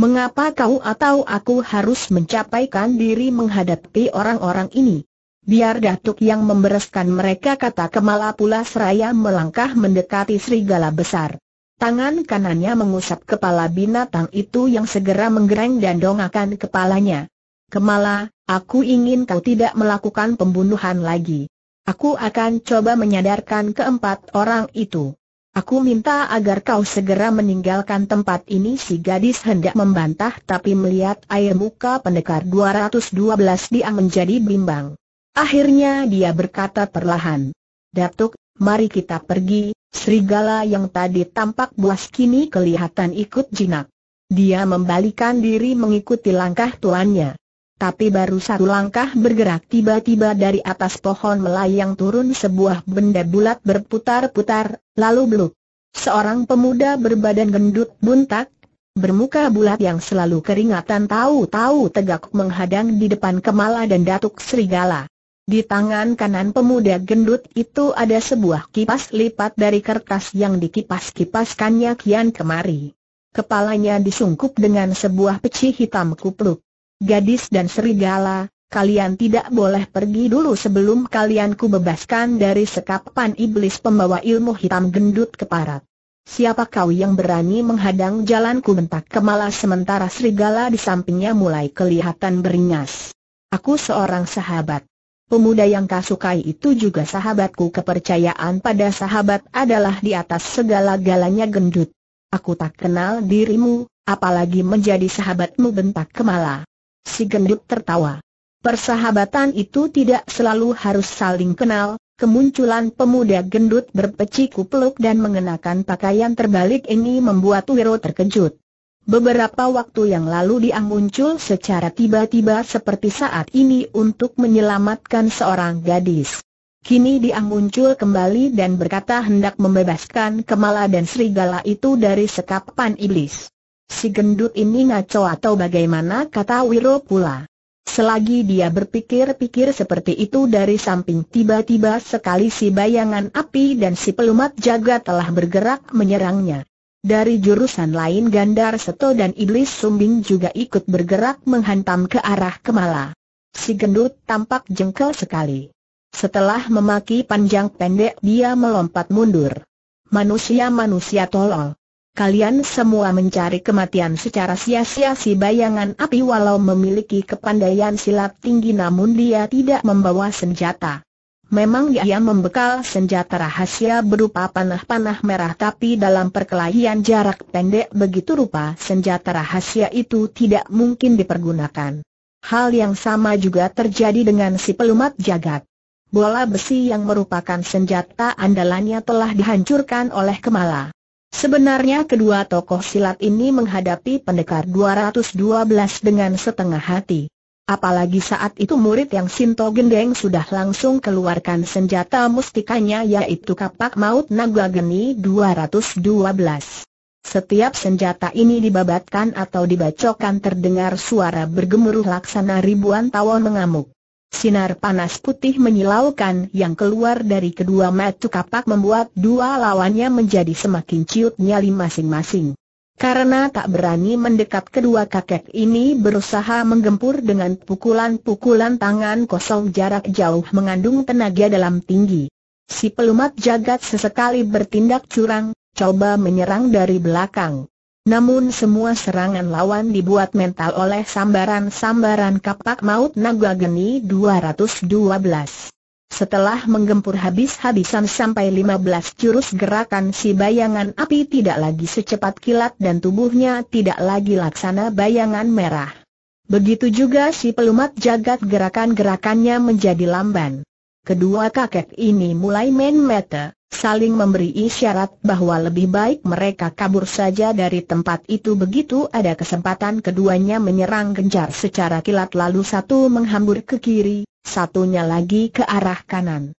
Mengapa kau atau aku harus mencapaikan diri menghadapi orang-orang ini? Biar Datuk yang membereskan mereka kata Kemala pula seraya melangkah mendekati serigala besar. Tangan kanannya mengusap kepala binatang itu yang segera menggereng dan dongakan kepalanya. Kemala, aku ingin kau tidak melakukan pembunuhan lagi. Aku akan coba menyadarkan keempat orang itu. Aku minta agar kau segera meninggalkan tempat ini si gadis hendak membantah tapi melihat air muka pendekar 212 dia menjadi bimbang. Akhirnya dia berkata perlahan. Datuk, mari kita pergi, Serigala yang tadi tampak buas kini kelihatan ikut jinak. Dia membalikan diri mengikuti langkah tuannya. Tapi baru satu langkah bergerak tiba-tiba dari atas pohon melayang turun sebuah benda bulat berputar-putar, lalu beluk. Seorang pemuda berbadan gendut buntak, bermuka bulat yang selalu keringatan tahu-tahu tegak menghadang di depan Kemala dan Datuk Serigala. Di tangan kanan pemuda gendut itu ada sebuah kipas lipat dari kertas yang dikipas-kipaskannya kian kemari. Kepalanya disungkup dengan sebuah peci hitam kupluk. Gadis dan serigala, kalian tidak boleh pergi dulu sebelum kalian kubebaskan dari sekapan iblis pembawa ilmu hitam gendut keparat. Siapa kau yang berani menghadang jalanku bentak kemala sementara serigala di sampingnya mulai kelihatan beringas. Aku seorang sahabat. Pemuda yang kasukai itu juga sahabatku kepercayaan pada sahabat adalah di atas segala-galanya gendut. Aku tak kenal dirimu, apalagi menjadi sahabatmu bentak Kemala. Si gendut tertawa. Persahabatan itu tidak selalu harus saling kenal, kemunculan pemuda gendut berpeciku peluk dan mengenakan pakaian terbalik ini membuat Wiro terkejut. Beberapa waktu yang lalu dia muncul secara tiba-tiba seperti saat ini untuk menyelamatkan seorang gadis. Kini dia muncul kembali dan berkata hendak membebaskan Kemala dan Serigala itu dari sekapan iblis. Si gendut ini ngaco atau bagaimana kata Wiro pula. Selagi dia berpikir-pikir seperti itu dari samping tiba-tiba sekali si bayangan api dan si pelumat jaga telah bergerak menyerangnya. Dari jurusan lain Gandar Seto dan Iblis Sumbing juga ikut bergerak menghantam ke arah Kemala. Si gendut tampak jengkel sekali. Setelah memaki panjang pendek dia melompat mundur. Manusia-manusia tolol. Kalian semua mencari kematian secara sia-sia si bayangan api walau memiliki kepandaian silat tinggi namun dia tidak membawa senjata. Memang dia membekal senjata rahasia berupa panah-panah merah tapi dalam perkelahian jarak pendek begitu rupa senjata rahasia itu tidak mungkin dipergunakan. Hal yang sama juga terjadi dengan si pelumat jagat. Bola besi yang merupakan senjata andalannya telah dihancurkan oleh Kemala. Sebenarnya kedua tokoh silat ini menghadapi pendekar 212 dengan setengah hati. Apalagi saat itu murid yang Sinto Gendeng sudah langsung keluarkan senjata mustikanya yaitu kapak maut naga geni 212. Setiap senjata ini dibabatkan atau dibacokan terdengar suara bergemuruh laksana ribuan tawon mengamuk. Sinar panas putih menyilaukan yang keluar dari kedua mata kapak membuat dua lawannya menjadi semakin ciut nyali masing-masing. Karena tak berani mendekat kedua kakek ini berusaha menggempur dengan pukulan-pukulan tangan kosong jarak jauh mengandung tenaga dalam tinggi. Si pelumat jagat sesekali bertindak curang, coba menyerang dari belakang. Namun semua serangan lawan dibuat mental oleh sambaran-sambaran kapak maut naga 212. Setelah menggempur habis-habisan sampai 15 jurus gerakan si bayangan api tidak lagi secepat kilat dan tubuhnya tidak lagi laksana bayangan merah. Begitu juga si pelumat jagat gerakan-gerakannya menjadi lamban. Kedua kakek ini mulai main mata, saling memberi isyarat bahwa lebih baik mereka kabur saja dari tempat itu begitu ada kesempatan keduanya menyerang gencar secara kilat lalu satu menghambur ke kiri, satunya lagi ke arah kanan.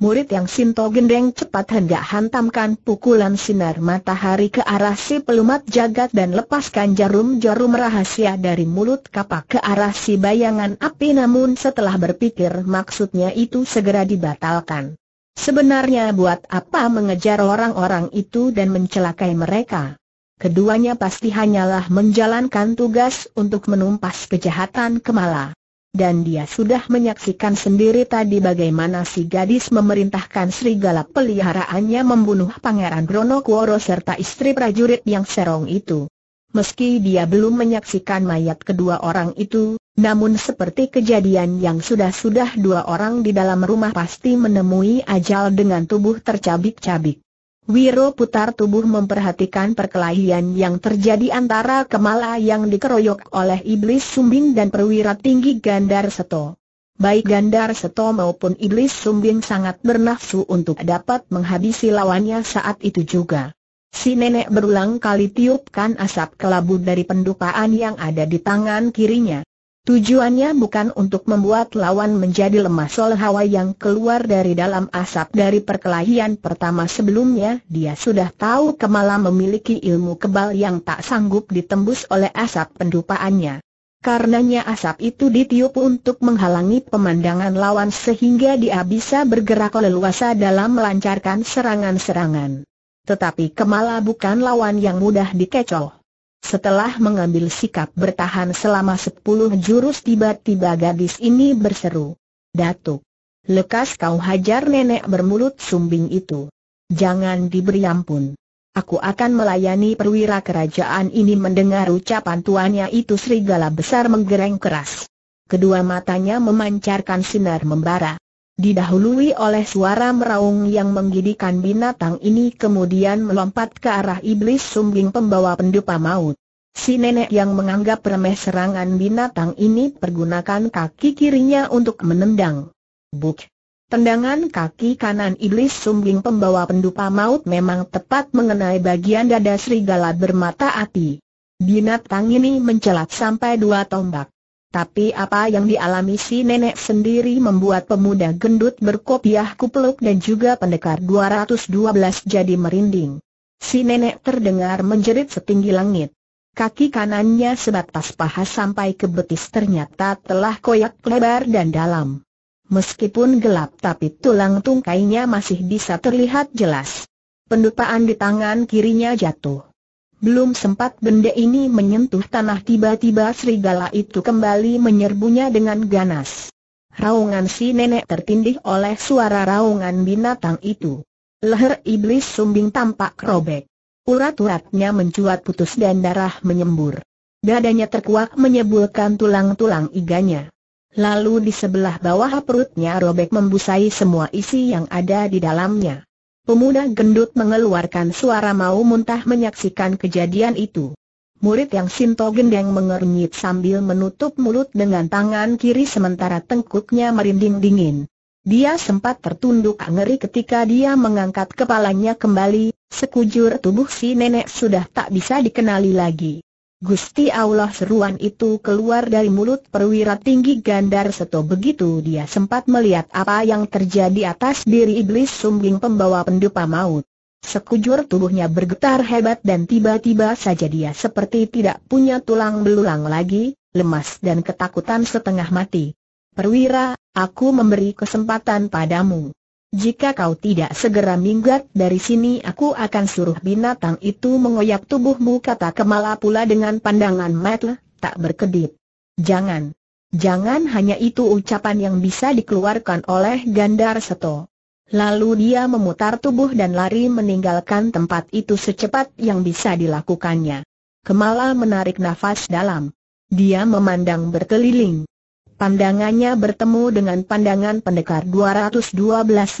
Murid yang Sinto gendeng cepat hendak hantamkan pukulan sinar matahari ke arah si pelumat jagat dan lepaskan jarum-jarum rahasia dari mulut kapak ke arah si bayangan api namun setelah berpikir maksudnya itu segera dibatalkan. Sebenarnya buat apa mengejar orang-orang itu dan mencelakai mereka? Keduanya pasti hanyalah menjalankan tugas untuk menumpas kejahatan Kemala. Dan dia sudah menyaksikan sendiri tadi bagaimana si gadis memerintahkan serigala peliharaannya membunuh Pangeran Bronokworo serta istri prajurit yang serong itu. Meski dia belum menyaksikan mayat kedua orang itu, namun seperti kejadian yang sudah-sudah dua orang di dalam rumah pasti menemui ajal dengan tubuh tercabik-cabik. Wiro putar tubuh memperhatikan perkelahian yang terjadi antara Kemala yang dikeroyok oleh Iblis Sumbing dan perwira tinggi Gandar Seto. Baik Gandar Seto maupun Iblis Sumbing sangat bernafsu untuk dapat menghabisi lawannya saat itu juga. Si nenek berulang kali tiupkan asap kelabu dari pendupaan yang ada di tangan kirinya. Tujuannya bukan untuk membuat lawan menjadi lemah Sol Hawa yang keluar dari dalam asap dari perkelahian pertama sebelumnya Dia sudah tahu Kemala memiliki ilmu kebal yang tak sanggup ditembus oleh asap pendupaannya Karenanya asap itu ditiup untuk menghalangi pemandangan lawan sehingga dia bisa bergerak leluasa dalam melancarkan serangan-serangan Tetapi Kemala bukan lawan yang mudah dikecoh setelah mengambil sikap bertahan selama sepuluh jurus tiba-tiba gadis ini berseru. Datuk, lekas kau hajar nenek bermulut sumbing itu. Jangan diberi ampun. Aku akan melayani perwira kerajaan ini mendengar ucapan tuannya itu serigala besar menggereng keras. Kedua matanya memancarkan sinar membara didahului oleh suara meraung yang menggigitkan binatang ini kemudian melompat ke arah iblis sumbing pembawa pendupa maut. Si nenek yang menganggap remeh serangan binatang ini pergunakan kaki kirinya untuk menendang. Buk! Tendangan kaki kanan iblis sumbing pembawa pendupa maut memang tepat mengenai bagian dada serigala bermata api. Binatang ini mencelat sampai dua tombak. Tapi apa yang dialami si nenek sendiri membuat pemuda gendut berkopiah kupluk dan juga pendekar 212 jadi merinding. Si nenek terdengar menjerit setinggi langit. Kaki kanannya sebatas paha sampai ke betis ternyata telah koyak lebar dan dalam. Meskipun gelap tapi tulang tungkainya masih bisa terlihat jelas. Pendupaan di tangan kirinya jatuh. Belum sempat benda ini menyentuh tanah tiba-tiba serigala itu kembali menyerbunya dengan ganas. Raungan si nenek tertindih oleh suara raungan binatang itu. Leher iblis sumbing tampak robek. Urat-uratnya mencuat putus dan darah menyembur. Dadanya terkuak menyebulkan tulang-tulang iganya. Lalu di sebelah bawah perutnya robek membusai semua isi yang ada di dalamnya. Pemuda gendut mengeluarkan suara mau muntah menyaksikan kejadian itu. Murid yang Sinto Gendeng mengernyit sambil menutup mulut dengan tangan kiri sementara tengkuknya merinding dingin. Dia sempat tertunduk ngeri ketika dia mengangkat kepalanya kembali, sekujur tubuh si nenek sudah tak bisa dikenali lagi. Gusti Allah seruan itu keluar dari mulut perwira tinggi Gandar Seto begitu dia sempat melihat apa yang terjadi atas diri iblis sumbing pembawa pendupa maut. Sekujur tubuhnya bergetar hebat dan tiba-tiba saja dia seperti tidak punya tulang belulang lagi, lemas dan ketakutan setengah mati. Perwira, aku memberi kesempatan padamu. Jika kau tidak segera minggat dari sini aku akan suruh binatang itu mengoyak tubuhmu kata Kemala pula dengan pandangan mata, tak berkedip. Jangan. Jangan hanya itu ucapan yang bisa dikeluarkan oleh Gandar Seto. Lalu dia memutar tubuh dan lari meninggalkan tempat itu secepat yang bisa dilakukannya. Kemala menarik nafas dalam. Dia memandang berkeliling. Pandangannya bertemu dengan pandangan pendekar 212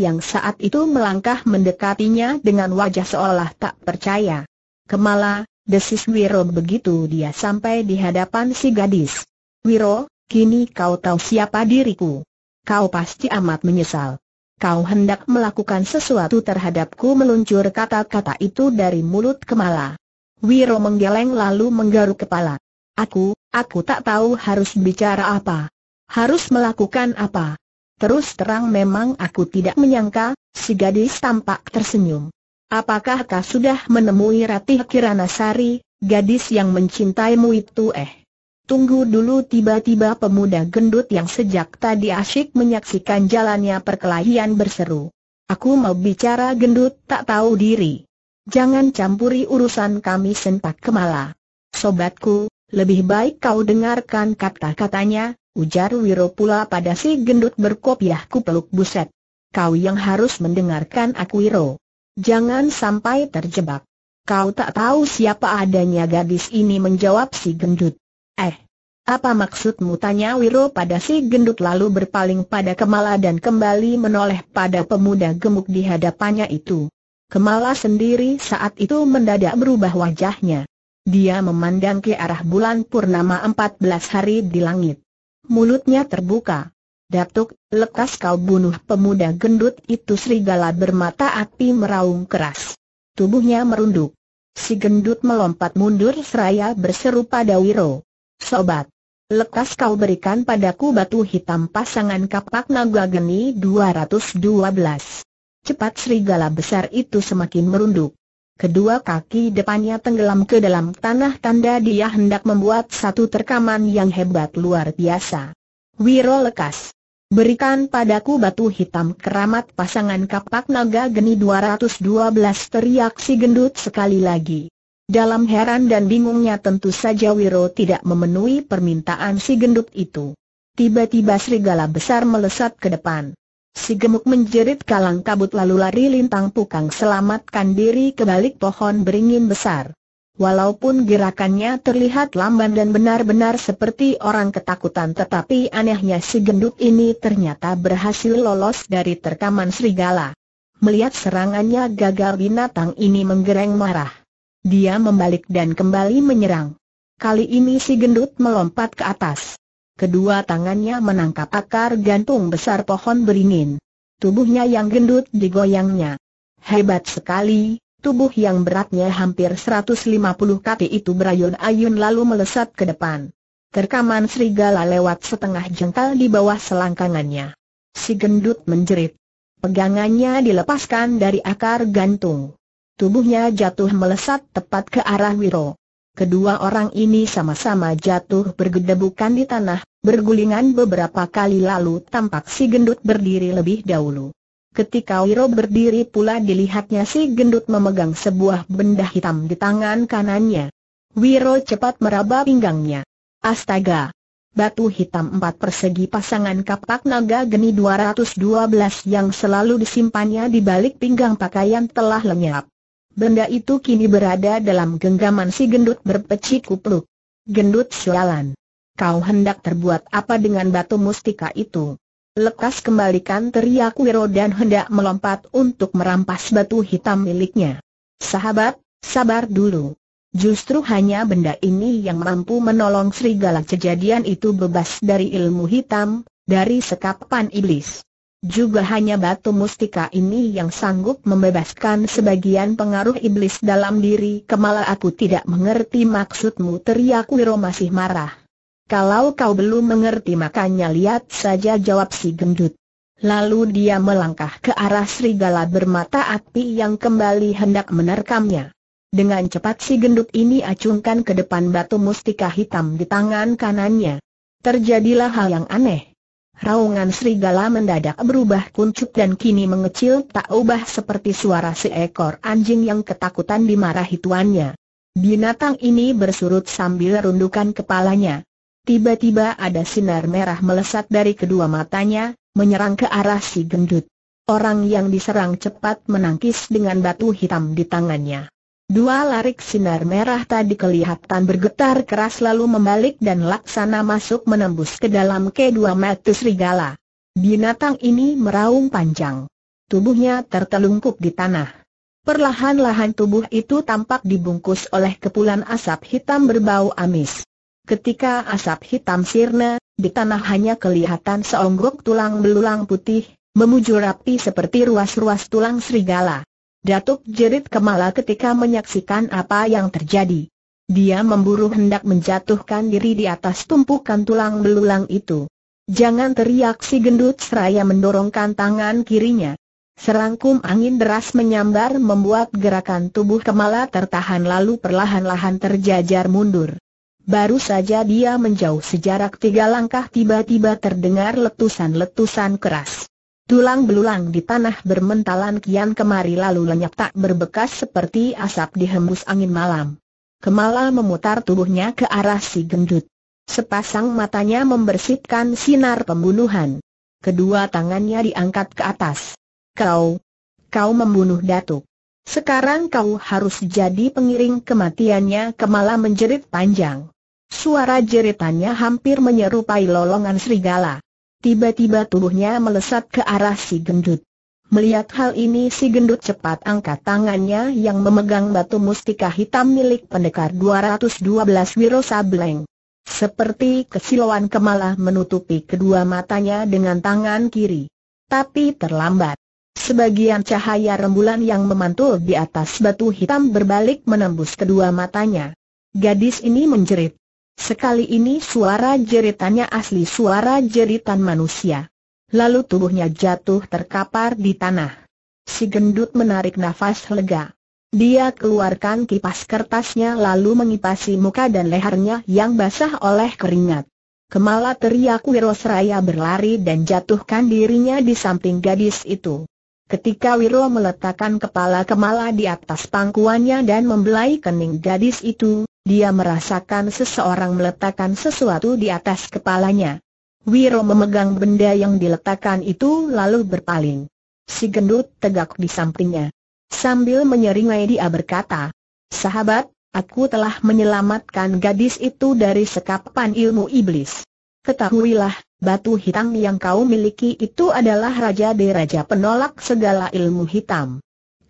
yang saat itu melangkah mendekatinya dengan wajah seolah tak percaya. Kemala, desis Wiro begitu dia sampai di hadapan si gadis. Wiro, kini kau tahu siapa diriku. Kau pasti amat menyesal. Kau hendak melakukan sesuatu terhadapku meluncur kata-kata itu dari mulut Kemala. Wiro menggeleng lalu menggaruk kepala. Aku, aku tak tahu harus bicara apa. Harus melakukan apa? Terus terang memang aku tidak menyangka, si gadis tampak tersenyum. Apakah kau sudah menemui Ratih Kiranasari, gadis yang mencintaimu itu eh? Tunggu dulu tiba-tiba pemuda gendut yang sejak tadi asyik menyaksikan jalannya perkelahian berseru. Aku mau bicara gendut tak tahu diri. Jangan campuri urusan kami sentak kemala. Sobatku, lebih baik kau dengarkan kata-katanya, Ujar Wiro pula pada si gendut berkopiah kupeluk buset. Kau yang harus mendengarkan aku Wiro. Jangan sampai terjebak. Kau tak tahu siapa adanya gadis ini menjawab si gendut. Eh, apa maksudmu tanya Wiro pada si gendut lalu berpaling pada Kemala dan kembali menoleh pada pemuda gemuk di hadapannya itu. Kemala sendiri saat itu mendadak berubah wajahnya. Dia memandang ke arah bulan purnama 14 hari di langit mulutnya terbuka. Datuk, lekas kau bunuh pemuda gendut itu serigala bermata api meraung keras. Tubuhnya merunduk. Si gendut melompat mundur seraya berseru pada Wiro. Sobat, lekas kau berikan padaku batu hitam pasangan kapak naga geni 212. Cepat serigala besar itu semakin merunduk. Kedua kaki depannya tenggelam ke dalam tanah tanda dia hendak membuat satu terkaman yang hebat luar biasa. Wiro lekas. Berikan padaku batu hitam keramat pasangan kapak naga geni 212 teriak si gendut sekali lagi. Dalam heran dan bingungnya tentu saja Wiro tidak memenuhi permintaan si gendut itu. Tiba-tiba serigala besar melesat ke depan. Si gemuk menjerit kalang kabut lalu lari lintang pukang selamatkan diri ke balik pohon beringin besar. Walaupun gerakannya terlihat lamban dan benar-benar seperti orang ketakutan tetapi anehnya si gendut ini ternyata berhasil lolos dari terkaman serigala. Melihat serangannya gagal binatang ini menggereng marah. Dia membalik dan kembali menyerang. Kali ini si gendut melompat ke atas. Kedua tangannya menangkap akar gantung besar pohon beringin. Tubuhnya yang gendut digoyangnya. Hebat sekali, tubuh yang beratnya hampir 150 kaki itu berayun-ayun lalu melesat ke depan. Terkaman serigala lewat setengah jengkal di bawah selangkangannya. Si gendut menjerit. Pegangannya dilepaskan dari akar gantung. Tubuhnya jatuh melesat tepat ke arah Wiro. Kedua orang ini sama-sama jatuh bergedebukan di tanah, bergulingan beberapa kali lalu tampak si gendut berdiri lebih dahulu. Ketika Wiro berdiri pula dilihatnya si gendut memegang sebuah benda hitam di tangan kanannya. Wiro cepat meraba pinggangnya. Astaga! Batu hitam empat persegi pasangan kapak naga geni 212 yang selalu disimpannya di balik pinggang pakaian telah lenyap. Benda itu kini berada dalam genggaman si gendut berpeci kupluk. Gendut sialan. Kau hendak terbuat apa dengan batu mustika itu? Lekas kembalikan teriak Wiro dan hendak melompat untuk merampas batu hitam miliknya. Sahabat, sabar dulu. Justru hanya benda ini yang mampu menolong serigala kejadian itu bebas dari ilmu hitam, dari sekapan iblis. Juga hanya batu mustika ini yang sanggup membebaskan sebagian pengaruh iblis dalam diri Kemala aku tidak mengerti maksudmu teriak Wiro masih marah. Kalau kau belum mengerti makanya lihat saja jawab si gendut. Lalu dia melangkah ke arah serigala bermata api yang kembali hendak menerkamnya. Dengan cepat si gendut ini acungkan ke depan batu mustika hitam di tangan kanannya. Terjadilah hal yang aneh. Raungan serigala mendadak berubah kuncup dan kini mengecil tak ubah seperti suara seekor anjing yang ketakutan dimarahi tuannya. Binatang ini bersurut sambil rundukan kepalanya. Tiba-tiba ada sinar merah melesat dari kedua matanya, menyerang ke arah si gendut. Orang yang diserang cepat menangkis dengan batu hitam di tangannya. Dua larik sinar merah tadi kelihatan bergetar keras lalu membalik dan laksana masuk menembus ke dalam kedua metu serigala. Binatang ini meraung panjang. Tubuhnya tertelungkup di tanah. Perlahan-lahan tubuh itu tampak dibungkus oleh kepulan asap hitam berbau amis. Ketika asap hitam sirna, di tanah hanya kelihatan seonggok tulang belulang putih, memujur rapi seperti ruas-ruas tulang serigala. Datuk jerit Kemala ketika menyaksikan apa yang terjadi. Dia memburu hendak menjatuhkan diri di atas tumpukan tulang belulang itu. Jangan teriak si gendut seraya mendorongkan tangan kirinya. Serangkum angin deras menyambar membuat gerakan tubuh Kemala tertahan lalu perlahan-lahan terjajar mundur. Baru saja dia menjauh sejarak tiga langkah tiba-tiba terdengar letusan-letusan keras. Tulang belulang di tanah bermentalan kian kemari lalu lenyap tak berbekas seperti asap dihembus angin malam. Kemala memutar tubuhnya ke arah si gendut. Sepasang matanya membersihkan sinar pembunuhan. Kedua tangannya diangkat ke atas. Kau, kau membunuh datuk. Sekarang kau harus jadi pengiring kematiannya Kemala menjerit panjang. Suara jeritannya hampir menyerupai lolongan serigala. Tiba-tiba tubuhnya melesat ke arah si gendut. Melihat hal ini si gendut cepat angkat tangannya yang memegang batu mustika hitam milik pendekar 212 Wiro Sableng. Seperti kesilauan kemala menutupi kedua matanya dengan tangan kiri. Tapi terlambat. Sebagian cahaya rembulan yang memantul di atas batu hitam berbalik menembus kedua matanya. Gadis ini menjerit. Sekali ini suara jeritannya asli suara jeritan manusia. Lalu tubuhnya jatuh terkapar di tanah. Si gendut menarik nafas lega. Dia keluarkan kipas kertasnya lalu mengipasi muka dan lehernya yang basah oleh keringat. Kemala teriak Wirosraya berlari dan jatuhkan dirinya di samping gadis itu. Ketika Wiro meletakkan kepala Kemala di atas pangkuannya dan membelai kening gadis itu, dia merasakan seseorang meletakkan sesuatu di atas kepalanya. Wiro memegang benda yang diletakkan itu lalu berpaling. Si gendut tegak di sampingnya. Sambil menyeringai dia berkata, Sahabat, aku telah menyelamatkan gadis itu dari sekapan ilmu iblis. Ketahuilah, batu hitam yang kau miliki itu adalah Raja Deraja penolak segala ilmu hitam.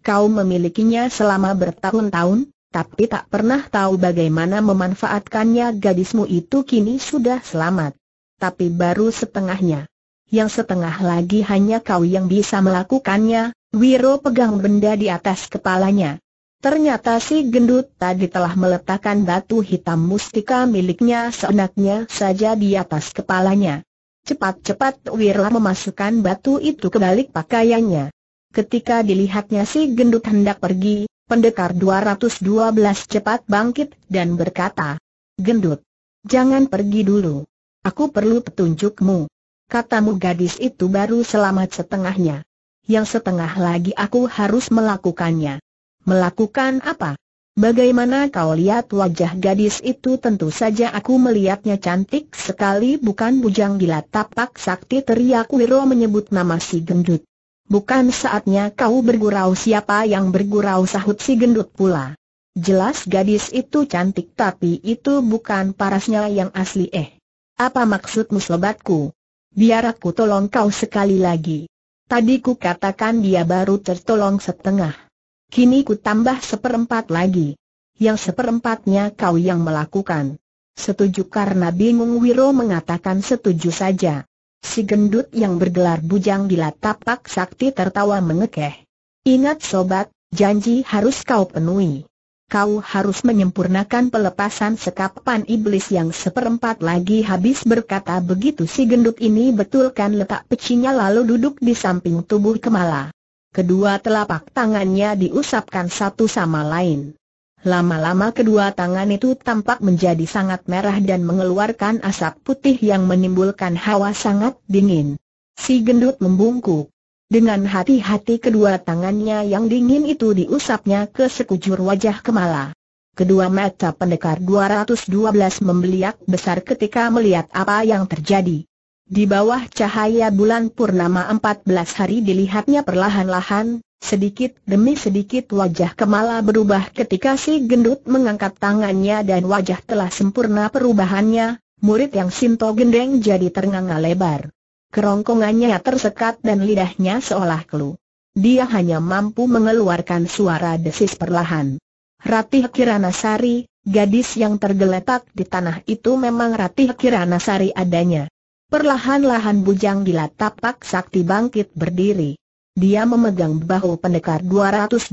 Kau memilikinya selama bertahun-tahun, tapi tak pernah tahu bagaimana memanfaatkannya gadismu itu kini sudah selamat. Tapi baru setengahnya. Yang setengah lagi hanya kau yang bisa melakukannya, Wiro pegang benda di atas kepalanya. Ternyata si gendut tadi telah meletakkan batu hitam mustika miliknya seenaknya saja di atas kepalanya. Cepat-cepat Wiro memasukkan batu itu ke balik pakaiannya. Ketika dilihatnya si gendut hendak pergi, Pendekar 212 cepat bangkit dan berkata, Gendut, jangan pergi dulu. Aku perlu petunjukmu. Katamu gadis itu baru selamat setengahnya. Yang setengah lagi aku harus melakukannya. Melakukan apa? Bagaimana kau lihat wajah gadis itu tentu saja aku melihatnya cantik sekali bukan bujang gila tapak sakti teriak Wiro menyebut nama si gendut. Bukan saatnya kau bergurau siapa yang bergurau sahut si gendut pula. Jelas gadis itu cantik tapi itu bukan parasnya yang asli eh. Apa maksudmu sobatku? Biar aku tolong kau sekali lagi. Tadi ku katakan dia baru tertolong setengah. Kini ku tambah seperempat lagi. Yang seperempatnya kau yang melakukan. Setuju karena bingung Wiro mengatakan setuju saja. Si gendut yang bergelar bujang di latapak sakti tertawa mengekeh. Ingat sobat, janji harus kau penuhi. Kau harus menyempurnakan pelepasan sekapan iblis yang seperempat lagi habis berkata begitu si gendut ini betulkan letak pecinya lalu duduk di samping tubuh Kemala. Kedua telapak tangannya diusapkan satu sama lain. Lama-lama kedua tangan itu tampak menjadi sangat merah dan mengeluarkan asap putih yang menimbulkan hawa sangat dingin. Si gendut membungkuk. Dengan hati-hati kedua tangannya yang dingin itu diusapnya ke sekujur wajah Kemala. Kedua mata pendekar 212 membeliak besar ketika melihat apa yang terjadi. Di bawah cahaya bulan purnama 14 hari dilihatnya perlahan-lahan, Sedikit demi sedikit wajah Kemala berubah ketika si gendut mengangkat tangannya dan wajah telah sempurna perubahannya, murid yang Sinto gendeng jadi ternganga lebar. Kerongkongannya tersekat dan lidahnya seolah kelu. Dia hanya mampu mengeluarkan suara desis perlahan. Ratih Kiranasari, gadis yang tergeletak di tanah itu memang Ratih Kiranasari adanya. Perlahan-lahan bujang gila tapak sakti bangkit berdiri. Dia memegang bahu pendekar 212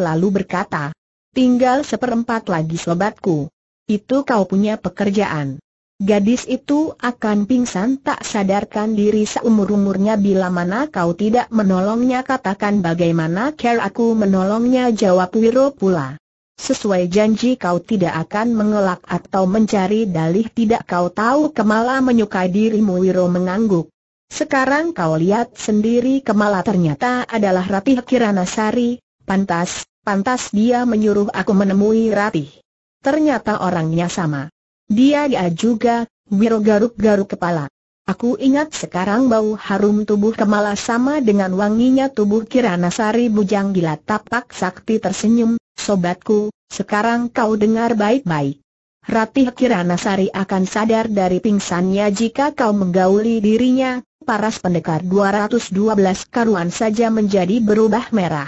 lalu berkata, Tinggal seperempat lagi sobatku. Itu kau punya pekerjaan. Gadis itu akan pingsan tak sadarkan diri seumur-umurnya bila mana kau tidak menolongnya katakan bagaimana care aku menolongnya jawab Wiro pula. Sesuai janji kau tidak akan mengelak atau mencari dalih tidak kau tahu Kemala menyukai dirimu Wiro mengangguk. Sekarang kau lihat sendiri Kemala ternyata adalah Ratih Kiranasari, pantas, pantas dia menyuruh aku menemui Ratih. Ternyata orangnya sama. Dia dia juga, Wiro garuk-garuk kepala. Aku ingat sekarang bau harum tubuh Kemala sama dengan wanginya tubuh Kiranasari bujang gila tapak sakti tersenyum, sobatku, sekarang kau dengar baik-baik. Ratih Kirana Sari akan sadar dari pingsannya jika kau menggauli dirinya, paras pendekar 212 karuan saja menjadi berubah merah.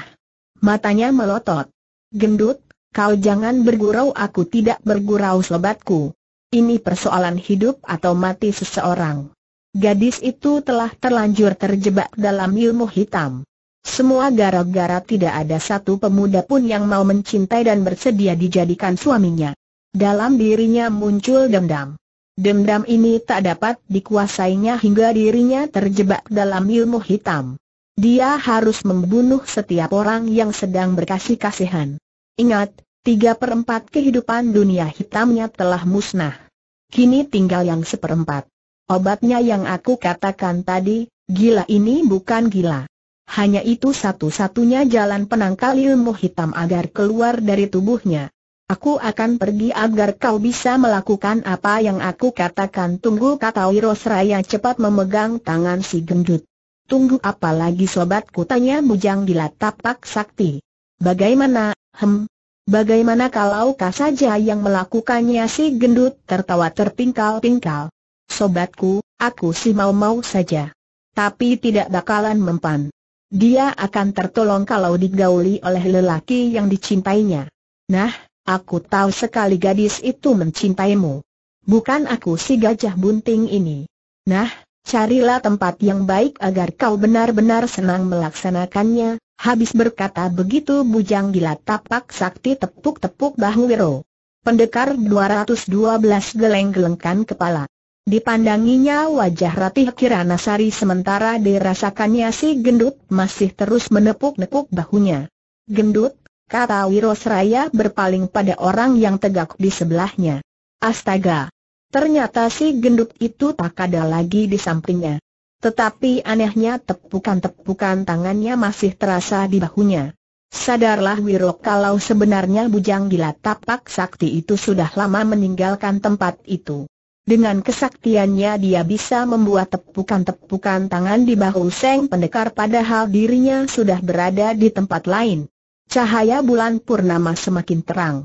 Matanya melotot. Gendut, kau jangan bergurau aku tidak bergurau sobatku. Ini persoalan hidup atau mati seseorang. Gadis itu telah terlanjur terjebak dalam ilmu hitam. Semua gara-gara tidak ada satu pemuda pun yang mau mencintai dan bersedia dijadikan suaminya. Dalam dirinya muncul dendam. Dendam ini tak dapat dikuasainya hingga dirinya terjebak dalam ilmu hitam. Dia harus membunuh setiap orang yang sedang berkasih kasihan. Ingat, tiga perempat kehidupan dunia hitamnya telah musnah. Kini tinggal yang seperempat. Obatnya yang aku katakan tadi, gila ini bukan gila. Hanya itu satu-satunya jalan penangkal ilmu hitam agar keluar dari tubuhnya. Aku akan pergi agar kau bisa melakukan apa yang aku katakan Tunggu kata Wirosraya cepat memegang tangan si gendut Tunggu apa lagi sobatku tanya bujang di tapak sakti Bagaimana, hem, bagaimana kalau kau saja yang melakukannya si gendut tertawa terpingkal-pingkal Sobatku, aku si mau-mau saja Tapi tidak bakalan mempan Dia akan tertolong kalau digauli oleh lelaki yang dicintainya Nah, Aku tahu sekali gadis itu mencintaimu. Bukan aku si gajah bunting ini. Nah, carilah tempat yang baik agar kau benar-benar senang melaksanakannya. Habis berkata begitu bujang gila tapak sakti tepuk-tepuk bahu Wiro. Pendekar 212 geleng-gelengkan kepala. Dipandanginya wajah Ratih Kiranasari sementara dirasakannya si gendut masih terus menepuk-nepuk bahunya. Gendut, kata Wirosraya berpaling pada orang yang tegak di sebelahnya. Astaga! Ternyata si gendut itu tak ada lagi di sampingnya. Tetapi anehnya tepukan-tepukan tangannya masih terasa di bahunya. Sadarlah Wiro kalau sebenarnya bujang gila tapak sakti itu sudah lama meninggalkan tempat itu. Dengan kesaktiannya dia bisa membuat tepukan-tepukan tangan di bahu Seng Pendekar padahal dirinya sudah berada di tempat lain. Cahaya bulan purnama semakin terang.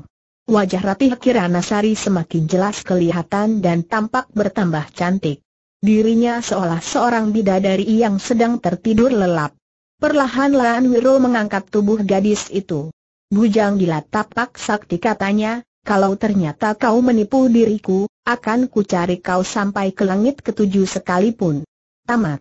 Wajah Ratih Kiranasari semakin jelas kelihatan dan tampak bertambah cantik. Dirinya seolah seorang bidadari yang sedang tertidur lelap. Perlahan-lahan Wiro mengangkat tubuh gadis itu. Bujang gila tapak sakti katanya, kalau ternyata kau menipu diriku, akan ku cari kau sampai ke langit ketujuh sekalipun. Tamat.